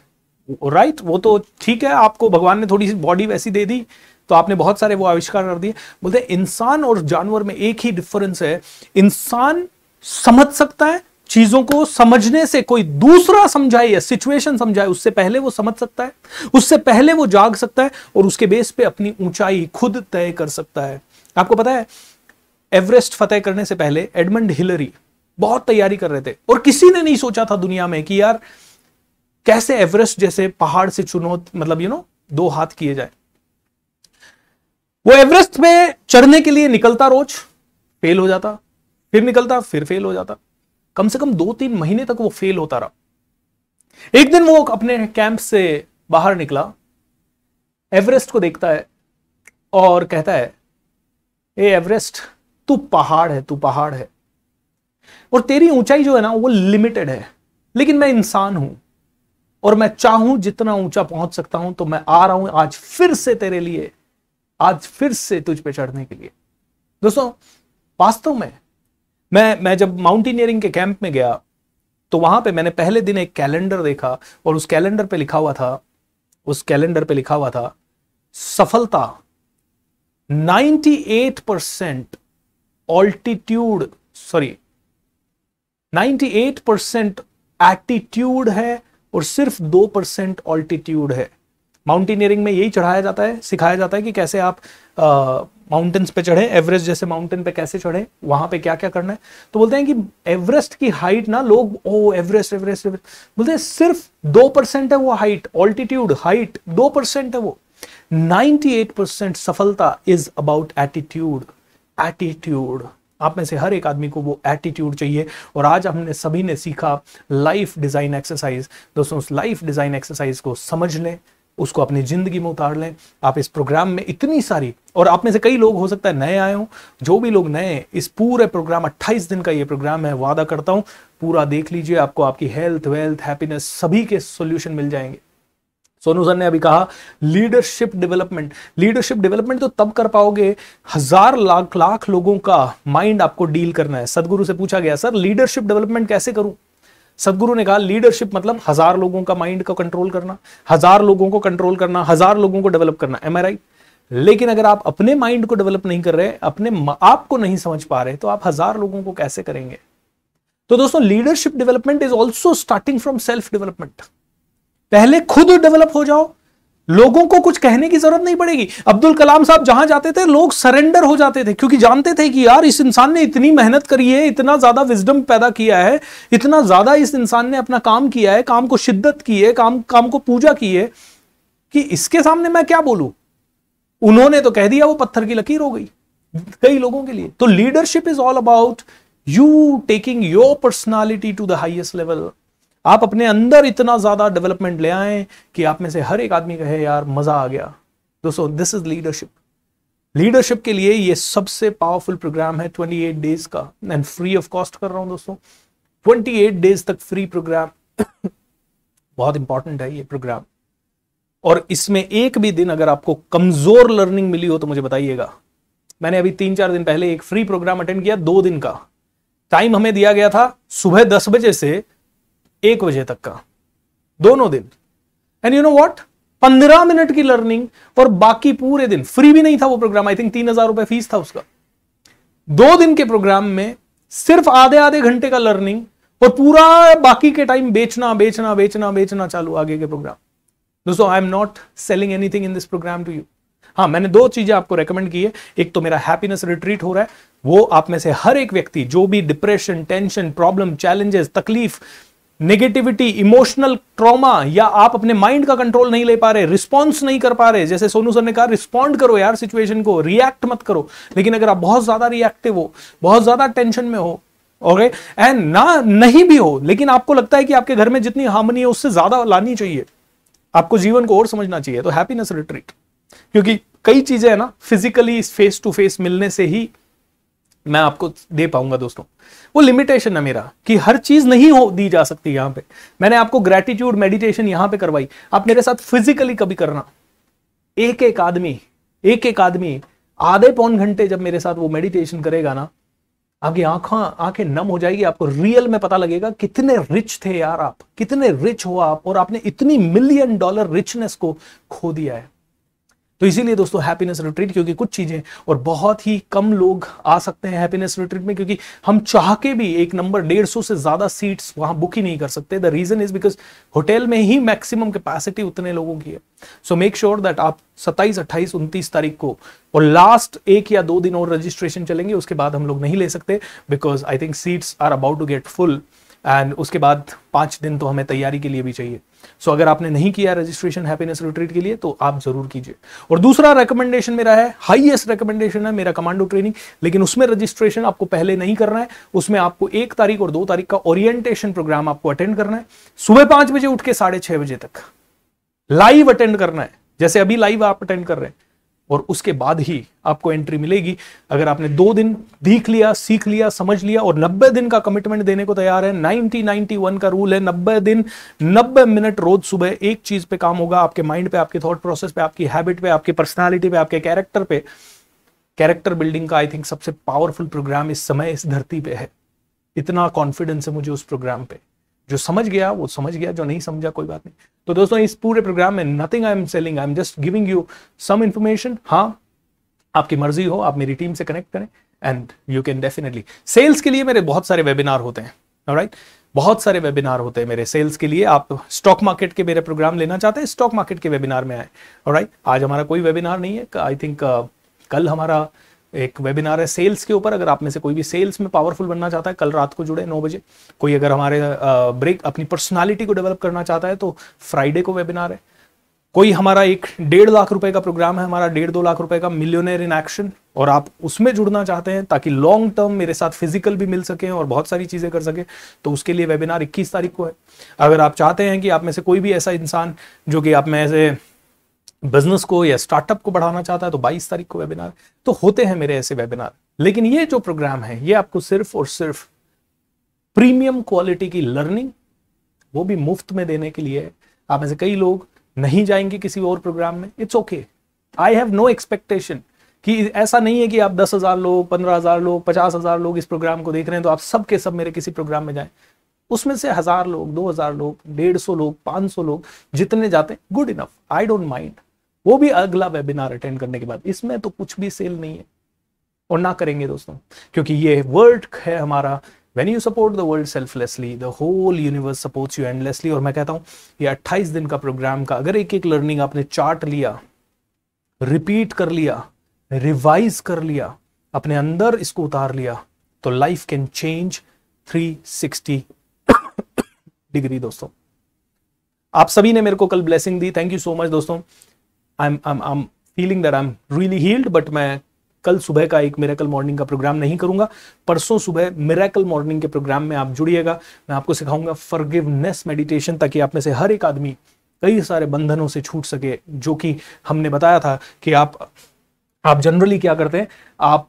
[SPEAKER 1] राइट वो तो ठीक है आपको भगवान ने थोड़ी सी बॉडी वैसी दे दी तो आपने बहुत सारे वो आविष्कार कर दिए बोलते इंसान और जानवर में एक ही डिफरेंस है इंसान समझ सकता है चीजों को समझने से कोई दूसरा समझाए या सिचुएशन समझाए उससे पहले वो समझ सकता है उससे पहले वो जाग सकता है और उसके बेस पे अपनी ऊंचाई खुद तय कर सकता है आपको पता है एवरेस्ट फतेह करने से पहले एडमंड हिलरी बहुत तैयारी कर रहे थे और किसी ने नहीं सोचा था दुनिया में कि यार कैसे एवरेस्ट जैसे पहाड़ से चुनौत मतलब यू नो दो हाथ किए जाए वो एवरेस्ट में चढ़ने के लिए निकलता रोज फेल हो जाता फिर निकलता फिर फेल हो जाता कम से कम दो तीन महीने तक वो फेल होता रहा एक दिन वो अपने कैंप से बाहर निकला एवरेस्ट को देखता है और कहता है ए एवरेस्ट तू पहाड़ है तू पहाड़ है और तेरी ऊंचाई जो है ना वो लिमिटेड है लेकिन मैं इंसान हूं और मैं चाहूं जितना ऊंचा पहुंच सकता हूं तो मैं आ रहा हूं आज फिर से तेरे लिए आज फिर से तुझ पे चढ़ने के लिए दोस्तों वास्तव में मैं मैं जब माउंटेनियरिंग के कैंप में गया तो वहां पे मैंने पहले दिन एक कैलेंडर देखा और उस कैलेंडर पे लिखा हुआ था उस कैलेंडर पे लिखा हुआ था सफलता 98 percent altitude sorry 98 percent attitude है और सिर्फ दो परसेंट ऑल्टीट्यूड है माउंटेनियरिंग में यही चढ़ाया जाता है सिखाया जाता है कि कैसे आप आ, माउंटेन्स पे चढ़े एवरेस्ट जैसे माउंटेन पे कैसे चढ़े वहां पे क्या क्या करना है तो बोलते हैं कि एवरेस्ट की हाइट ना लोग ओ एवरेस्ट एवरेस्ट एवरेस्ट बोलते हैं सिर्फ दो परसेंट है वो हाइट ऑल्टीट्यूड हाइट दो परसेंट है वो 98% सफलता इज अबाउट एटीट्यूड एटीट्यूड आप में से हर एक आदमी को वो एटीट्यूड चाहिए और आज हमने सभी ने सीखा लाइफ डिज़ाइन एक्सरसाइज दोस्तों उस लाइफ डिज़ाइन एक्सरसाइज को समझ लें उसको अपनी ज़िंदगी में उतार लें आप इस प्रोग्राम में इतनी सारी और आप में से कई लोग हो सकता है नए आए हों जो भी लोग नए इस पूरे प्रोग्राम 28 दिन का ये प्रोग्राम है वादा करता हूं पूरा देख लीजिए आपको आपकी हेल्थ वेल्थ हैप्पीनेस सभी के सोल्यूशन मिल जाएंगे सोनू सर ने अभी कहा लीडरशिप डेवलपमेंट लीडरशिप डेवलपमेंट तो तब कर पाओगे हजार लाख लाख लोगों का माइंड आपको डील करना है सदगुरु से पूछा गया सर लीडरशिप डेवलपमेंट कैसे करूं सदगुरु ने कहा लीडरशिप मतलब हजार लोगों का माइंड को कंट्रोल करना हजार लोगों को कंट्रोल करना हजार लोगों को डेवलप करना एम आई लेकिन अगर आप अपने माइंड को डेवलप नहीं कर रहे अपने आप को नहीं समझ पा रहे तो आप हजार लोगों को कैसे करेंगे तो दोस्तों leadership development is also starting from self development पहले खुद डेवलप हो जाओ लोगों को कुछ कहने की जरूरत नहीं पड़ेगी अब्दुल कलाम साहब जहां जाते थे लोग सरेंडर हो जाते थे क्योंकि जानते थे कि यार इस इंसान ने इतनी मेहनत करी है इतना ज्यादा विजडम पैदा किया है इतना ज्यादा इस इंसान ने अपना काम किया है काम को शिद्दत की है काम काम को पूजा की है कि इसके सामने मैं क्या बोलू उन्होंने तो कह दिया वो पत्थर की लकीर हो गई कई लोगों के लिए तो leadership is all about you taking your personality to the highest level आप अपने अंदर इतना ज्यादा डेवलपमेंट ले आए कि आप में से हर एक आदमी कहे यार मजा आ गया दोस्तों दिस इज लीडरशिप लीडरशिप के लिए ये सबसे पावरफुल प्रोग्राम है 28 डेज का एंड फ्री ऑफ कॉस्ट कर रहा हूं दोस्तों 28 डेज तक फ्री प्रोग्राम [coughs] बहुत इंपॉर्टेंट है ये प्रोग्राम और इसमें एक भी दिन अगर आपको कमजोर लर्निंग मिली हो तो मुझे बताइएगा मैंने अभी तीन चार दिन पहले एक फ्री प्रोग्राम अटेंड किया दो दिन का टाइम हमें दिया गया था सुबह दस बजे से एक बजे तक का दोनों दिन एंड यू नो वॉट पंद्रह मिनट की लर्निंग और बाकी पूरे दिन फ्री भी नहीं था वो प्रोग्राम आई थिंक तीन हजार रुपए फीस था उसका दो दिन के प्रोग्राम में सिर्फ आधे आधे घंटे का लर्निंग और पूरा बाकी के टाइम बेचना बेचना बेचना बेचना चालू आगे के प्रोग्राम दोस्तों I am not selling anything in this program to you हाँ मैंने दो चीजें आपको रेकमेंड की है एक तो मेरा हैप्पीनेस रिट्रीट हो रहा है वो आप में से हर एक व्यक्ति जो भी डिप्रेशन टेंशन प्रॉब्लम चैलेंजेस तकलीफ नेगेटिविटी इमोशनल ट्रॉमा या आप अपने माइंड का कंट्रोल नहीं ले पा रहे रिस्पॉन्स नहीं कर पा रहे जैसे सोनू सर ने कहा रिस्पॉन्ड करो यार सिचुएशन को रिएक्ट मत करो लेकिन अगर आप बहुत ज्यादा रिएक्टिव हो बहुत ज्यादा टेंशन में हो ओके एंड ना नहीं भी हो लेकिन आपको लगता है कि आपके घर में जितनी हार्मनी है उससे ज्यादा लानी चाहिए आपको जीवन को और समझना चाहिए तो हैप्पीनेस रिट्रीट क्योंकि कई चीजें है ना फिजिकली फेस टू फेस मिलने से ही मैं आपको दे पाऊंगा दोस्तों वो लिमिटेशन है मेरा कि हर चीज नहीं हो दी जा सकती यहां पे मैंने आपको ग्रेटिट्यूड मेडिटेशन यहां पे करवाई आप मेरे साथ फिजिकली कभी करना एक एक आदमी एक एक आदमी आधे पौन घंटे जब मेरे साथ वो मेडिटेशन करेगा ना आपकी आंखों आंखें नम हो जाएगी आपको रियल में पता लगेगा कितने रिच थे यार आप कितने रिच हो आप और आपने इतनी मिलियन डॉलर रिचनेस को खो दिया है तो इसीलिए दोस्तों हैप्पीनेस रिट्रीट क्योंकि कुछ चीज़ें और बहुत ही कम लोग आ सकते हैं हैप्पीनेस रिट्रीट में क्योंकि हम चाह के भी एक नंबर डेढ़ सौ से ज़्यादा सीट्स वहां बुक ही नहीं कर सकते the reason is because hotel में ही मैक्सिमम कैपेसिटी उतने लोगों की है सो मेक श्योर दैट आप सत्ताईस अट्ठाईस उनतीस तारीख को और लास्ट एक या दो दिन और रजिस्ट्रेशन चलेंगे उसके बाद हम लोग नहीं ले सकते because I think seats are about to get full and उसके बाद पांच दिन तो हमें तैयारी के लिए भी चाहिए सो so, अगर आपने नहीं किया रजिस्ट्रेशन हैप्पीनेस रिट्रीट के लिए तो आप जरूर कीजिए और दूसरा रिकमेंडेशन मेरा है हाईएस्ट रिकमेंडेशन है मेरा कमांडो ट्रेनिंग लेकिन उसमें रजिस्ट्रेशन आपको पहले नहीं करना है उसमें आपको एक तारीख और दो तारीख का ओरिएंटेशन प्रोग्राम आपको अटेंड करना है सुबह पांच बजे उठ के साढ़े छह बजे तक लाइव अटेंड करना है जैसे अभी लाइव आप अटेंड कर रहे हैं और उसके बाद ही आपको एंट्री मिलेगी अगर आपने दो दिन देख लिया सीख लिया समझ लिया और 90 दिन का कमिटमेंट देने को तैयार है 90 91 का रूल है 90 दिन 90 मिनट रोज सुबह एक चीज पे काम होगा आपके माइंड पे आपके थॉट प्रोसेस पे आपकी हैबिट पे आपकी पर्सनालिटी पे आपके कैरेक्टर पे कैरेक्टर बिल्डिंग का आई थिंक सबसे पावरफुल प्रोग्राम इस समय इस धरती पे है इतना कॉन्फिडेंस है मुझे उस प्रोग्राम पे जो समझ गया वो समझ गया जो नहीं समझा कोई बात नहीं तो दोस्तों इस पूरे प्रोग्राम में nothing I am selling I am just giving you some information हाँ आपकी मर्जी हो आप मेरी टीम से कनेक्ट करें and you can definitely sales के लिए मेरे बहुत सारे वेबिनार होते हैं राइट बहुत सारे वेबिनार होते हैं मेरे सेल्स के लिए आप स्टॉक मार्केट के मेरे प्रोग्राम लेना चाहते हैं स्टॉक मार्केट के वेबिनार में आए राइट आज हमारा कोई वेबिनार नहीं है आई थिंक uh, कल हमारा एक वेबिनार है सेल्स के ऊपर अगर आप में से कोई भी सेल्स में पावरफुल बनना चाहता है कल रात को जुड़े नौ बजे कोई अगर हमारे ब्रेक अपनी पर्सनालिटी को डेवलप करना चाहता है तो फ्राइडे को वेबिनार है कोई हमारा एक डेढ़ लाख रुपए का प्रोग्राम है हमारा डेढ़ दो लाख रुपए का मिलियोनेर इन एक्शन और आप उसमें जुड़ना चाहते हैं ताकि लॉन्ग टर्म मेरे साथ फिजिकल भी मिल सके और बहुत सारी चीज़ें कर सके तो उसके लिए वेबिनार 21 तारीख को है अगर आप चाहते हैं कि आप में से कोई भी ऐसा इंसान जो कि आप में ऐसे बिजनेस को या स्टार्टअप को बढ़ाना चाहता है तो 22 तारीख को वेबिनार तो होते हैं मेरे ऐसे वेबिनार लेकिन ये जो प्रोग्राम है ये आपको सिर्फ और सिर्फ प्रीमियम क्वालिटी की लर्निंग वो भी मुफ्त में देने के लिए आप में से कई लोग नहीं जाएंगे किसी और प्रोग्राम में it's okay I have no expectation कि ऐसा नहीं है कि आप दस हजार लोग पंद्रह हजार लोग पचास हजार लोग इस प्रोग्राम को देख रहे हैं तो आप सब के सब मेरे किसी प्रोग्राम में जाएं उसमें से हजार लोग दो हजार लोग डेढ़ सौ लोग पांच सौ लोग जितने जाते good enough I don't mind वो भी अगला वेबिनार अटेंड करने के बाद इसमें तो कुछ भी सेल नहीं है और ना करेंगे दोस्तों क्योंकि ये वर्ल्ड है हमारा when you support the world selflessly the whole universe supports you endlessly और मैं कहता हूं ये 28 दिन का प्रोग्राम का अगर एक एक लर्निंग आपने चार्ट लिया रिपीट कर लिया रिवाइज कर लिया अपने अंदर इसको उतार लिया तो लाइफ कैन चेंज 360 डिग्री दोस्तों आप सभी ने मेरे को कल ब्लेसिंग दी थैंक यू सो मच दोस्तों I am I am feeling that I am really healed but मैं कल सुबह का एक मेरेकल मॉर्निंग का प्रोग्राम नहीं करूंगा परसों सुबह मेरेकल मॉर्निंग के प्रोग्राम में आप जुड़िएगा मैं आपको सिखाऊंगा फॉरगिवनेस मेडिटेशन ताकि आप में से हर एक आदमी कई सारे बंधनों से छूट सके जो कि हमने बताया था कि आप आप जनरली क्या करते हैं आप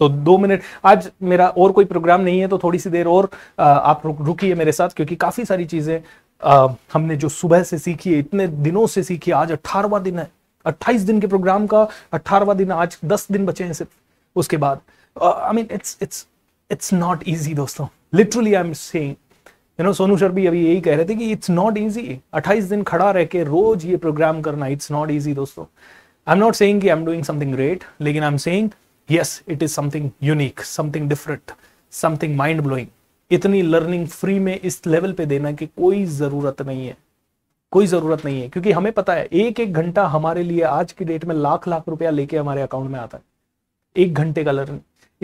[SPEAKER 1] तो दो मिनट आज मेरा और कोई प्रोग्राम नहीं है तो थोड़ी सी देर और आप रुकिए मेरे साथ क्योंकि काफ़ी सारी चीज़ें आ, हमने जो सुबह से सीखी इतने दिनों से सीखी आज अट्ठारहवा दिन है अट्ठाईस दिन के प्रोग्राम का अट्ठारहवा दिन आज दस दिन बचे हैं सिर्फ उसके बाद I mean it's it's it's not easy दोस्तों literally I am saying you know Sonu शर्भी अभी यही कह रहे थे कि इट्स नॉट ईजी अट्ठाईस दिन खड़ा रह के रोज ये प्रोग्राम करना इट्स नॉट ईजी दोस्तों आई एम नॉट सेइंग कि I am doing something great लेकिन I am saying yes it is something unique something different something mind blowing इतनी लर्निंग फ्री में इस लेवल पे देना की कोई जरूरत नहीं है कोई जरूरत नहीं है क्योंकि हमें पता है एक एक घंटा हमारे लिए आज की डेट में लाख लाख रुपया लेके हमारे अकाउंट में आता है एक घंटे का लर्निंग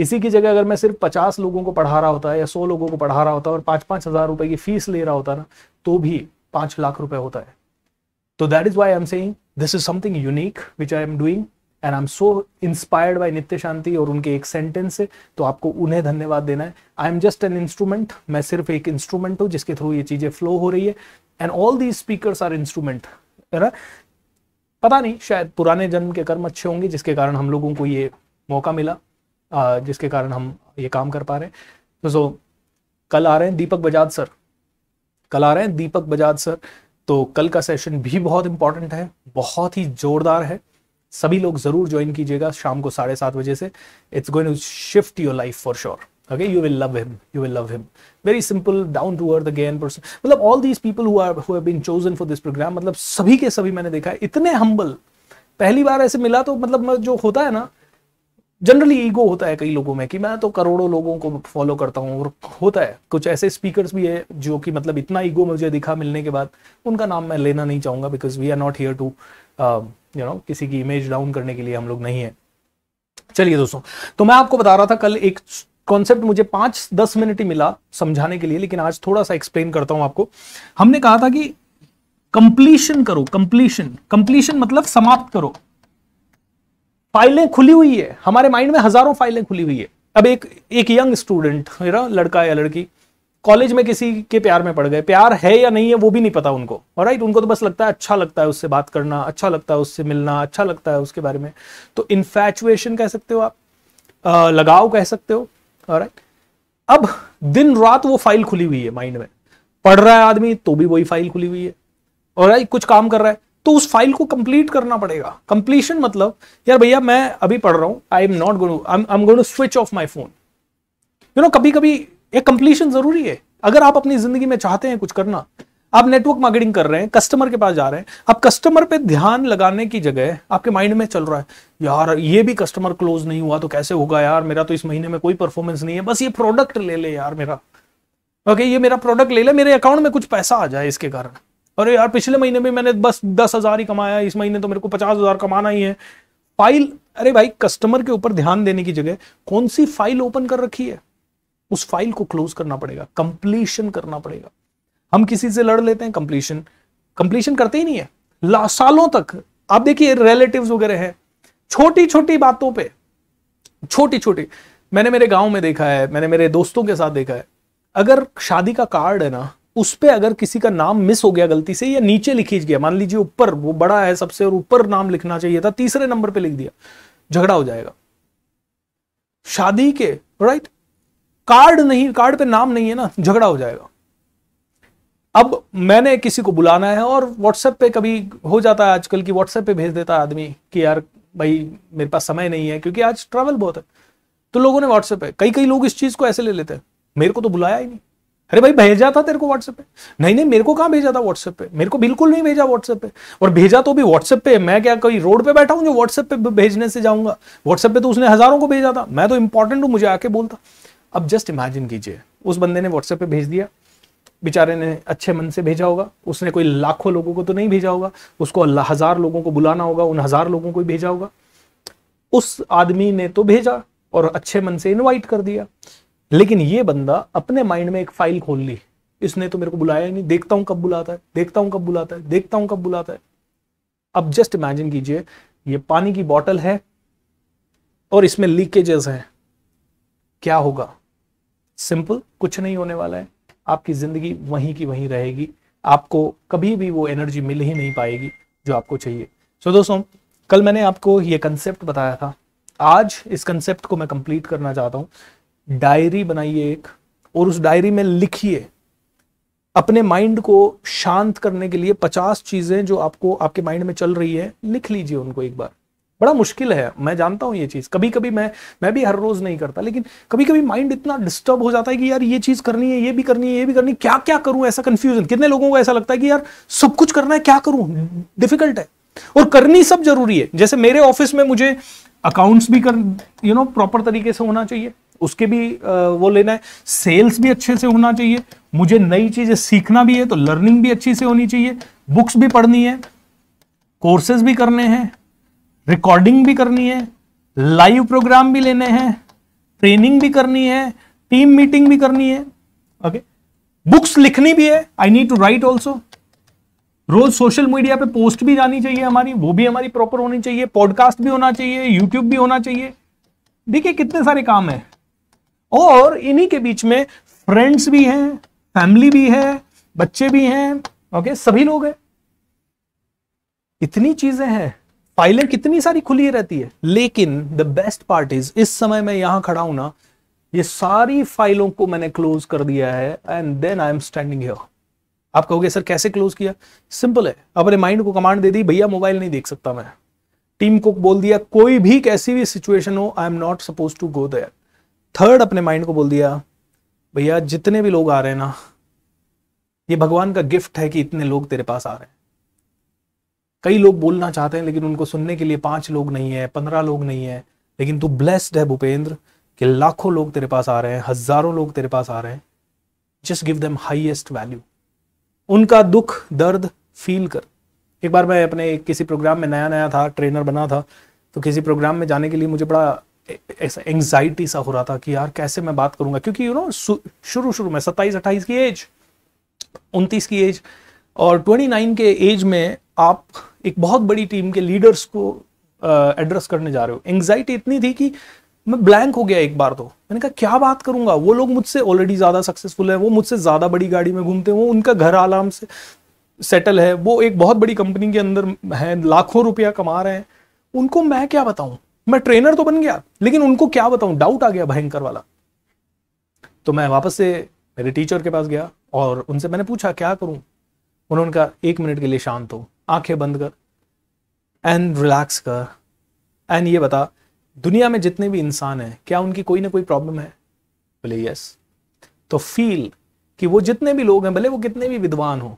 [SPEAKER 1] इसी की जगह अगर मैं सिर्फ पचास लोगों को पढ़ा रहा होता है या सौ लोगों को पढ़ा रहा होता है और पांच पांच हज़ार रुपए की फीस ले रहा होता ना तो भी पांच लाख रुपए होता है तो that is why I am saying this is something unique which I am doing and I am so inspired by Nitya Shanti और उनके एक सेंटेंस से तो आपको उन्हें धन्यवाद देना है I am just an instrument मैं सिर्फ एक इंस्ट्रूमेंट हूँ जिसके थ्रू ये चीज़ें फ्लो हो रही है and all these speaker are instrument है ना पता नहीं शायद पुराने जन्म के कर्म अच्छे होंगे जिसके कारण हम लोगों को ये मौका मिला जिसके कारण हम ये काम कर पा रहे हैं सो कल आ रहे हैं दीपक बजाज सर कल आ रहे हैं दीपक बजाज सर तो कल का सेशन भी बहुत इंपॉर्टेंट है बहुत ही जोरदार है सभी लोग जरूर ज्वाइन कीजिएगा शाम को साढ़े सात बजे से it's going to shift your life for sure okay you will love him you will love him very simple down to earth again person मतलब all these people been chosen for this program मतलब सभी के सभी मैंने देखा है इतने humble पहली बार ऐसे मिला तो मतलब जो होता है ना जनरली ईगो होता है कई लोगों में कि मैं तो करोड़ों लोगों को फॉलो करता हूँ और होता है कुछ ऐसे स्पीकर्स भी है जो कि मतलब इतना ईगो मुझे दिखा मिलने के बाद उनका नाम मैं लेना नहीं चाहूंगा because we are not here to you know किसी की इमेज डाउन करने के लिए हम लोग नहीं है चलिए दोस्तों तो मैं आपको बता रहा था कल एक कॉन्सेप्ट मुझे पांच दस मिनट ही मिला समझाने के लिए लेकिन आज थोड़ा सा एक्सप्लेन करता हूं आपको हमने कहा था कि कंप्लीशन करो कंप्लीशन कंप्लीशन मतलब समाप्त करो फाइलें खुली हुई है हमारे माइंड में हजारों फाइलें खुली हुई है अब एक एक यंग स्टूडेंट मेरा लड़का या लड़की कॉलेज में किसी के प्यार में पड़ गए प्यार है या नहीं है वो भी नहीं पता उनको और राइट उनको तो बस लगता है अच्छा लगता है उससे बात करना अच्छा लगता है उससे मिलना अच्छा लगता है उसके बारे में तो इन्फैचुएशन कह सकते हो आप लगाव कह सकते हो राइट अब दिन रात वो फाइल खुली हुई है माइंड में पढ़ रहा है आदमी तो भी वही फाइल खुली हुई है और राइट कुछ काम कर रहा है तो उस फाइल को कंप्लीट करना पड़ेगा कंप्लीशन मतलब यार भैया मैं अभी पढ़ रहा हूं I am not going I am going to switch off my phone you know कभी कभी एक कंप्लीशन जरूरी है अगर आप अपनी जिंदगी में चाहते हैं कुछ करना आप नेटवर्क मार्केटिंग कर रहे हैं कस्टमर के पास जा रहे हैं आप कस्टमर पे ध्यान लगाने की जगह आपके माइंड में चल रहा है यार ये भी कस्टमर क्लोज नहीं हुआ तो कैसे होगा यार मेरा तो इस महीने में कोई परफॉर्मेंस नहीं है बस ये प्रोडक्ट ले ले यार मेरा ओके ये मेरा प्रोडक्ट ले ले मेरे अकाउंट में कुछ पैसा आ जाए इसके कारण अरे यार पिछले महीने में मैंने बस दस हजार ही कमाया इस महीने तो मेरे को पचास हजार कमाना ही है फाइल अरे भाई कस्टमर के ऊपर ध्यान देने की जगह कौन सी फाइल ओपन कर रखी है उस फाइल को क्लोज करना पड़ेगा कंप्लीशन करना पड़ेगा हम किसी से लड़ लेते हैं कंप्लीशन कंप्लीशन करते ही नहीं है सालों तक आप देखिए रिलेटिव वगैरह है छोटी छोटी बातों पे छोटी छोटी मैंने मेरे गांव में देखा है मैंने मेरे दोस्तों के साथ देखा है अगर शादी का कार्ड है ना उस पर अगर किसी का नाम मिस हो गया गलती से या नीचे लिखी गया मान लीजिए ऊपर वो बड़ा है सबसे और ऊपर नाम लिखना चाहिए था तीसरे नंबर पे लिख दिया झगड़ा हो जाएगा शादी के राइट कार्ड नहीं कार्ड पे नाम नहीं है ना झगड़ा हो जाएगा अब मैंने किसी को बुलाना है और व्हाट्सएप पे कभी हो जाता है आजकल की व्हाट्सएप पे भेज देता है आदमी कि यार भाई मेरे पास समय नहीं है क्योंकि आज ट्रैवल बहुत है तो लोगों ने व्हाट्सएप पे कई कई लोग इस चीज को ऐसे ले लेते हैं मेरे को तो बुलाया ही नहीं अरे भाई भेजा था तेरे को व्हाट्सएप पे नहीं नहीं मेरे को कहाँ भेजा था व्हाट्सएप पे मेरे को बिल्कुल नहीं भेजा व्हाट्सएप पे और भेजा तो भी व्हाट्सएप पे मैं क्या कहीं रोड पे बैठा हूँ जो व्हाट्सएप पे भेजने से जाऊंगा व्हाट्सएप पे तो उसने हजारों को भेजा था मैं तो इंपॉर्टेंट हूँ मुझे आके बोलता अब जस्ट इमेजिन कीजिए उस बंदे ने व्हाट्सएप पे भेज दिया बेचारे ने अच्छे मन से भेजा होगा उसने कोई लाखों लोगों को तो नहीं भेजा होगा उसको हजार लोगों को बुलाना होगा उन हजार लोगों को भेजा होगा उस आदमी ने तो भेजा और अच्छे मन से इनवाइट कर दिया लेकिन ये बंदा अपने माइंड में एक फाइल खोल ली इसने तो मेरे को बुलाया ही नहीं देखता हूं कब बुलाता है देखता हूं कब बुलाता है देखता हूं कब बुलाता है अब जस्ट इमेजिन कीजिए ये पानी की बॉटल है और इसमें लीकेजेस हैं क्या होगा सिंपल कुछ नहीं होने वाला है आपकी ज़िंदगी वहीं की वहीं रहेगी आपको कभी भी वो एनर्जी मिल ही नहीं पाएगी जो आपको चाहिए सो so, दोस्तों कल मैंने आपको ये कंसेप्ट बताया था आज इस कंसेप्ट को मैं कंप्लीट करना चाहता हूँ डायरी बनाइए एक और उस डायरी में लिखिए अपने माइंड को शांत करने के लिए पचास चीज़ें जो आपको आपके माइंड में चल रही है लिख लीजिए उनको एक बार बड़ा मुश्किल है मैं जानता हूं ये चीज़ कभी कभी मैं मैं भी हर रोज़ नहीं करता लेकिन कभी कभी माइंड इतना डिस्टर्ब हो जाता है कि यार ये चीज़ करनी है ये भी करनी है ये भी करनी है क्या क्या करूं ऐसा कंफ्यूजन कितने लोगों को ऐसा लगता है कि यार सब कुछ करना है क्या करूँ डिफिकल्ट है और करनी सब जरूरी है जैसे मेरे ऑफिस में मुझे अकाउंट्स भी कर यू नो प्रॉपर तरीके से होना चाहिए उसके भी वो लेना है सेल्स भी अच्छे से होना चाहिए मुझे नई चीजें सीखना भी है तो लर्निंग भी अच्छी से होनी चाहिए बुक्स भी पढ़नी है कोर्सेज भी करने हैं रिकॉर्डिंग भी करनी है लाइव प्रोग्राम भी लेने हैं ट्रेनिंग भी करनी है टीम मीटिंग भी करनी है ओके बुक्स लिखनी भी है I need to write also रोज सोशल मीडिया पे पोस्ट भी जानी चाहिए हमारी वो भी हमारी प्रॉपर होनी चाहिए पॉडकास्ट भी होना चाहिए यूट्यूब भी होना चाहिए देखिए कितने सारे काम है और इन्हीं के बीच में फ्रेंड्स भी हैं फैमिली भी है बच्चे भी हैं ओके सभी लोग हैं इतनी चीजें हैं फाइलें कितनी सारी खुली रहती है लेकिन द बेस्ट पार्ट इज इस समय मैं यहां खड़ा हूं ना ये सारी फाइलों को मैंने क्लोज कर दिया है and then I am standing here आप कहोगे सर कैसे क्लोज किया सिंपल है अपने माइंड को कमांड दे दी भैया मोबाइल नहीं देख सकता मैं टीम को बोल दिया कोई भी कैसी भी सिचुएशन हो I am not suppose to go there third अपने माइंड को बोल दिया भैया जितने भी लोग आ रहे हैं ना ये भगवान का गिफ्ट है कि इतने लोग तेरे पास आ रहे हैं कई लोग बोलना चाहते हैं लेकिन उनको सुनने के लिए पांच लोग नहीं है पंद्रह लोग नहीं है लेकिन तू ब्लेस्ड है भूपेंद्र कि लाखों लोग तेरे पास आ रहे हैं हजारों लोग तेरे पास आ रहे हैं just give them highest value उनका दुख दर्द फील कर एक बार मैं अपने किसी प्रोग्राम में नया नया था ट्रेनर बना था तो किसी प्रोग्राम में जाने के लिए मुझे बड़ा ऐसा एंग्जाइटी सा हो रहा था कि यार कैसे मैं बात करूंगा क्योंकि यू नो शुरू शुरू में सत्ताईस अट्ठाईस की एज उनतीस की एज और ट्वेंटी नाइन के एज में आप एक बहुत बड़ी टीम के लीडर्स को एड्रेस करने जा रहे हो एंग्जाइटी इतनी थी कि मैं ब्लैंक हो गया एक बार तो मैंने कहा क्या बात करूंगा वो लोग मुझसे ऑलरेडी ज़्यादा सक्सेसफुल है वो मुझसे ज़्यादा बड़ी गाड़ी में घूमते हैं वो उनका घर आराम से सेटल है वो एक बहुत बड़ी कंपनी के अंदर है लाखों रुपया कमा रहे हैं उनको मैं क्या बताऊं मैं ट्रेनर तो बन गया लेकिन उनको क्या बताऊं डाउट आ गया भयंकर वाला तो मैं वापस से मेरे टीचर के पास गया और उनसे मैंने पूछा क्या करूं उन्होंने कहा एक मिनट के लिए शांत हो आंखें बंद कर एंड रिलैक्स कर एंड ये बता दुनिया में जितने भी इंसान हैं क्या उनकी कोई ना कोई प्रॉब्लम है बोले यस तो फील कि वो जितने भी लोग हैं भले वो कितने भी विद्वान हो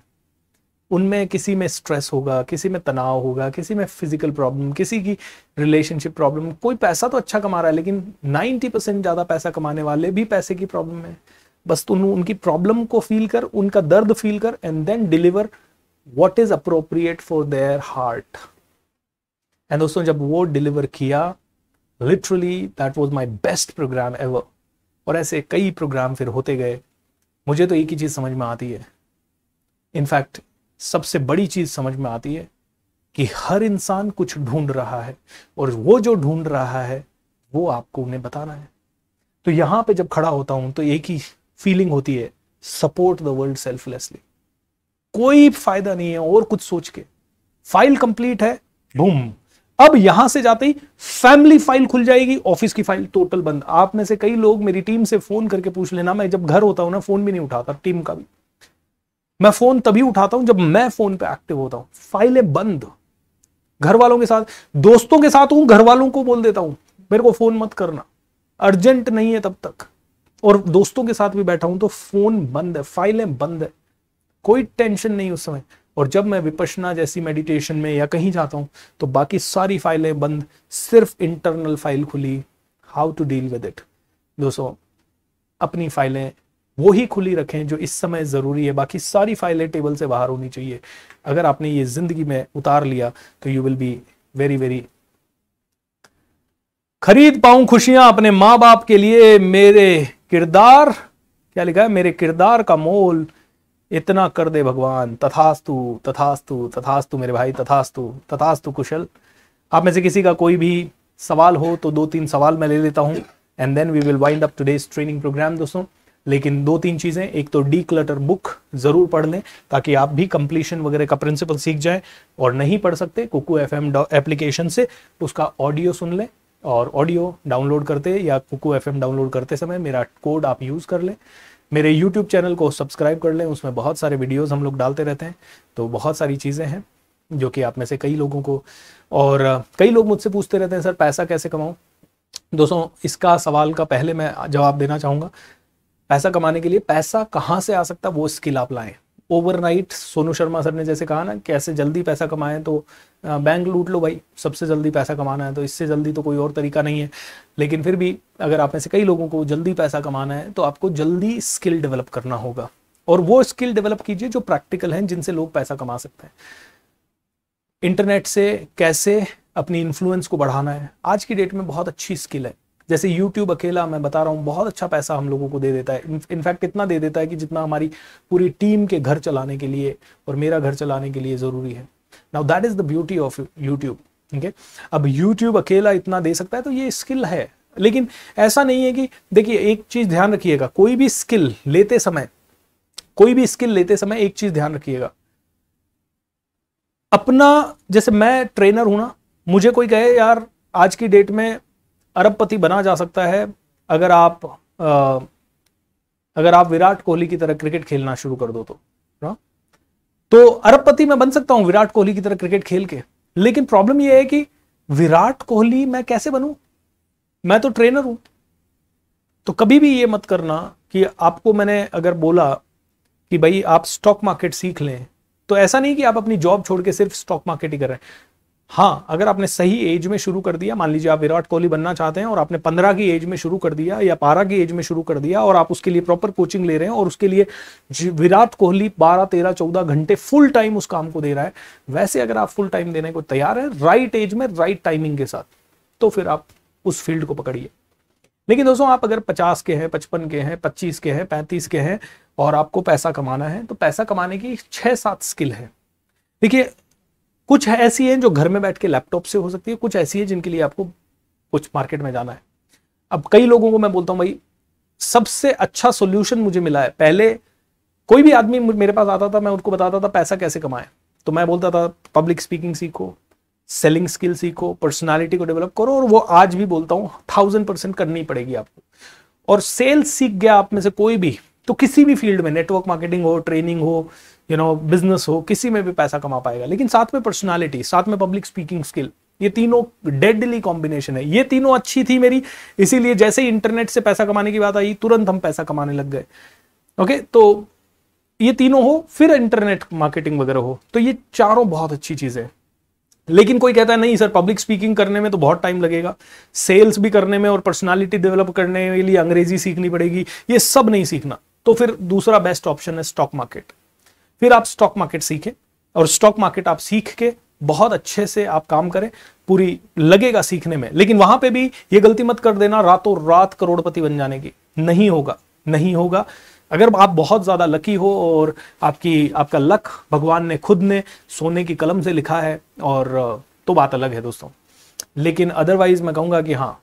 [SPEAKER 1] उनमें किसी में स्ट्रेस होगा किसी में तनाव होगा किसी में फिजिकल प्रॉब्लम किसी की रिलेशनशिप प्रॉब्लम कोई पैसा तो अच्छा कमा रहा है लेकिन 90 परसेंट ज़्यादा पैसा कमाने वाले भी पैसे की प्रॉब्लम है बस तुम उनकी प्रॉब्लम को फील कर उनका दर्द फील कर and then deliver what is appropriate for their heart and दोस्तों जब वो डिलीवर किया literally that was my best program ever और ऐसे कई प्रोग्राम फिर होते गए मुझे तो एक ही चीज़ समझ में आती है इनफैक्ट सबसे बड़ी चीज़ समझ में आती है कि हर इंसान कुछ ढूंढ रहा है और वो जो ढूंढ रहा है वो आपको उन्हें बताना है तो यहां पे जब खड़ा होता हूं तो एक ही फीलिंग होती है सपोर्ट द वर्ल्ड सेल्फलेसली कोई फायदा नहीं है और कुछ सोच के फाइल कंप्लीट है बूम अब यहां से जाते ही फैमिली फाइल खुल जाएगी ऑफिस की फाइल टोटल बंद आप में से कई लोग मेरी टीम से फोन करके पूछ लेना मैं जब घर होता हूं ना फोन भी नहीं उठाता टीम का भी मैं फोन तभी उठाता हूं जब मैं फोन पे एक्टिव होता हूं फाइलें बंद घर वालों के साथ दोस्तों के साथ हूं घर वालों को बोल देता हूं मेरे को फोन मत करना अर्जेंट नहीं है तब तक और दोस्तों के साथ भी बैठा हूं तो फोन बंद है फाइलें बंद है कोई टेंशन नहीं उस समय और जब मैं विपशना जैसी मेडिटेशन में या कहीं जाता हूं तो बाकी सारी फाइलें बंद सिर्फ इंटरनल फाइल खुली how to deal with it दोस्तों अपनी फाइलें वो ही खुली रखें जो इस समय ज़रूरी है बाकी सारी फाइलें टेबल से बाहर होनी चाहिए अगर आपने ये ज़िंदगी में उतार लिया तो you will be very very खरीद पाऊं खुशियां अपने माँ बाप के लिए मेरे किरदार क्या लिखा है मेरे किरदार का मोल इतना कर दे भगवान तथास्तु तथास्तु तथास्तु मेरे भाई तथास्तु तथास्तु कुशल आप में से किसी का कोई भी सवाल हो तो दो तीन सवाल मैं ले लेता हूँ and then we will wind up today's training program दोस्तों लेकिन दो तीन चीज़ें एक तो डी क्लटर बुक ज़रूर पढ़ लें ताकि आप भी कंप्लीशन वगैरह का प्रिंसिपल सीख जाएं और नहीं पढ़ सकते कुकू एफ एप्लीकेशन से तो उसका ऑडियो सुन लें और ऑडियो डाउनलोड करते या कुकू एफ डाउनलोड करते समय मेरा कोड आप यूज़ कर लें मेरे यूट्यूब चैनल को सब्सक्राइब कर लें उसमें बहुत सारे वीडियोज़ हम लोग डालते रहते हैं तो बहुत सारी चीज़ें हैं जो कि आप में से कई लोगों को और कई लोग मुझसे पूछते रहते हैं सर पैसा कैसे कमाऊँ दोस्तों इसका सवाल का पहले मैं जवाब देना चाहूँगा पैसा कमाने के लिए पैसा कहाँ से आ सकता वो स्किल आप लाएँ ओवरनाइट सोनू शर्मा सर ने जैसे कहा ना कैसे जल्दी पैसा कमाएं तो बैंक लूट लो भाई सबसे जल्दी पैसा कमाना है तो इससे जल्दी तो कोई और तरीका नहीं है लेकिन फिर भी अगर आप में से कई लोगों को जल्दी पैसा कमाना है तो आपको जल्दी स्किल डेवलप करना होगा और वो स्किल डेवलप कीजिए जो प्रैक्टिकल हैं जिनसे लोग पैसा कमा सकते हैं इंटरनेट से कैसे अपनी इन्फ्लुएंस को बढ़ाना है आज की डेट में बहुत अच्छी स्किल है जैसे यूट्यूब अकेला मैं बता रहा हूँ बहुत अच्छा पैसा हम लोगों को दे देता है इनफैक्ट इतना दे देता है कि जितना हमारी पूरी टीम के घर चलाने के लिए और मेरा घर चलाने के लिए ज़रूरी है now that is the beauty of YouTube ठीक है अब यूट्यूब अकेला इतना दे सकता है तो ये स्किल है लेकिन ऐसा नहीं है कि देखिए एक चीज़ ध्यान रखिएगा कोई भी स्किल लेते समय कोई भी स्किल लेते समय एक चीज़ ध्यान रखिएगा अपना जैसे मैं ट्रेनर हूं ना मुझे कोई कहे यार आज की डेट में अरबपति बना जा सकता है अगर आप आ, अगर आप विराट कोहली की तरह क्रिकेट खेलना शुरू कर दो तो ना? हाँ? तो अरबपति मैं बन सकता हूं विराट कोहली की तरह क्रिकेट खेल के लेकिन प्रॉब्लम यह है कि विराट कोहली मैं कैसे बनूं मैं तो ट्रेनर हूं तो कभी भी ये मत करना कि आपको मैंने अगर बोला कि भाई आप स्टॉक मार्केट सीख लें तो ऐसा नहीं कि आप अपनी जॉब छोड़ के सिर्फ स्टॉक मार्केट ही कर रहे हैं हाँ अगर आपने सही एज में शुरू कर दिया मान लीजिए आप विराट कोहली बनना चाहते हैं और आपने पंद्रह की एज में शुरू कर दिया या बारह की एज में शुरू कर दिया और आप उसके लिए प्रॉपर कोचिंग ले रहे हैं और उसके लिए विराट कोहली बारह तेरह चौदह घंटे फुल टाइम उस काम को दे रहा है वैसे अगर आप फुल टाइम देने को तैयार है राइट एज में राइट टाइमिंग के साथ तो फिर आप उस फील्ड को पकड़िए लेकिन दोस्तों आप अगर पचास के हैं पचपन के हैं पच्चीस के हैं पैंतीस के हैं और आपको पैसा कमाना है तो पैसा कमाने की छह सात स्किल है देखिए कुछ ऐसी हैं जो घर में बैठ के लैपटॉप से हो सकती है कुछ ऐसी है जिनके लिए आपको कुछ मार्केट में जाना है अब कई लोगों को मैं बोलता हूं भाई सबसे अच्छा सोल्यूशन मुझे मिला है पहले कोई भी आदमी मेरे पास आता था मैं उनको बताता था पैसा कैसे कमाए तो मैं बोलता था पब्लिक स्पीकिंग सीखो सेलिंग स्किल सीखो पर्सनालिटी को डेवलप करो और वो आज भी बोलता हूँ थाउजेंड परसेंट करनी पड़ेगी आपको और सेल्स सीख गया आप में से कोई भी तो किसी भी फील्ड में नेटवर्क मार्केटिंग हो ट्रेनिंग हो यू नो बिजनेस हो किसी में भी पैसा कमा पाएगा लेकिन साथ में पर्सनालिटी साथ में पब्लिक स्पीकिंग स्किल ये तीनों डेडली कॉम्बिनेशन है ये तीनों अच्छी थी मेरी इसीलिए जैसे ही इंटरनेट से पैसा कमाने की बात आई तुरंत हम पैसा कमाने लग गए ओके तो ये तीनों हो फिर इंटरनेट मार्केटिंग वगैरह हो तो ये चारों बहुत अच्छी चीज़ है लेकिन कोई कहता है नहीं सर पब्लिक स्पीकिंग करने में तो बहुत टाइम लगेगा सेल्स भी करने में और पर्सनालिटी डेवलप करने के लिए अंग्रेजी सीखनी पड़ेगी ये सब नहीं सीखना तो फिर दूसरा बेस्ट ऑप्शन है स्टॉक मार्केट फिर आप स्टॉक मार्केट सीखें और स्टॉक मार्केट आप सीख के बहुत अच्छे से आप काम करें पूरी लगेगा सीखने में लेकिन वहां पे भी ये गलती मत कर देना रातों रात करोड़पति बन जाने की नहीं होगा नहीं होगा अगर आप बहुत ज़्यादा लकी हो और आपकी आपका लक भगवान ने खुद ने सोने की कलम से लिखा है और तो बात अलग है दोस्तों लेकिन अदरवाइज मैं कहूँगा कि हाँ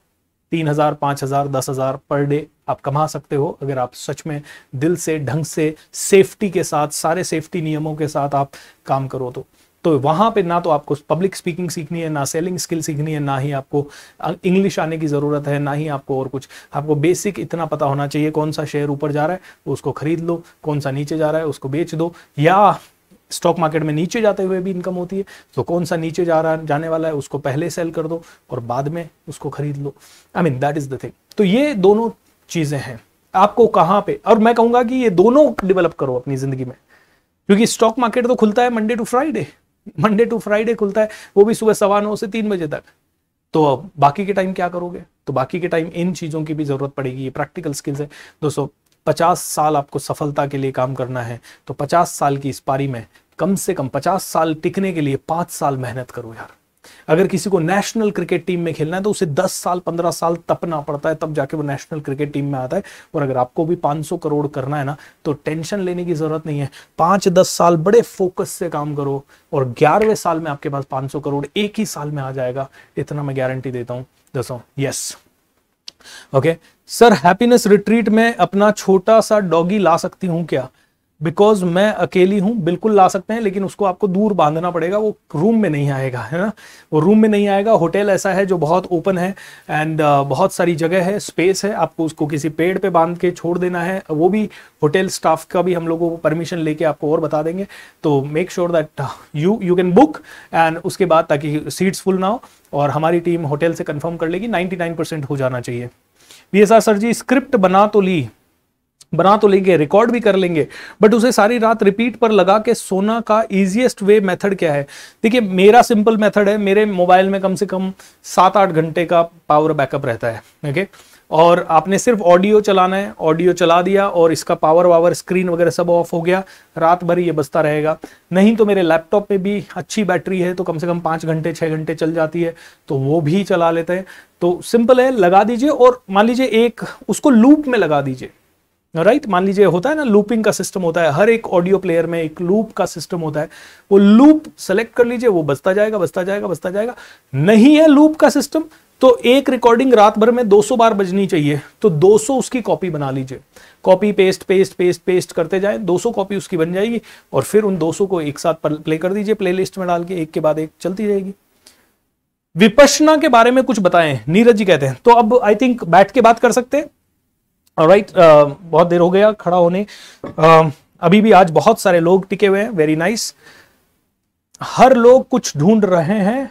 [SPEAKER 1] तीन हज़ार पाँच हज़ार दस हज़ार पर डे आप कमा सकते हो अगर आप सच में दिल से ढंग से सेफ्टी के साथ सारे सेफ्टी नियमों के साथ आप काम करो तो तो वहां पे ना तो आपको पब्लिक स्पीकिंग सीखनी है ना सेलिंग स्किल सीखनी है ना ही आपको इंग्लिश आने की ज़रूरत है ना ही आपको और कुछ आपको बेसिक इतना पता होना चाहिए कौन सा शेयर ऊपर जा रहा है तो उसको खरीद लो कौन सा नीचे जा रहा है उसको बेच दो या स्टॉक मार्केट में नीचे जाते हुए भी इनकम होती है तो कौन सा नीचे जा रहा जाने वाला है उसको पहले सेल कर दो और बाद में उसको खरीद लो I mean that is the thing तो ये दोनों चीजें हैं आपको कहां पे और मैं कहूंगा कि ये दोनों डेवलप करो अपनी जिंदगी में क्योंकि स्टॉक मार्केट तो खुलता है Monday to Friday Monday to Friday खुलता है वो भी सुबह सवा नौ से तीन बजे तक तो अब बाकी के टाइम क्या करोगे तो बाकी के टाइम इन चीज़ों की भी ज़रूरत पड़ेगी ये प्रैक्टिकल स्किल्स है दोस्तों पचास साल आपको सफलता के लिए काम करना है तो पचास साल की इस पारी में कम से कम पचास साल टिकने के लिए पांच साल मेहनत करो यार अगर किसी को नेशनल क्रिकेट टीम में खेलना है तो उसे 10 साल 15 साल तपना पड़ता है तब जाके वो नेशनल क्रिकेट टीम में आता है और अगर आपको भी 500 करोड़ करना है ना तो टेंशन लेने की जरूरत नहीं है पांच दस साल बड़े फोकस से काम करो और ग्यारहवें साल में आपके पास 500 करोड़ एक ही साल में आ जाएगा इतना मैं गारंटी देता हूं दसो yes okay sir happiness retreat में अपना छोटा सा डॉगी ला सकती हूं क्या बिकॉज मैं अकेली हूँ बिल्कुल ला सकते हैं लेकिन उसको आपको दूर बांधना पड़ेगा वो रूम में नहीं आएगा है ना वो रूम में नहीं आएगा होटल ऐसा है जो बहुत ओपन है एंड uh, बहुत सारी जगह है स्पेस है आपको उसको किसी पेड़ पे बांध के छोड़ देना है वो भी होटल स्टाफ का भी हम लोगों को परमिशन लेके आपको और बता देंगे तो make sure that you you can book and उसके बाद ताकि सीट्स फुल ना हो और हमारी टीम होटल से कन्फर्म कर लेगी नाइन्टी हो जाना चाहिए बी सर जी स्क्रिप्ट बना तो ली बना तो लेंगे रिकॉर्ड भी कर लेंगे बट उसे सारी रात रिपीट पर लगा के सोना का इजीएस्ट वे मेथड क्या है देखिए मेरा सिंपल मेथड है मेरे मोबाइल में कम से कम सात आठ घंटे का पावर बैकअप रहता है ओके और आपने सिर्फ ऑडियो चलाना है ऑडियो चला दिया और इसका पावर वावर स्क्रीन वगैरह सब ऑफ हो गया रात भर ये बसता रहेगा नहीं तो मेरे लैपटॉप में भी अच्छी बैटरी है तो कम से कम पाँच घंटे छः घंटे चल जाती है तो वो भी चला लेते हैं तो सिंपल है लगा दीजिए और मान लीजिए एक उसको लूप में लगा दीजिए राइट मान लीजिए होता है ना लूपिंग का सिस्टम होता है हर एक ऑडियो प्लेयर में एक लूप का सिस्टम होता है वो लूप सेलेक्ट कर लीजिए वो बसता जाएगा बसता जाएगा बसता जाएगा नहीं है लूप का सिस्टम तो एक रिकॉर्डिंग रात भर में 200 बार बजनी चाहिए तो 200 उसकी कॉपी बना लीजिए copy paste paste paste paste करते जाए 200 कॉपी उसकी बन जाएगी और फिर उन 200 को एक साथ प्ले कर दीजिए प्लेलिस्ट में डाल के एक के बाद एक चलती जाएगी विपशना के बारे में कुछ बताएं नीरज जी कहते हैं तो अब आई थिंक बैठ के बात कर सकते हैं राइट right, uh, बहुत देर हो गया खड़ा होने uh, अभी भी आज बहुत सारे लोग टिके हुए हैं वेरी नाइस हर लोग कुछ ढूंढ रहे हैं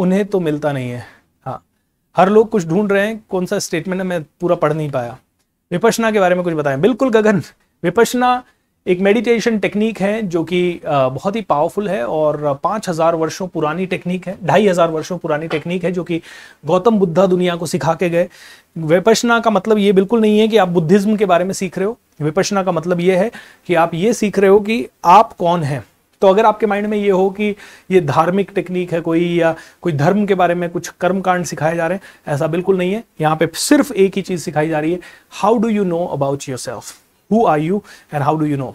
[SPEAKER 1] उन्हें तो मिलता नहीं है हाँ हर लोग कुछ ढूंढ रहे हैं कौन सा स्टेटमेंट है मैं पूरा पढ़ नहीं पाया विपशना के बारे में कुछ बताएं बिल्कुल गगन विपशना एक मेडिटेशन टेक्निक है जो कि बहुत ही पावरफुल है और पाँच हज़ार वर्षों पुरानी टेक्निक है ढाई हज़ार वर्षों पुरानी टेक्निक है जो कि गौतम बुद्धा दुनिया को सिखा के गए विपशना का मतलब ये बिल्कुल नहीं है कि आप बुद्धिज़्म के बारे में सीख रहे हो विपशना का मतलब ये है कि आप ये सीख रहे हो कि आप कौन हैं तो अगर आपके माइंड में ये हो कि ये धार्मिक टेक्निक है कोई या कोई धर्म के बारे में कुछ कर्म कांड सिखाए जा रहे हैं ऐसा बिल्कुल नहीं है यहाँ पे सिर्फ एक ही चीज़ सिखाई जा रही है how do you know about yourself who are you and how do you know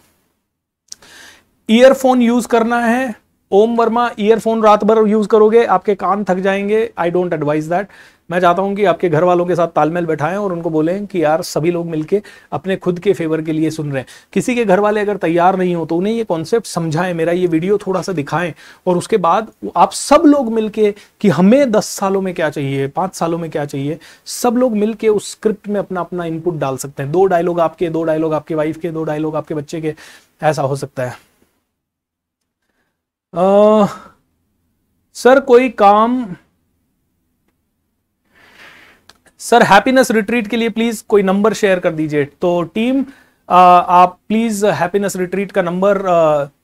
[SPEAKER 1] earphone use करना है ओम वर्मा ईयरफोन रात भर यूज करोगे आपके कान थक जाएंगे आई डोंट एडवाइज दैट मैं चाहता हूं कि आपके घर वालों के साथ तालमेल बैठाएं और उनको बोलें कि यार सभी लोग मिलके अपने खुद के फेवर के लिए सुन रहे हैं किसी के घर वाले अगर तैयार नहीं हो तो उन्हें ये कॉन्सेप्ट समझाएं मेरा ये वीडियो थोड़ा सा दिखाएं और उसके बाद आप सब लोग मिलके कि हमें दस सालों में क्या चाहिए पाँच सालों में क्या चाहिए सब लोग मिलके उस स्क्रिप्ट में अपना अपना इनपुट डाल सकते हैं दो डायलॉग आपके दो डायलॉग आपके वाइफ के दो डायलॉग आपके बच्चे के ऐसा हो सकता है सर कोई काम सर हैप्पीनेस रिट्रीट के लिए प्लीज कोई नंबर शेयर कर दीजिए तो टीम आप प्लीज़ हैप्पीनेस रिट्रीट का नंबर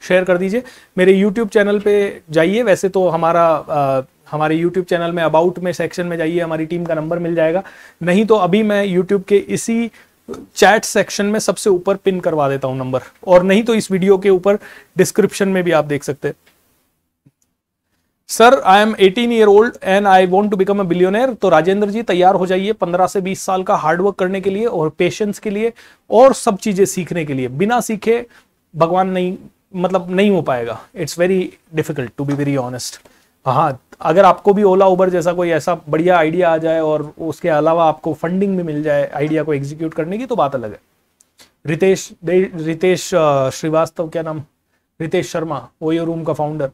[SPEAKER 1] शेयर कर दीजिए मेरे यूट्यूब चैनल पे जाइए वैसे तो हमारा आ, हमारे यूट्यूब चैनल में अबाउट में सेक्शन में जाइए हमारी टीम का नंबर मिल जाएगा नहीं तो अभी मैं यूट्यूब के इसी चैट सेक्शन में सबसे ऊपर पिन करवा देता हूँ नंबर और नहीं तो इस वीडियो के ऊपर डिस्क्रिप्शन में भी आप देख सकते हैं sir I am eighteen year old and I want to become a billionaire तो राजेंद्र जी तैयार हो जाइए पंद्रह से बीस साल का हार्डवर्क करने के लिए और पेशेंस के लिए और सब चीजें सीखने के लिए बिना सीखे भगवान नहीं मतलब नहीं हो पाएगा it's very difficult to be very honest हाँ अगर आपको भी ओला उबर जैसा कोई ऐसा बढ़िया आइडिया आ जाए और उसके अलावा आपको फंडिंग भी मिल जाए आइडिया को एग्जीक्यूट करने की तो बात अलग है रितेश रितेश श्रीवास्तव क्या नाम रितेश शर्मा वो यो रूम का फाउंडर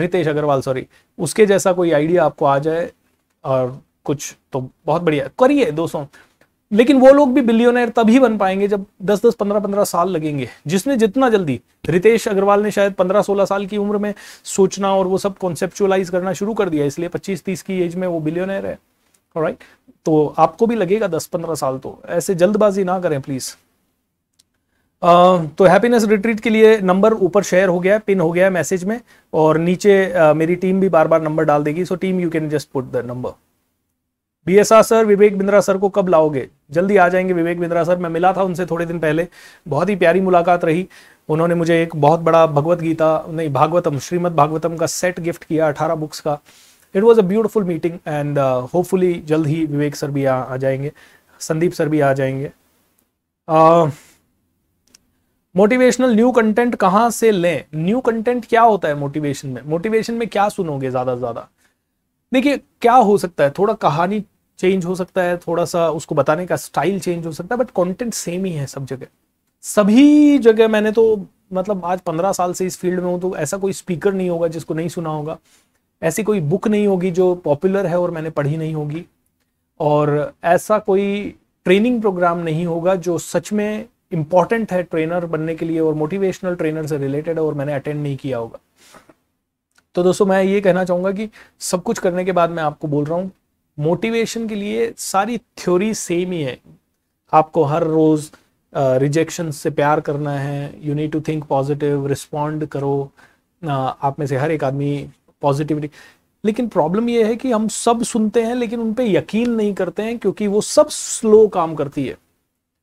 [SPEAKER 1] रितेश अग्रवाल सॉरी उसके जैसा कोई आइडिया आपको आ जाए और कुछ तो बहुत बढ़िया करिए दोस्तों लेकिन वो लोग भी बिलियोनर तभी बन पाएंगे जब 10 10 15 15 साल लगेंगे जिसने जितना जल्दी रितेश अग्रवाल ने शायद 15 16 साल की उम्र में सोचना और वो सब कॉन्सेप्चुअलाइज करना शुरू कर दिया इसलिए 25 30 की एज में वो बिलियोनर है राइट तो आपको भी लगेगा 10 15 साल तो ऐसे जल्दबाजी ना करें प्लीज़ तो हैप्पीनेस रिट्रीट के लिए नंबर ऊपर शेयर हो गया है पिन हो गया मैसेज में और नीचे मेरी टीम भी बार बार नंबर डाल देगी so team you can just put the number B S R sir Vivek Bindra sir को कब लाओगे जल्दी आ जाएंगे विवेक बिंद्रा सर मैं मिला था उनसे थोड़े दिन पहले बहुत ही प्यारी मुलाकात रही उन्होंने मुझे एक बहुत बड़ा भगवत गीता नहीं भागवतम श्रीमद भागवतम का सेट गिफ्ट किया अठारह बुक्स का it was a beautiful meeting and hopefully जल्द ही विवेक सर भी आ, आ जाएंगे संदीप सर भी आ जाएंगे uh, मोटिवेशनल न्यू कंटेंट कहाँ से लें न्यू कंटेंट क्या होता है मोटिवेशन में मोटिवेशन में क्या सुनोगे ज़्यादा से ज़्यादा देखिए क्या हो सकता है थोड़ा कहानी चेंज हो सकता है थोड़ा सा उसको बताने का स्टाइल चेंज हो सकता है बट कंटेंट सेम ही है सब जगह सभी जगह मैंने तो मतलब आज पंद्रह साल से इस फील्ड में हूँ तो ऐसा कोई स्पीकर नहीं होगा जिसको नहीं सुना होगा ऐसी कोई बुक नहीं होगी जो पॉपुलर है और मैंने पढ़ी नहीं होगी और ऐसा कोई ट्रेनिंग प्रोग्राम नहीं होगा जो सच में इंपॉर्टेंट है ट्रेनर बनने के लिए और मोटिवेशनल ट्रेनर से रिलेटेड है और मैंने अटेंड नहीं किया होगा तो दोस्तों मैं ये कहना चाहूंगा कि सब कुछ करने के बाद मैं आपको बोल रहा हूँ मोटिवेशन के लिए सारी थ्योरी सेम ही है आपको हर रोज़ रिजेक्शन uh, से प्यार करना है you need to think positive respond करो uh, आप में से हर एक आदमी पॉजिटिविटी लेकिन प्रॉब्लम यह है कि हम सब सुनते हैं लेकिन उन पर यकीन नहीं करते हैं क्योंकि वो सब स्लो काम करती है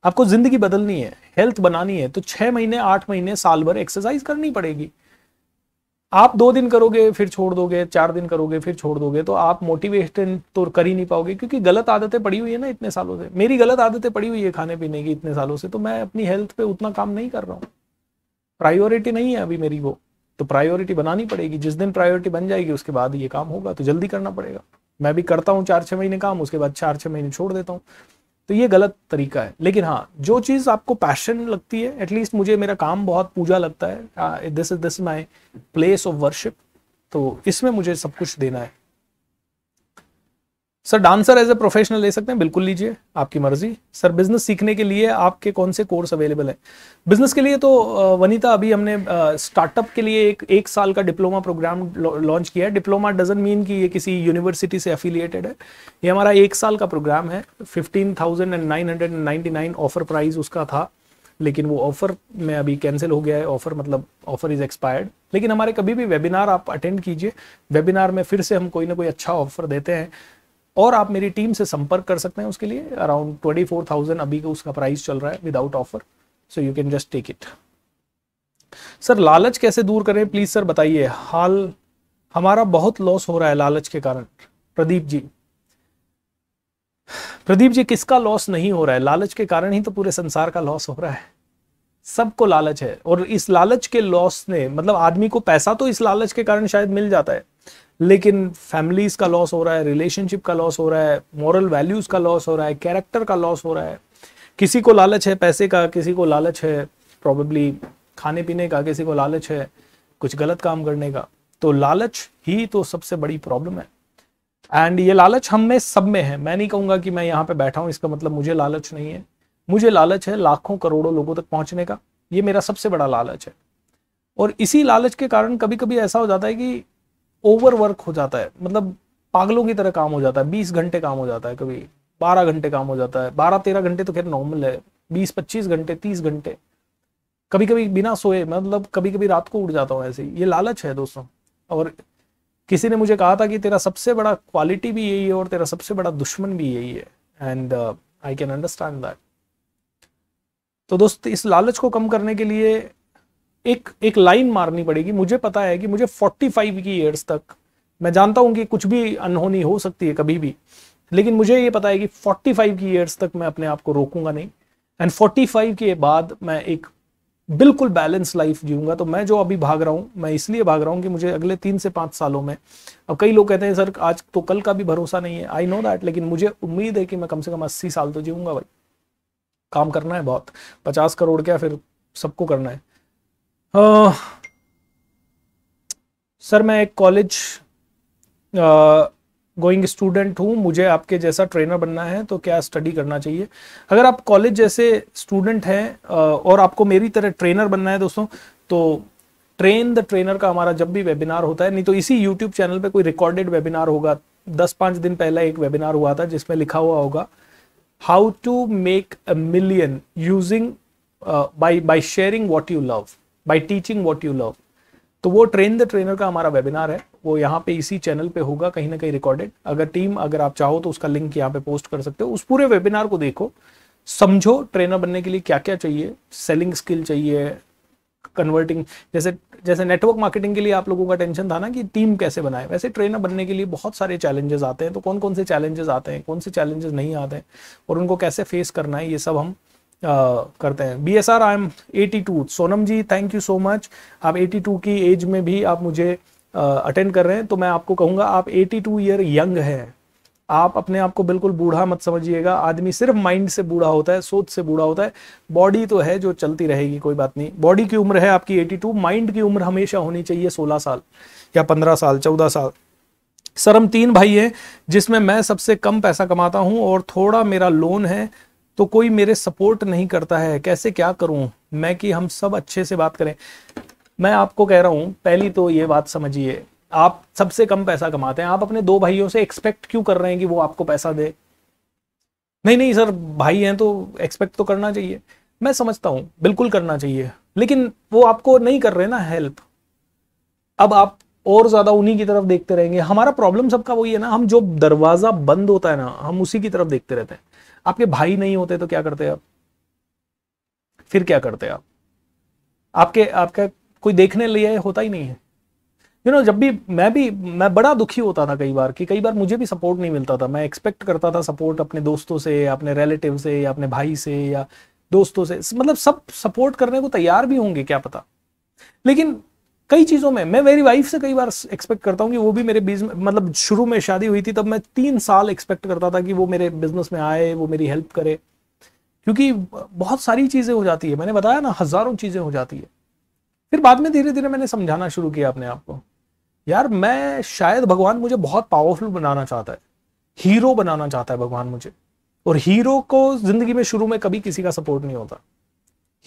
[SPEAKER 1] आपको जिंदगी बदलनी है हेल्थ बनानी है तो छह महीने आठ महीने साल भर एक्सरसाइज करनी पड़ेगी आप दो दिन करोगे फिर छोड़ दोगे चार दिन करोगे फिर छोड़ दोगे तो आप मोटिवेशन तो कर ही नहीं पाओगे क्योंकि गलत आदतें पड़ी हुई है ना इतने सालों से मेरी गलत आदतें पड़ी हुई है खाने पीने की इतने सालों से तो मैं अपनी हेल्थ पे उतना काम नहीं कर रहा हूँ प्रायोरिटी नहीं है अभी मेरी वो तो प्रायोरिटी बनानी पड़ेगी जिस दिन प्रायोरिटी बन जाएगी उसके बाद ये काम होगा तो जल्दी करना पड़ेगा मैं भी करता हूँ चार छह महीने काम उसके बाद चार छह महीने छोड़ देता हूँ तो ये गलत तरीका है लेकिन हाँ जो चीज़ आपको पैशन लगती है एटलीस्ट मुझे मेरा काम बहुत पूजा लगता है this is this my place of worship तो इसमें मुझे सब कुछ देना है sir dancer as a professional ले सकते हैं बिल्कुल लीजिए आपकी मर्जी सर बिजनेस सीखने के लिए आपके कौन से कोर्स अवेलेबल है बिजनेस के लिए तो वनीता अभी हमने स्टार्टअप के लिए एक एक साल का डिप्लोमा प्रोग्राम लॉन्च किया है डिप्लोमा डजन मीन कि ये किसी यूनिवर्सिटी से अफिलिएटेड है ये हमारा एक साल का प्रोग्राम है fifteen thousand and nine hundred and ninety nine offer price उसका था लेकिन वो ऑफर में अभी कैंसिल हो गया है ऑफर मतलब ऑफर इज एक्सपायर्ड लेकिन हमारे कभी भी वेबिनार आप अटेंड कीजिए वेबिनार में फिर से हम कोई ना कोई अच्छा ऑफर देते हैं और आप मेरी टीम से संपर्क कर सकते हैं उसके लिए अराउंड ट्वेंटी फोर थाउजेंड अभी का उसका प्राइस चल रहा है without offer so you can just take it sir लालच कैसे दूर करें प्लीज सर बताइए हाल हमारा बहुत लॉस हो रहा है लालच के कारण प्रदीप जी प्रदीप जी किसका लॉस नहीं हो रहा है लालच के कारण ही तो पूरे संसार का लॉस हो रहा है सबको लालच है और इस लालच के लॉस ने मतलब आदमी को पैसा तो इस लालच के कारण शायद मिल जाता है लेकिन फैमिलीज का लॉस हो रहा है रिलेशनशिप का लॉस हो रहा है मॉरल वैल्यूज का लॉस हो रहा है कैरेक्टर का लॉस हो रहा है किसी को लालच है पैसे का किसी को लालच है प्रॉबेबली खाने पीने का किसी को लालच है कुछ गलत काम करने का तो लालच ही तो सबसे बड़ी प्रॉब्लम है एंड ये लालच हम में सब में है मैं नहीं कहूँगा कि मैं यहाँ पे बैठा हूँ इसका मतलब मुझे लालच नहीं है मुझे लालच है लाखों करोड़ों लोगों तक पहुँचने का ये मेरा सबसे बड़ा लालच है और इसी लालच के कारण कभी कभी ऐसा हो जाता है कि ओवर वर्क हो जाता है मतलब पागलों की तरह काम हो जाता है बीस घंटे काम हो जाता है कभी बारह घंटे काम हो जाता है बारह तेरह घंटे तो खैर नॉर्मल है बीस पच्चीस घंटे तीस घंटे कभी कभी बिना सोए मतलब कभी कभी रात को उठ जाता हूँ ऐसे ही ये लालच है दोस्तों और किसी ने मुझे कहा था कि तेरा सबसे बड़ा क्वालिटी भी यही है और तेरा सबसे बड़ा दुश्मन भी यही है and I can understand that तो दोस्त इस लालच को कम करने के लिए एक एक लाइन मारनी पड़ेगी मुझे पता है कि मुझे 45 की ईयर्स तक मैं जानता हूं कि कुछ भी अनहोनी हो सकती है कभी भी लेकिन मुझे ये पता है कि 45 की ईयर्स तक मैं अपने आप को रोकूंगा नहीं एंड 45 के बाद मैं एक बिल्कुल बैलेंस लाइफ जीऊंगा तो मैं जो अभी भाग रहा हूँ मैं इसलिए भाग रहा हूं कि मुझे अगले तीन से पाँच सालों में अब कई लोग कहते हैं सर आज तो कल का भी भरोसा नहीं है आई नो दैट लेकिन मुझे उम्मीद है कि मैं कम से कम अस्सी साल तो जीऊँगा भाई काम करना है बहुत पचास करोड़ क्या फिर सबको करना है सर मैं एक कॉलेज गोइंग स्टूडेंट हूँ मुझे आपके जैसा ट्रेनर बनना है तो क्या स्टडी करना चाहिए अगर आप कॉलेज जैसे स्टूडेंट हैं और आपको मेरी तरह ट्रेनर बनना है दोस्तों तो ट्रेन द ट्रेनर का हमारा जब भी वेबिनार होता है नहीं तो इसी यूट्यूब चैनल पे कोई रिकॉर्डेड वेबिनार होगा दस पांच दिन पहला एक वेबिनार हुआ था जिसमें लिखा हुआ होगा how to make a million using by by sharing what you love by teaching what you love तो वो ट्रेन द ट्रेनर का हमारा वेबिनार है वो यहाँ पे इसी चैनल पे होगा कहीं ना कहीं रिकॉर्डेड अगर टीम अगर आप चाहो तो उसका लिंक यहाँ पे पोस्ट कर सकते हो उस पूरे वेबिनार को देखो समझो ट्रेनर बनने के लिए क्या क्या चाहिए सेलिंग स्किल चाहिए कन्वर्टिंग जैसे जैसे नेटवर्क मार्केटिंग के लिए आप लोगों का टेंशन था ना कि टीम कैसे बनाए वैसे ट्रेनर बनने के लिए बहुत सारे चैलेंजेस आते हैं तो कौन कौन से चैलेंजेस आते हैं कौन से चैलेंजेस नहीं आते हैं और उनको कैसे फेस करना है ये सब हम करते हैं B S R I am eighty two Sonam ji thank you so much आप एटी टू की एज में भी आप मुझे अटेंड कर रहे हैं तो मैं आपको कहूंगा आप एटी टू ईयर यंग हैं आप अपने आप को बिल्कुल बूढ़ा मत समझिएगा आदमी सिर्फ माइंड से बूढ़ा होता है सोच से बूढ़ा होता है बॉडी तो है जो चलती रहेगी कोई बात नहीं बॉडी की उम्र है आपकी एटी टू माइंड की उम्र हमेशा होनी चाहिए सोलह साल या पंद्रह साल चौदह साल सर हम तीन भाई हैं जिसमें मैं सबसे कम पैसा कमाता हूं और थोड़ा मेरा लोन है तो कोई मेरे सपोर्ट नहीं करता है कैसे क्या करूं मैं कि हम सब अच्छे से बात करें मैं आपको कह रहा हूं पहली तो ये बात समझिए आप सबसे कम पैसा कमाते हैं आप अपने दो भाइयों से एक्सपेक्ट क्यों कर रहे हैं कि वो आपको पैसा दे नहीं नहीं सर भाई हैं तो एक्सपेक्ट तो करना चाहिए मैं समझता हूं बिल्कुल करना चाहिए लेकिन वो आपको नहीं कर रहे ना हेल्प अब आप और ज्यादा उन्हीं की तरफ देखते रहेंगे हमारा प्रॉब्लम सबका वही है ना हम जो दरवाजा बंद होता है ना हम उसी की तरफ देखते रहते हैं आपके भाई नहीं होते तो क्या करते आप फिर क्या करते आप आपके आपका कोई देखने लिए होता ही नहीं है यू you नो know, जब भी मैं भी मैं बड़ा दुखी होता था कई बार कि कई बार मुझे भी सपोर्ट नहीं मिलता था मैं एक्सपेक्ट करता था सपोर्ट अपने दोस्तों से अपने रिलेटिव से या अपने भाई से या दोस्तों से मतलब सब सपोर्ट करने को तैयार भी होंगे क्या पता लेकिन कई चीज़ों में मैं मेरी वाइफ से कई बार एक्सपेक्ट करता हूँ कि वो भी मेरे बीज मतलब शुरू में शादी हुई थी तब मैं तीन साल एक्सपेक्ट करता था कि वो मेरे बिजनेस में आए वो मेरी हेल्प करे क्योंकि बहुत सारी चीज़ें हो जाती है मैंने बताया ना हज़ारों चीज़ें हो जाती है फिर बाद में धीरे धीरे मैंने समझाना शुरू किया अपने आप को यार मैं शायद भगवान मुझे बहुत पावरफुल बनाना चाहता है हीरो बनाना चाहता है भगवान मुझे और हीरो को जिंदगी में शुरू में कभी किसी का सपोर्ट नहीं होता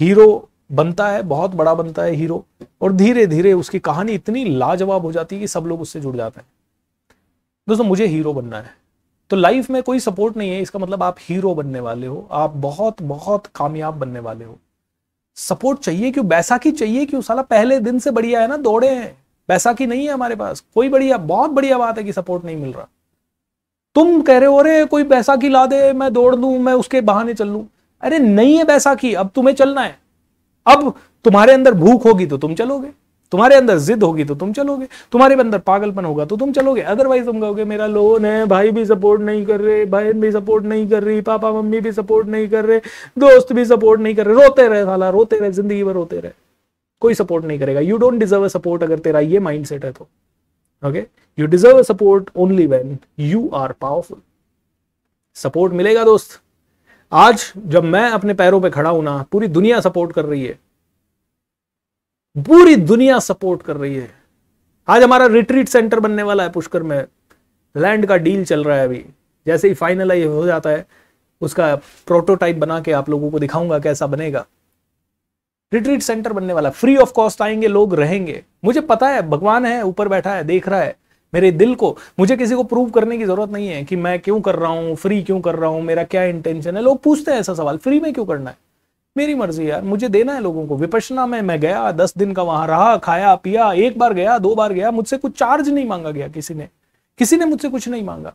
[SPEAKER 1] हीरो बनता है बहुत बड़ा बनता है हीरो और धीरे धीरे उसकी कहानी इतनी लाजवाब हो जाती है कि सब लोग उससे जुड़ जाते हैं दोस्तों मुझे हीरो बनना है तो लाइफ में कोई सपोर्ट नहीं है इसका मतलब आप हीरो बनने वाले हो आप बहुत बहुत कामयाब बनने वाले हो सपोर्ट चाहिए क्यों बैसाखी चाहिए क्यों साला पहले दिन से बढ़िया है ना दौड़े हैं बैसाखी नहीं है हमारे पास कोई बढ़िया बहुत बढ़िया बात है कि सपोर्ट नहीं मिल रहा तुम कह रहे हो अरे कोई बैसाखी ला दे मैं दौड़ लू मैं उसके बहाने चल लू अरे नहीं है बैसाखी अब तुम्हें चलना है अब तुम्हारे अंदर भूख होगी तो तुम चलोगे तुम्हारे अंदर जिद होगी तो तुम चलोगे तुम्हारे अंदर पागलपन होगा तो तुम चलोगे अदरवाइज तुम कहोगे मेरा लोन है भाई भी सपोर्ट नहीं कर रहे बहन भी सपोर्ट नहीं कर रही पापा मम्मी भी सपोर्ट नहीं कर रहे दोस्त भी सपोर्ट नहीं कर रहे रोते रहे साला रोते रहे जिंदगी भर रोते रहे कोई सपोर्ट नहीं करेगा यू डोंट डिजर्व सपोर्ट अगर तेरा ये माइंड सेट है तो okay you deserve support only when you are powerful support मिलेगा दोस्त आज जब मैं अपने पैरों पे खड़ा हूं ना पूरी दुनिया सपोर्ट कर रही है पूरी दुनिया सपोर्ट कर रही है आज हमारा रिट्रीट सेंटर बनने वाला है पुष्कर में लैंड का डील चल रहा है अभी जैसे ही फाइनलाइज हो जाता है उसका प्रोटोटाइप बना के आप लोगों को दिखाऊंगा कैसा बनेगा रिट्रीट सेंटर बनने वाला फ्री ऑफ कॉस्ट आएंगे लोग रहेंगे मुझे पता है भगवान है ऊपर बैठा है देख रहा है मेरे दिल को मुझे किसी को प्रूव करने की जरूरत नहीं है कि मैं क्यों कर रहा हूँ फ्री क्यों कर रहा हूं मेरा क्या इंटेंशन है लोग पूछते हैं ऐसा सवाल फ्री में क्यों करना है मेरी मर्जी यार मुझे देना है लोगों को विपशना में मैं गया दस दिन का वहां रहा खाया पिया एक बार गया दो बार गया मुझसे कुछ चार्ज नहीं मांगा गया किसी ने किसी ने मुझसे कुछ नहीं मांगा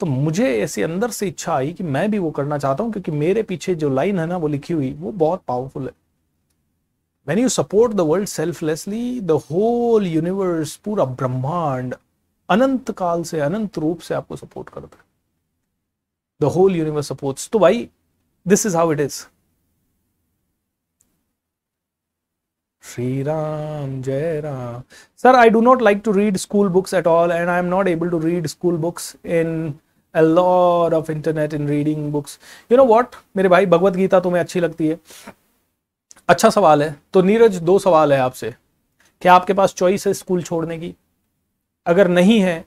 [SPEAKER 1] तो मुझे ऐसी अंदर से इच्छा आई कि मैं भी वो करना चाहता हूं क्योंकि मेरे पीछे जो लाइन है ना वो लिखी हुई वो बहुत पावरफुल है when you support the world selflessly the whole universe पूरा ब्रह्मांड अनंत काल से अनंत रूप से आपको सपोर्ट करता है द होल यूनिवर्स सपोर्ट्स तो भाई this is how it is Sri Ram, Jai Ram. Sir, I do not like to read school books at all, and I am not able to read school books in a lot of internet in reading books. You know what, मेरे भाई भगवत गीता तुम्हें अच्छी लगती है अच्छा सवाल है तो नीरज दो सवाल है आपसे क्या आपके पास चॉइस है स्कूल छोड़ने की अगर नहीं है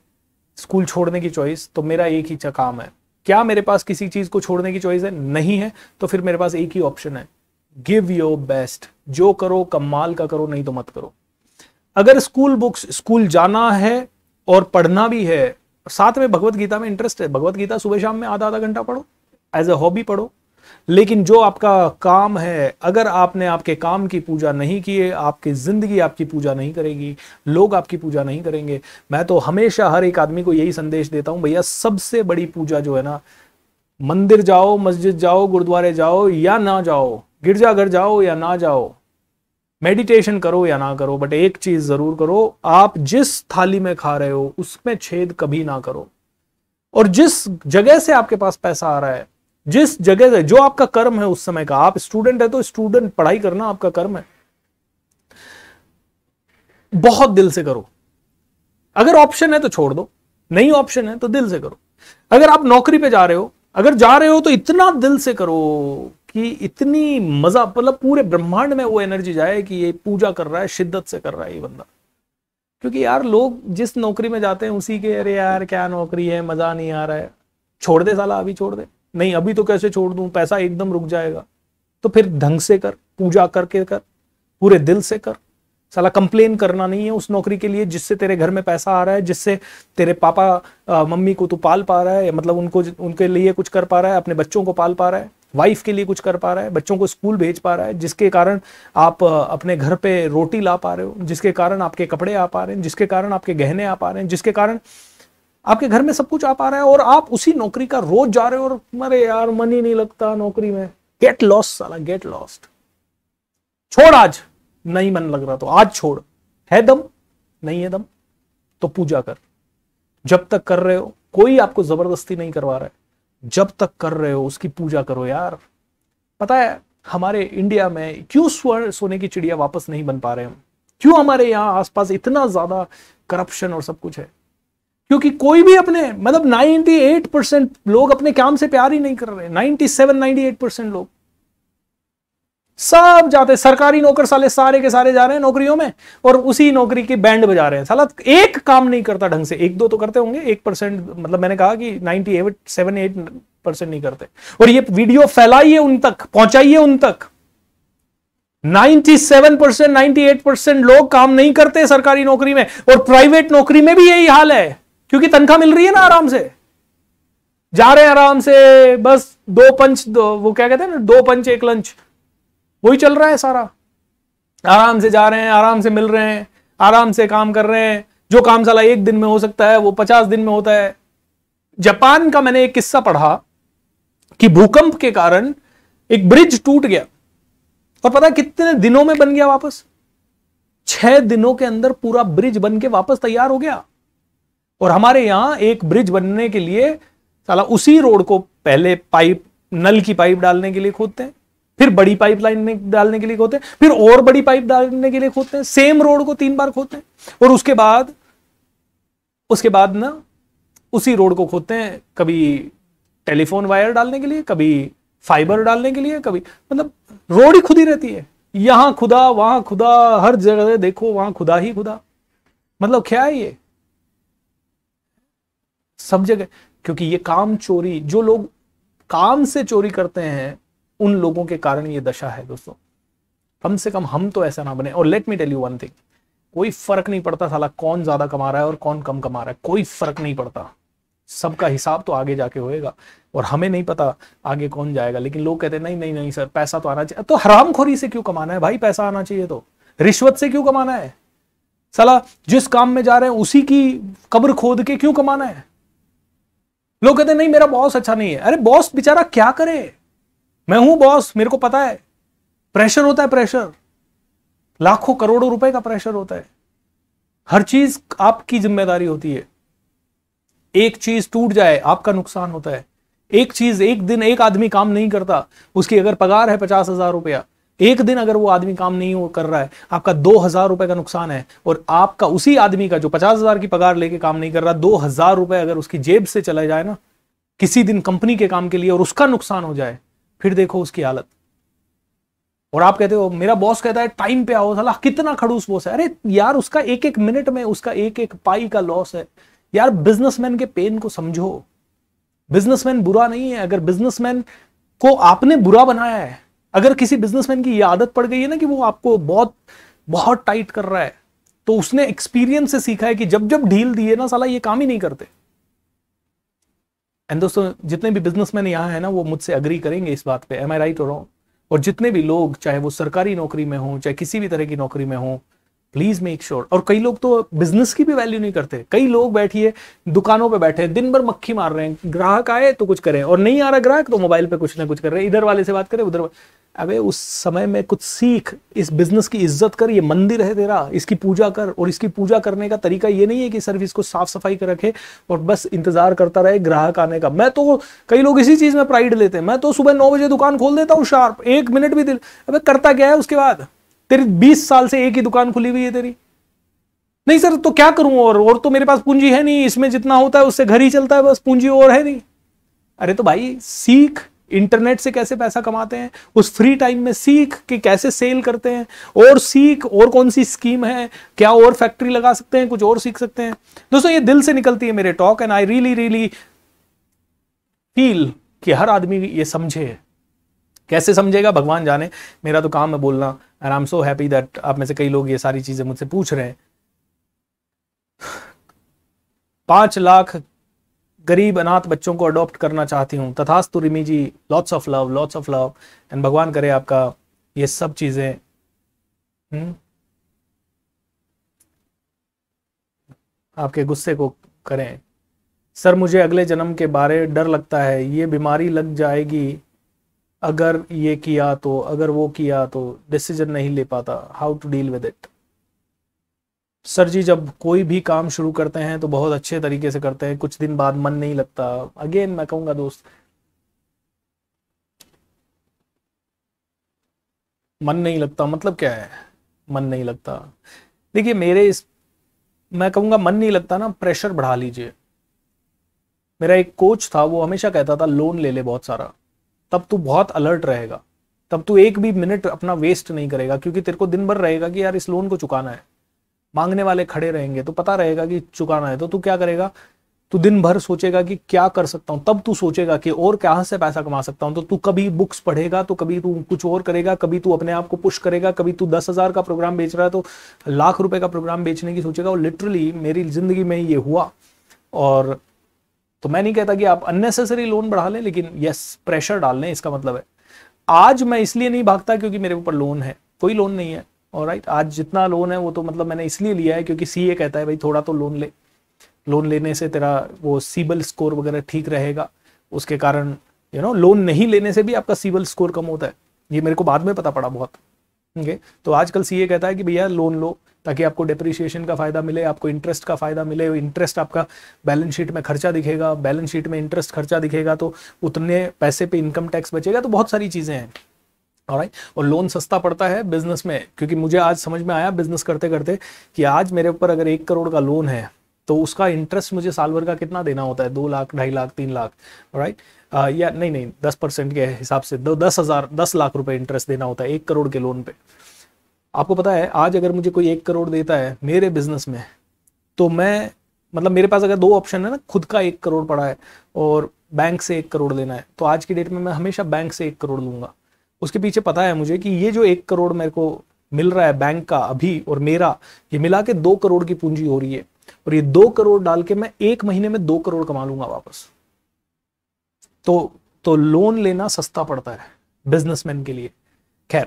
[SPEAKER 1] स्कूल छोड़ने की चॉइस तो मेरा एक ही काम है क्या मेरे पास किसी चीज़ को छोड़ने की चॉइस है नहीं है तो फिर मेरे पास एक ही ऑप्शन है गिव योर बेस्ट जो करो कमाल का करो नहीं तो मत करो अगर स्कूल बुक्स स्कूल जाना है और पढ़ना भी है साथ में भगवत गीता में इंटरेस्ट है भगवत गीता सुबह शाम में आधा आधा घंटा पढ़ो एज ए हॉबी पढ़ो लेकिन जो आपका काम है अगर आपने आपके काम की पूजा नहीं किए आपकी ज़िंदगी आपकी पूजा नहीं करेगी लोग आपकी पूजा नहीं करेंगे मैं तो हमेशा हर एक आदमी को यही संदेश देता हूँ भैया सबसे बड़ी पूजा जो है ना मंदिर जाओ मस्जिद जाओ गुरुद्वारे जाओ या ना जाओ गिरजाघर जाओ या ना जाओ मेडिटेशन करो या ना करो बट एक चीज जरूर करो आप जिस थाली में खा रहे हो उसमें छेद कभी ना करो और जिस जगह से आपके पास पैसा आ रहा है जिस जगह से जो आपका कर्म है उस समय का आप स्टूडेंट है तो स्टूडेंट पढ़ाई करना आपका कर्म है बहुत दिल से करो अगर ऑप्शन है तो छोड़ दो नहीं ऑप्शन है तो दिल से करो अगर आप नौकरी पे जा रहे हो अगर जा रहे हो तो इतना दिल से करो कि इतनी मजा मतलब पूरे ब्रह्मांड में वो एनर्जी जाए कि ये पूजा कर रहा है शिद्दत से कर रहा है ये बंदा क्योंकि यार लोग जिस नौकरी में जाते हैं उसी के अरे यार क्या नौकरी है मजा नहीं आ रहा है छोड़ दे साला अभी छोड़ दे नहीं अभी तो कैसे छोड़ दूं पैसा एकदम रुक जाएगा तो फिर ढंग से कर पूजा करके कर पूरे दिल से कर साला कंप्लेन करना नहीं है उस नौकरी के लिए जिससे तेरे घर में पैसा आ रहा है जिससे तेरे पापा आ, मम्मी को तू पाल पा रहा है मतलब उनको उनके लिए कुछ कर पा रहा है अपने बच्चों को पाल पा रहा है वाइफ के लिए कुछ कर पा रहा है बच्चों को स्कूल भेज पा रहा है जिसके कारण आप अपने घर पे रोटी ला पा रहे हो जिसके कारण आपके कपड़े आ पा रहे हैं जिसके कारण आपके गहने आ पा रहे हैं जिसके कारण आपके घर में सब कुछ आप आ रहा है और आप उसी नौकरी का रोज जा रहे हो और मरे यार मन ही नहीं लगता नौकरी में गेट लॉस साला गेट लॉस्ट छोड़ आज नहीं मन लग रहा तो आज छोड़ है दम नहीं है दम तो पूजा कर जब तक कर रहे हो कोई आपको जबरदस्ती नहीं करवा रहा है जब तक कर रहे हो उसकी पूजा करो यार पता है हमारे इंडिया में क्यों स्वर्ण सोने की चिड़िया वापस नहीं बन पा रहे हम क्यों हमारे यहाँ आसपास इतना ज्यादा करप्शन और सब कुछ है क्योंकि कोई भी अपने मतलब 98 परसेंट लोग अपने काम से प्यार ही नहीं कर रहे 97 98 परसेंट लोग सब जाते सरकारी नौकर साले सारे के सारे जा रहे हैं नौकरियों में और उसी नौकरी के बैंड बजा रहे हैं साला एक काम नहीं करता ढंग से एक दो तो करते होंगे एक परसेंट मतलब मैंने कहा कि ninety eight seven eight percent नहीं करते और ये वीडियो फैलाइए उन तक पहुंचाइए उन तक 97 परसेंट नाइनटी परसेंट लोग काम नहीं करते सरकारी नौकरी में और प्राइवेट नौकरी में भी यही हाल है क्योंकि तनख्वाह मिल रही है ना आराम से जा रहे हैं आराम से बस दो पंच दो वो क्या कहते हैं ना दो पंच एक लंच वही चल रहा है सारा आराम से जा रहे हैं आराम से मिल रहे हैं आराम से काम कर रहे हैं जो काम साला एक दिन में हो सकता है वो पचास दिन में होता है जापान का मैंने एक किस्सा पढ़ा कि भूकंप के कारण एक ब्रिज टूट गया और पता कितने दिनों में बन गया वापस छह दिनों के अंदर पूरा ब्रिज बन के वापस तैयार हो गया और हमारे यहां एक ब्रिज बनने के लिए साला उसी रोड को पहले पाइप नल की पाइप डालने के लिए खोदते हैं फिर बड़ी पाइप लाइन डालने के लिए खोदते हैं फिर और बड़ी पाइप डालने के लिए खोदते हैं सेम रोड को तीन बार खोदते हैं और उसके बाद उसके बाद ना उसी रोड को खोदते हैं कभी टेलीफोन वायर डालने के लिए कभी फाइबर डालने के लिए कभी मतलब रोड ही खुद ही रहती है यहां खुदा वहां खुदा हर जगह देखो वहां खुदा ही खुदा मतलब क्या है ये सब जगह क्योंकि ये काम चोरी जो लोग काम से चोरी करते हैं उन लोगों के कारण ये दशा है दोस्तों कम से कम हम तो ऐसा ना बने और let me tell you one thing कोई फर्क नहीं पड़ता साला कौन ज्यादा कमा रहा है और कौन कम कमा रहा है कोई फर्क नहीं पड़ता सबका हिसाब तो आगे जाके होएगा और हमें नहीं पता आगे कौन जाएगा लेकिन लोग कहते हैं नहीं नहीं नहीं सर पैसा तो आना चाहिए तो हरामखोरी से क्यों कमाना है भाई पैसा आना चाहिए तो रिश्वत से क्यों कमाना है साला जिस काम में जा रहे हैं उसी की कब्र खोद के क्यों कमाना है लोग कहते नहीं मेरा बॉस अच्छा नहीं है अरे बॉस बेचारा क्या करे मैं हूं बॉस मेरे को पता है प्रेशर होता है प्रेशर लाखों करोड़ों रुपए का प्रेशर होता है हर चीज आपकी जिम्मेदारी होती है एक चीज टूट जाए आपका नुकसान होता है एक चीज एक दिन एक आदमी काम नहीं करता उसकी अगर पगार है पचास हजार रुपया एक दिन अगर वो आदमी काम नहीं कर रहा है आपका दो हजार रुपए का नुकसान है और आपका उसी आदमी का जो पचास हजार की पगार लेके काम नहीं कर रहा दो हजार रुपए अगर उसकी जेब से चला जाए ना किसी दिन कंपनी के काम के लिए और उसका नुकसान हो जाए फिर देखो उसकी हालत और आप कहते हो मेरा बॉस कहता है टाइम पे आओ साला कितना खड़ूस बॉस है अरे यार उसका एक एक मिनट में उसका एक एक पाई का लॉस है यार बिजनेसमैन के पेन को समझो बिजनेसमैन बुरा नहीं है अगर बिजनेसमैन को आपने बुरा बनाया है अगर किसी बिजनेसमैन की यह आदत पड़ गई है ना कि वो आपको बहुत बहुत टाइट कर रहा है तो उसने एक्सपीरियंस से सीखा है कि जब जब ढील दिए ना साला ये काम ही नहीं करते एंड दोस्तों जितने भी बिजनेसमैन यहां है ना वो मुझसे अग्री करेंगे इस बात पे एम आई राइट और और जितने भी लोग चाहे वो सरकारी नौकरी में हो चाहे किसी भी तरह की नौकरी में हों प्लीज मेक श्योर और कई लोग तो बिजनेस की भी वैल्यू नहीं करते कई लोग बैठिए दुकानों पे बैठे दिन भर मक्खी मार रहे हैं ग्राहक आए तो कुछ करें और नहीं आ रहा ग्राहक तो मोबाइल पे कुछ ना कुछ कर रहे हैं इधर वाले से बात करें उधर अबे उस समय में कुछ सीख इस बिजनेस की इज्जत कर ये मंदिर है तेरा इसकी पूजा कर और इसकी पूजा करने का तरीका ये नहीं है कि सर्विस को साफ सफाई कर रखे और बस इंतजार करता रहे ग्राहक आने का मैं तो कई लोग इसी चीज में प्राइड लेते हैं मैं तो सुबह नौ बजे दुकान खोल देता हूँ शार्प एक मिनट भी दिल अबे करता क्या है उसके बाद तेरी बीस साल से एक ही दुकान खुली हुई है तेरी नहीं सर तो क्या करूं और और तो मेरे पास पूंजी है नहीं इसमें जितना होता है उससे घर ही चलता है बस पूंजी और है नहीं अरे तो भाई सीख इंटरनेट से कैसे पैसा कमाते हैं उस फ्री टाइम में सीख कि कैसे सेल करते हैं और सीख और कौन सी स्कीम है क्या और फैक्ट्री लगा सकते हैं कुछ और सीख सकते हैं दोस्तों ये दिल से निकलती है मेरे talk and I really really feel कि हर आदमी ये समझे कैसे समझेगा भगवान जाने मेरा तो काम है बोलना I am so happy that आप में से कई लोग ये सारी चीज़ें मुझसे पूछ रहे हैं पांच लाख गरीब अनाथ बच्चों को अडॉप्ट करना चाहती हूँ तथास्तु Rimi ji lots of love lots of love and भगवान करे आपका ये सब चीज़ें हम्म? आपके गुस्से को करें सर मुझे अगले जन्म के बारे डर लगता है ये बीमारी लग जाएगी अगर ये किया तो अगर वो किया तो डिसीजन नहीं ले पाता how to deal with it sir ji जब कोई भी काम शुरू करते हैं तो बहुत अच्छे तरीके से करते हैं कुछ दिन बाद मन नहीं लगता अगेन मैं कहूंगा दोस्त मन नहीं लगता मतलब क्या है मन नहीं लगता देखिए मेरे इस मैं कहूंगा मन नहीं लगता ना प्रेशर बढ़ा लीजिए मेरा एक कोच था वो हमेशा कहता था लोन ले ले बहुत सारा तब तू बहुत अलर्ट रहेगा तब तू एक भी मिनट अपना वेस्ट नहीं करेगा क्योंकि तेरे को दिन भर रहेगा कि यार इस लोन को चुकाना है मांगने वाले खड़े रहेंगे तो पता रहेगा कि चुकाना है तो तू क्या करेगा तू दिन भर सोचेगा कि क्या कर सकता हूँ तब तू सोचेगा कि और कहाँ से पैसा कमा सकता हूँ तो तू कभी बुक्स पढ़ेगा तो कभी तू कुछ और करेगा कभी तू अपने आप को पुश करेगा कभी तू दस हजार का प्रोग्राम बेच रहा है तो लाख रुपए का प्रोग्राम बेचने की सोचेगा और लिटरली मेरी जिंदगी में ये हुआ और तो मैं नहीं कहता कि आप अननेसेसरी लोन बढ़ा लें लेकिन यस प्रेशर डाल लें इसका मतलब है आज मैं इसलिए नहीं भागता क्योंकि मेरे ऊपर लोन है कोई लोन नहीं है और राइट आज जितना लोन है वो तो मतलब मैंने इसलिए लिया है क्योंकि सी कहता है भाई थोड़ा तो लोन ले लोन लेने से तेरा वो सीबल स्कोर वगैरह ठीक रहेगा उसके कारण यू नो लोन नहीं लेने से भी आपका सीबल स्कोर कम होता है ये मेरे को बाद में पता पड़ा बहुत ओके तो आजकल सीए कहता है कि भैया लोन लो ताकि आपको डिप्रिशिएशन का फायदा मिले आपको इंटरेस्ट का फायदा मिले इंटरेस्ट आपका बैलेंस शीट में खर्चा दिखेगा बैलेंस शीट में इंटरेस्ट खर्चा दिखेगा तो उतने पैसे पे इनकम टैक्स बचेगा तो बहुत सारी चीज़ें हैं और और लोन सस्ता पड़ता है बिजनेस में क्योंकि मुझे आज समझ में आया बिजनेस करते करते कि आज मेरे ऊपर अगर एक करोड़ का लोन है तो उसका इंटरेस्ट मुझे साल भर का कितना देना होता है दो लाख ढाई लाख तीन लाख राइट या नहीं नहीं दस परसेंट के हिसाब से दो दस हज़ार दस लाख रुपए इंटरेस्ट देना होता है एक करोड़ के लोन पे आपको पता है आज अगर मुझे कोई एक करोड़ देता है मेरे बिजनेस में तो मैं मतलब मेरे पास अगर दो ऑप्शन है ना खुद का एक करोड़ पड़ा है और बैंक से एक करोड़ लेना है तो आज की डेट में मैं हमेशा बैंक से एक करोड़ लूंगा उसके पीछे पता है मुझे कि ये जो एक करोड़ मेरे को मिल रहा है बैंक का अभी और मेरा ये मिला के दो करोड़ की पूंजी हो रही है और ये दो करोड़ डाल के मैं एक महीने में दो करोड़ कमा लूंगा वापस तो तो लोन लेना सस्ता पड़ता है बिजनेसमैन के लिए खैर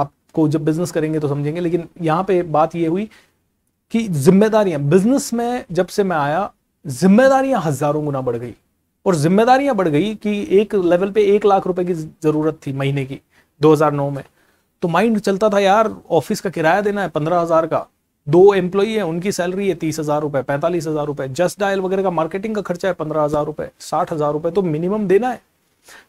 [SPEAKER 1] आपको जब बिजनेस करेंगे तो समझेंगे लेकिन यहां पे बात ये हुई कि जिम्मेदारियां बिजनेस में जब से मैं आया जिम्मेदारियां हजारों गुना बढ़ गई और जिम्मेदारियां बढ़ गई कि एक लेवल पे एक लाख रुपए की जरूरत थी महीने की 2009 में तो माइंड चलता था यार ऑफिस का किराया देना है पंद्रह हजार का दो एम्प्लॉई है उनकी सैलरी है तीस हजार रुपए पैंतालीस हजार रुपए जस्ट डायल वगैरह का मार्केटिंग का खर्चा है पंद्रह हजार रुपए साठ हजार रुपए तो मिनिमम देना है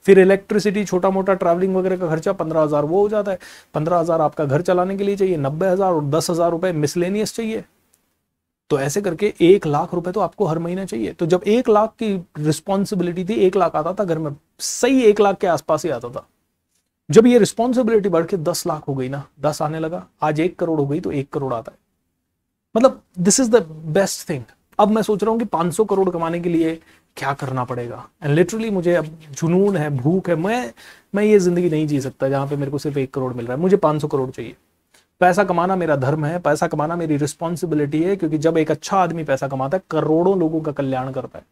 [SPEAKER 1] फिर इलेक्ट्रिसिटी छोटा मोटा ट्रैवलिंग वगैरह का खर्चा पंद्रह हजार वो हो जाता है पंद्रह हजार आपका घर चलाने के लिए चाहिए नब्बे हजार और दस हजार रुपए मिसलेनियस चाहिए तो ऐसे करके एक लाख रुपए तो आपको हर महीना चाहिए तो जब एक लाख की रिस्पॉन्सिबिलिटी थी एक लाख आता था घर में सही एक लाख के आसपास ही आता था जब ये रिस्पॉन्सिबिलिटी बढ़ के दस लाख हो गई ना दस आने लगा आज एक करोड़ हो गई तो एक करोड़ आता है मतलब this is the best thing अब मैं सोच रहा हूँ कि 500 करोड़ कमाने के लिए क्या करना पड़ेगा एंड लिटरली मुझे अब जुनून है भूख है मैं मैं ये ज़िंदगी नहीं जी सकता जहाँ पे मेरे को सिर्फ एक करोड़ मिल रहा है मुझे 500 करोड़ चाहिए पैसा कमाना मेरा धर्म है पैसा कमाना मेरी रिस्पॉन्सिबिलिटी है क्योंकि जब एक अच्छा आदमी पैसा कमाता है करोड़ों लोगों का कल्याण करता है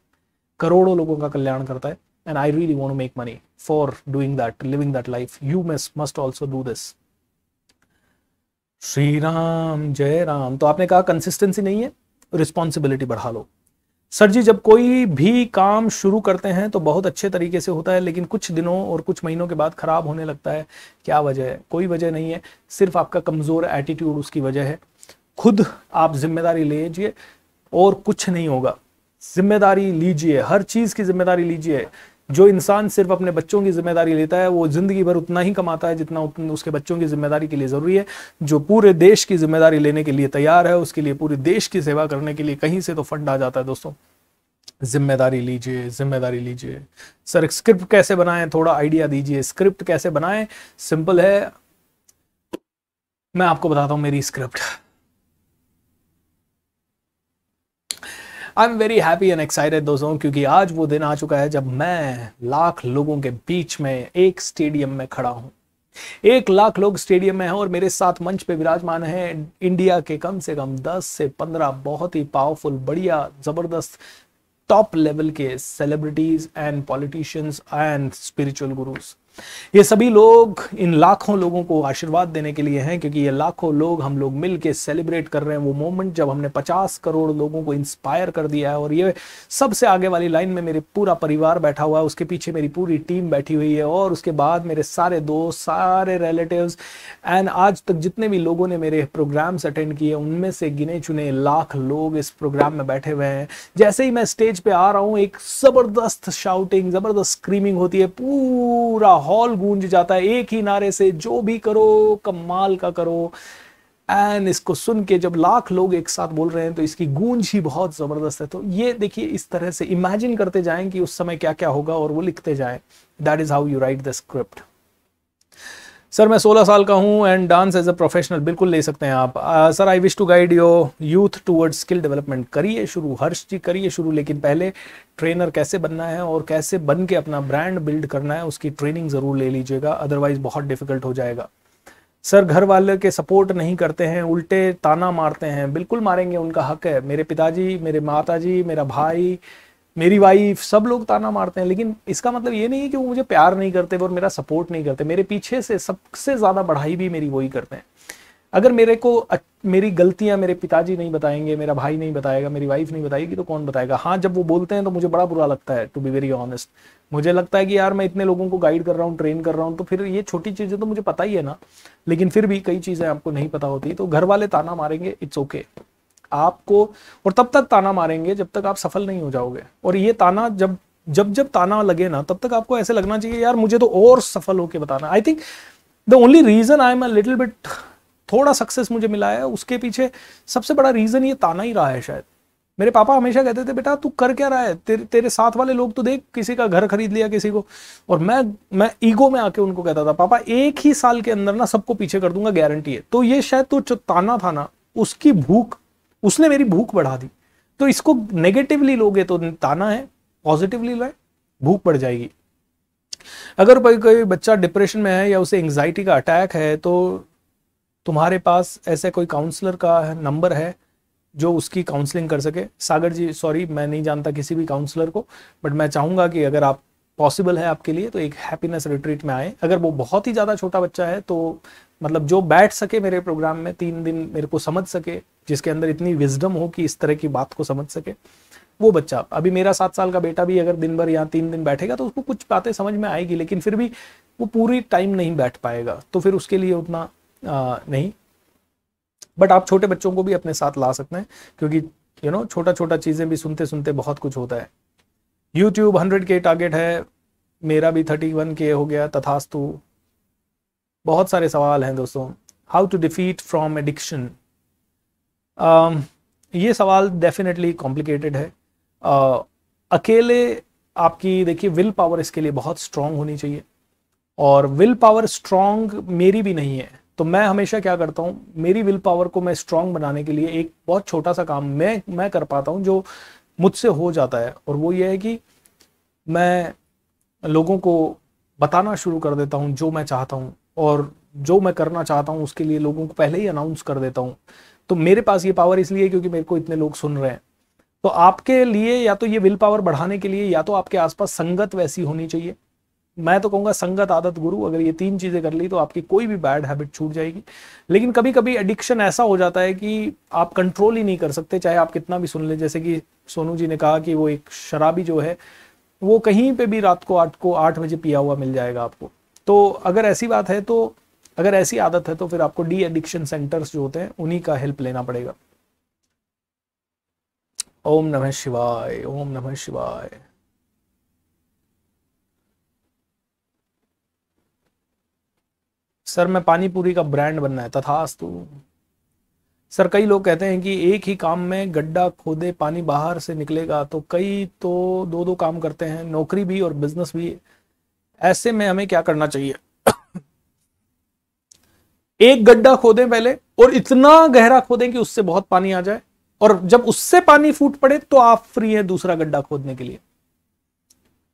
[SPEAKER 1] करोड़ों लोगों का कल्याण करता है and I really want make money for doing that living that life you mess must also do this Shri Ram जय राम तो आपने कहा कंसिस्टेंसी नहीं है रिस्पॉन्सिबिलिटी बढ़ा लो सर जी जब कोई भी काम शुरू करते हैं तो बहुत अच्छे तरीके से होता है लेकिन कुछ दिनों और कुछ महीनों के बाद खराब होने लगता है क्या वजह है कोई वजह नहीं है सिर्फ आपका कमज़ोर एटीट्यूड उसकी वजह है खुद आप जिम्मेदारी लीजिए और कुछ नहीं होगा जिम्मेदारी लीजिए हर चीज़ की जिम्मेदारी लीजिए जो इंसान सिर्फ अपने बच्चों की जिम्मेदारी लेता है वो ज़िंदगी भर उतना ही कमाता है जितना उसके बच्चों की जिम्मेदारी के लिए ज़रूरी है जो पूरे देश की जिम्मेदारी लेने के लिए तैयार है उसके लिए पूरे देश की सेवा करने के लिए कहीं से तो फंड आ जाता है दोस्तों जिम्मेदारी लीजिए जिम्मेदारी लीजिए सर स्क्रिप्ट कैसे बनाएं थोड़ा आइडिया दीजिए स्क्रिप्ट कैसे बनाएं सिंपल है मैं आपको बताता हूं मेरी script I am very happy and excited दोस्तों क्योंकि आज वो दिन आ चुका है जब मैं लाख लोगों के बीच में एक स्टेडियम में खड़ा हूँ एक लाख लोग स्टेडियम में हैं और मेरे साथ मंच पे विराजमान है इंडिया के कम से कम दस से पंद्रह बहुत ही पावरफुल बढ़िया जबरदस्त टॉप लेवल के celebrities and politicians and spiritual gurus ये सभी लोग इन लाखों लोगों को आशीर्वाद देने के लिए हैं क्योंकि ये लाखों लोग हम लोग मिल के सेलिब्रेट कर रहे हैं वो मोमेंट जब हमने पचास करोड़ लोगों को इंस्पायर कर दिया है और ये सबसे आगे वाली लाइन में मेरे पूरा परिवार बैठा हुआ है उसके पीछे मेरी पूरी टीम बैठी हुई है और उसके बाद मेरे सारे दोस्त सारे रिलेटिव एंड आज तक जितने भी लोगों ने मेरे प्रोग्राम्स अटेंड किए उनमें से गिने चुने लाख लोग इस प्रोग्राम में बैठे हुए हैं जैसे ही मैं स्टेज पे आ रहा हूँ एक जबरदस्त शाउटिंग जबरदस्त स्क्रीमिंग होती है पूरा माहौल गूंज जाता है एक ही नारे से जो भी करो कमाल का करो एंड इसको सुन के जब लाख लोग एक साथ बोल रहे हैं तो इसकी गूंज ही बहुत ज़बरदस्त है तो ये देखिए इस तरह से इमेजिन करते जाएं कि उस समय क्या क्या होगा और वो लिखते जाएं that is how you write the script sir मैं 16 साल का हूँ and dance as a professional बिल्कुल ले सकते हैं आप sir I wish to guide yo youth toward skill development करिए शुरू हर्ष जी करिए शुरू लेकिन पहले ट्रेनर कैसे बनना है और कैसे बन के अपना ब्रांड बिल्ड करना है उसकी ट्रेनिंग ज़रूर ले लीजिएगा अदरवाइज़ बहुत डिफिकल्ट हो जाएगा सर घर वाले के सपोर्ट नहीं करते हैं उल्टे ताना मारते हैं बिल्कुल मारेंगे उनका हक है मेरे पिताजी मेरे माता मेरा भाई मेरी वाइफ सब लोग ताना मारते हैं लेकिन इसका मतलब ये नहीं है कि वो मुझे प्यार नहीं करते और मेरा सपोर्ट नहीं करते मेरे पीछे से सबसे ज़्यादा बढ़ाई भी मेरी वही करते हैं अगर मेरे को मेरी गलतियां मेरे पिताजी नहीं बताएंगे मेरा भाई नहीं बताएगा मेरी वाइफ नहीं बताएगी तो कौन बताएगा हाँ जब वो बोलते हैं तो मुझे बड़ा बुरा लगता है टू बी वेरी ऑनेस्ट मुझे लगता है कि यार मैं इतने लोगों को गाइड कर रहा हूँ ट्रेन कर रहा हूँ तो फिर ये छोटी चीज़ें तो मुझे पता ही है ना लेकिन फिर भी कई चीज़ें आपको नहीं पता होती तो घर वाले ताना मारेंगे इट्स ओके okay. आपको और तब तक ताना मारेंगे जब तक आप सफल नहीं हो जाओगे और ये ताना जब जब जब ताना लगे ना तब तक आपको ऐसे लगना चाहिए यार मुझे तो और सफल होके बताना I think the only reason I am a little bit थोड़ा सक्सेस मुझे मिला है उसके पीछे सबसे बड़ा रीजन ये ताना ही रहा है शायद मेरे पापा हमेशा कहते थे बेटा तू कर क्या रहा है तेरे तेरे साथ वाले लोग तो देख किसी का घर खरीद लिया किसी को और मैं मैं ईगो में आके उनको कहता था पापा एक ही साल के अंदर ना सबको पीछे कर दूंगा गारंटी है तो ये शायद तो ताना था ना उसकी भूख उसने मेरी भूख बढ़ा दी तो इसको नेगेटिवली लोगे तो ताना है पॉजिटिवली लोए भूख बढ़ जाएगी अगर कोई बच्चा डिप्रेशन में है या उसे एंग्जाइटी का अटैक है तो तुम्हारे पास ऐसे कोई काउंसलर का नंबर है जो उसकी काउंसलिंग कर सके सागर जी सॉरी मैं नहीं जानता किसी भी काउंसलर को बट मैं चाहूंगा कि अगर आप पॉसिबल है आपके लिए तो एक हैप्पीनेस रिट्रीट में आए अगर वो बहुत ही ज़्यादा छोटा बच्चा है तो मतलब जो बैठ सके मेरे प्रोग्राम में तीन दिन मेरे को समझ सके जिसके अंदर इतनी विजडम हो कि इस तरह की बात को समझ सके वो बच्चा अभी मेरा सात साल का बेटा भी अगर दिन भर या तीन दिन बैठेगा तो उसको कुछ बातें समझ में आएगी लेकिन फिर भी वो पूरी टाइम नहीं बैठ पाएगा तो फिर उसके लिए उतना आ, नहीं बट आप छोटे बच्चों को भी अपने साथ ला सकते हैं क्योंकि यू नो छोटा छोटा चीज़ें भी सुनते सुनते बहुत कुछ होता है यूट्यूब हंड्रेड के टारगेट है मेरा भी थर्टी वन के हो गया तथास्तु बहुत सारे सवाल हैं दोस्तों how to defeat from addiction ये सवाल डेफिनेटली कॉम्प्लिकेटेड है uh, अकेले आपकी देखिए विल पावर इसके लिए बहुत स्ट्रांग होनी चाहिए और विल पावर स्ट्रांग मेरी भी नहीं है तो मैं हमेशा क्या करता हूँ मेरी विल पावर को मैं स्ट्रांग बनाने के लिए एक बहुत छोटा सा काम मैं मैं कर पाता हूँ जो मुझसे हो जाता है और वो ये है कि मैं लोगों को बताना शुरू कर देता हूँ जो मैं चाहता हूँ और जो मैं करना चाहता हूँ उसके लिए लोगों को पहले ही अनाउंस कर देता हूँ तो मेरे पास ये पावर इसलिए क्योंकि मेरे को इतने लोग सुन रहे हैं तो आपके लिए या तो ये विल पावर बढ़ाने के लिए या तो आपके आसपास संगत वैसी होनी चाहिए मैं तो कहूंगा संगत आदत गुरु अगर ये तीन चीज़ें कर ली तो आपकी कोई भी बैड हैबिट छूट जाएगी लेकिन कभी कभी एडिक्शन ऐसा हो जाता है कि आप कंट्रोल ही नहीं कर सकते चाहे आप कितना भी सुन लें जैसे कि सोनू जी ने कहा कि वो एक शराबी जो है वो कहीं पे भी रात को आठ को आठ बजे पिया हुआ मिल जाएगा आपको तो अगर ऐसी बात है तो अगर ऐसी आदत है तो फिर आपको डी एडिक्शन सेंटर्स जो होते हैं उन्हीं का हेल्प लेना पड़ेगा ओम नमः शिवाय ओम नमः शिवाय सर मैं पानी पूरी का ब्रांड बनना है तथास्तु सर कई लोग कहते हैं कि एक ही काम में गड्ढा खोदे पानी बाहर से निकलेगा तो कई तो दो दो काम करते हैं नौकरी भी और बिजनेस भी ऐसे में हमें क्या करना चाहिए [coughs] एक गड्ढा खोदें पहले और इतना गहरा खोदें कि उससे बहुत पानी आ जाए और जब उससे पानी फूट पड़े तो आप फ्री हैं दूसरा गड्ढा खोदने के लिए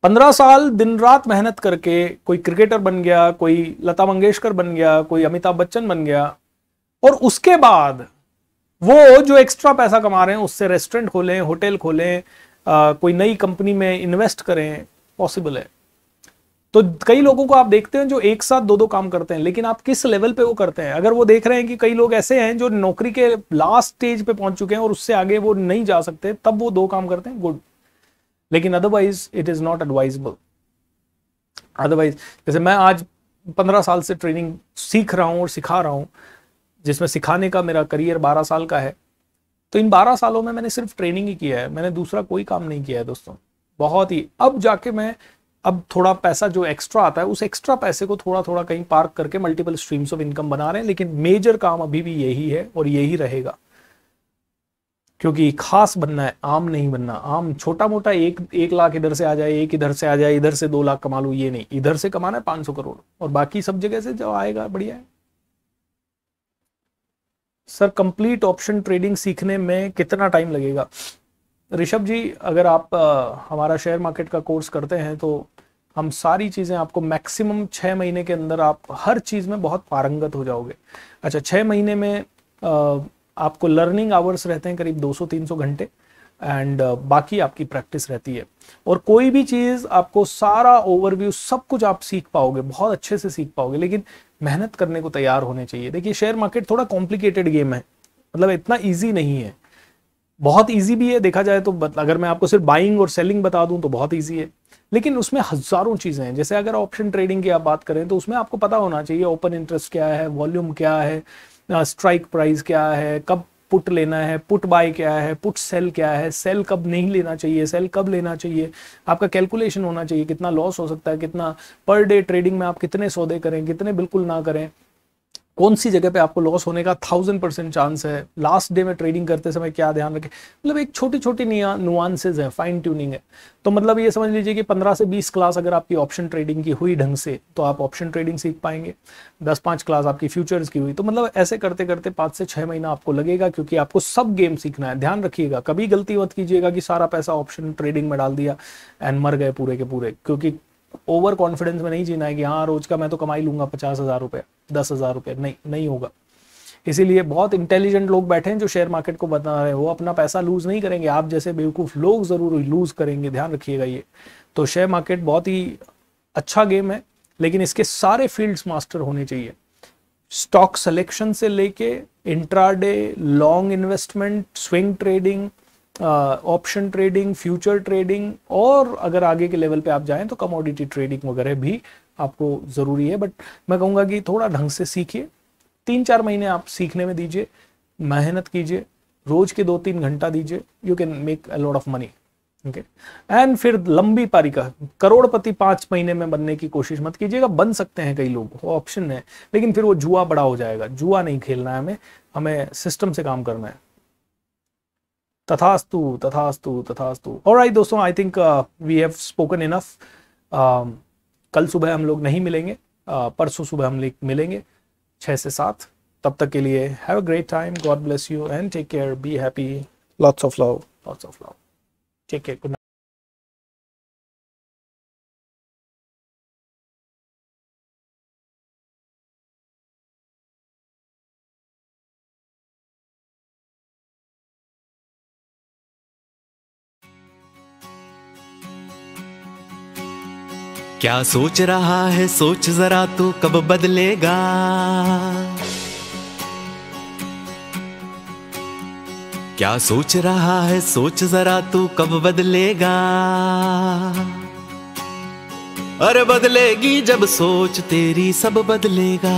[SPEAKER 1] पंद्रह साल दिन रात मेहनत करके कोई क्रिकेटर बन गया कोई लता मंगेशकर बन गया कोई अमिताभ बच्चन बन गया और उसके बाद वो जो एक्स्ट्रा पैसा कमा रहे हैं उससे रेस्टोरेंट खोलें होटल खोलें कोई नई कंपनी में इन्वेस्ट करें पॉसिबल है तो कई लोगों को आप देखते हैं जो एक साथ दो दो काम करते हैं लेकिन आप किस लेवल पे वो करते हैं अगर वो देख रहे हैं कि कई लोग ऐसे हैं जो नौकरी के लास्ट स्टेज पे पहुंच चुके हैं और उससे आगे वो नहीं जा सकते तब वो दो काम करते हैं गुड लेकिन otherwise it is not advisable otherwise जैसे मैं आज पंद्रह साल से ट्रेनिंग सीख रहा हूँ और सिखा रहा हूँ जिसमें सिखाने का मेरा करियर बारह साल का है तो इन बारह सालों में मैंने सिर्फ ट्रेनिंग ही किया है मैंने दूसरा कोई काम नहीं किया है दोस्तों बहुत ही अब जाके मैं अब थोड़ा पैसा जो एक्स्ट्रा आता है उस एक्स्ट्रा पैसे को थोड़ा थोड़ा कहीं पार्क करके मल्टीपल स्ट्रीम्स ऑफ इनकम बना रहे हैं लेकिन मेजर काम अभी भी यही है और यही रहेगा क्योंकि खास बनना है आम नहीं बनना आम छोटा मोटा एक एक लाख इधर से आ जाए एक इधर से आ जाए इधर से दो लाख कमा लू ये नहीं इधर से कमाना है पांच सौ करोड़ और बाकी सब जगह से जो आएगा बढ़िया है सर कंप्लीट ऑप्शन ट्रेडिंग सीखने में कितना टाइम लगेगा ऋषभ जी अगर आप आ, हमारा शेयर मार्केट का कोर्स करते हैं तो हम सारी चीज़ें आपको मैक्सिमम छः महीने के अंदर आप हर चीज़ में बहुत पारंगत हो जाओगे अच्छा छः महीने में आ, आपको लर्निंग आवर्स रहते हैं करीब 200-300 घंटे एंड बाकी आपकी प्रैक्टिस रहती है और कोई भी चीज़ आपको सारा ओवरव्यू सब कुछ आप सीख पाओगे बहुत अच्छे से सीख पाओगे लेकिन मेहनत करने को तैयार होने चाहिए देखिए शेयर मार्केट थोड़ा कॉम्प्लिकेटेड गेम है मतलब इतना ईजी नहीं है बहुत इजी भी है देखा जाए तो अगर मैं आपको सिर्फ बाइंग और सेलिंग बता दूं तो बहुत इजी है लेकिन उसमें हजारों चीज़ें हैं जैसे अगर ऑप्शन ट्रेडिंग की आप बात करें तो उसमें आपको पता होना चाहिए ओपन इंटरेस्ट क्या है वॉल्यूम क्या है स्ट्राइक प्राइस क्या है कब पुट लेना है पुट बाय क्या है पुट सेल क्या है सेल कब नहीं लेना चाहिए सेल कब लेना चाहिए आपका कैलकुलेशन होना चाहिए कितना लॉस हो सकता है कितना पर डे ट्रेडिंग में आप कितने सौदे करें कितने बिल्कुल ना करें कौन सी जगह पे आपको लॉस होने का थाउजेंड परसेंट चांस है लास्ट डे में ट्रेडिंग करते समय क्या ध्यान रखें मतलब एक छोटी छोटी नुआंसेज है फाइन ट्यूनिंग है तो मतलब ये समझ लीजिए कि पंद्रह से बीस क्लास अगर आपकी ऑप्शन ट्रेडिंग की हुई ढंग से तो आप ऑप्शन ट्रेडिंग सीख पाएंगे दस पाँच क्लास आपकी फ्यूचर्स की हुई तो मतलब ऐसे करते करते पाँच से छः महीना आपको लगेगा क्योंकि आपको सब गेम सीखना है ध्यान रखिएगा कभी गलती मत कीजिएगा कि सारा पैसा ऑप्शन ट्रेडिंग में डाल दिया एंड मर गए पूरे के पूरे क्योंकि ओवर कॉन्फिडेंस में नहीं जीना है कि हाँ रोज का मैं तो कमाई लूंगा पचास हजार रुपया दस हजार रुपया नहीं नहीं होगा इसीलिए बहुत इंटेलिजेंट लोग बैठे हैं जो शेयर मार्केट को बता रहे हैं वो अपना पैसा लूज नहीं करेंगे आप जैसे बेवकूफ़ लोग ज़रूर लूज करेंगे ध्यान रखिएगा ये तो शेयर मार्केट बहुत ही अच्छा गेम है लेकिन इसके सारे फील्ड्स मास्टर होने चाहिए स्टॉक सिलेक्शन से लेके intraday long investment swing trading option trading future trading और अगर आगे के लेवल पे आप जाएं तो कमोडिटी ट्रेडिंग वगैरह भी आपको ज़रूरी है बट मैं कहूँगा कि थोड़ा ढंग से सीखिए तीन चार महीने आप सीखने में दीजिए मेहनत कीजिए रोज के दो तीन घंटा दीजिए you can make a lot of money okay and फिर लंबी पारी का करोड़पति पांच महीने में बनने की कोशिश मत कीजिएगा बन सकते हैं कई लोग ऑप्शन है लेकिन फिर वो जुआ बड़ा हो जाएगा जुआ नहीं खेलना है हमें हमें सिस्टम से काम करना है तथास्तु तथास्तु तथास्तु और आई दोस्तों, I think we have spoken enough कल सुबह हम लोग नहीं मिलेंगे uh, परसों सुबह हम मिलेंगे छः से सात तब तक के लिए have a great time God bless you and take care be happy lots of love lots of love take care good क्या सोच रहा है सोच जरा तू कब बदलेगा क्या सोच रहा है सोच जरा तू कब बदलेगा अरे बदलेगी जब सोच तेरी सब बदलेगा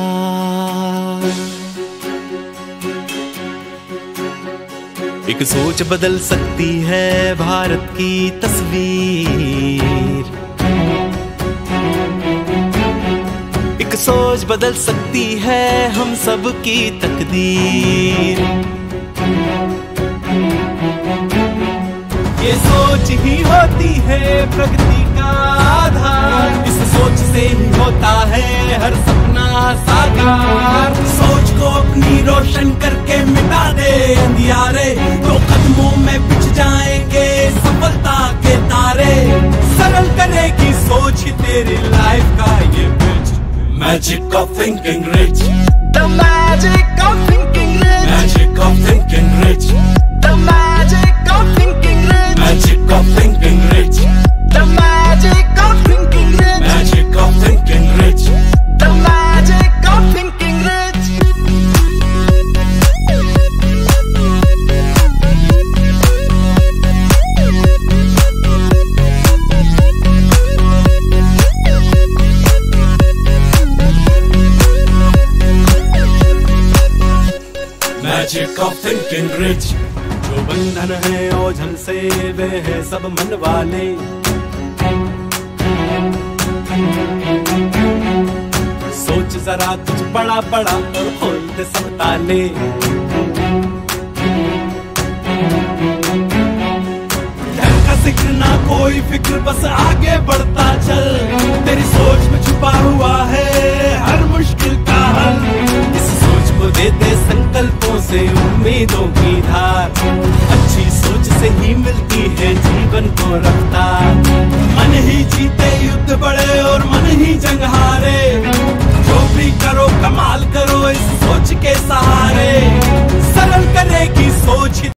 [SPEAKER 1] एक सोच बदल सकती है भारत की तस्वीर एक सोच बदल सकती है हम सब की तकदीर ये सोच ही होती है प्रगति का आधार इस सोच से ही होता है हर सपना साकार सोच को अपनी रोशन करके मिटा दे अंधियारे तो कदमों में पिछ जाएंगे सफलता के तारे सरल करेगी सोच तेरी लाइफ का ये पिछ Magic of thinking rich. The magic of thinking rich. Magic of thinking rich. The
[SPEAKER 2] magic of thinking rich. Magic of thinking rich. The magic of thinking
[SPEAKER 1] magic of thinking rich जो बंधन है ओझल से वे है सब मन वाले सोच जरा कुछ बड़ा बड़ा और खोल सब ताले का ना कोई फिक्र बस आगे बढ़ता चल तेरी सोच में छुपा हुआ है हर मुश्किल का हल देते संकल्पों से उम्मीदों की धार अच्छी सोच से ही मिलती है जीवन को रफ्तार मन ही जीते युद्ध बड़े और मन ही जंग हारे जो भी करो कमाल करो इस सोच के सहारे सरल की सोच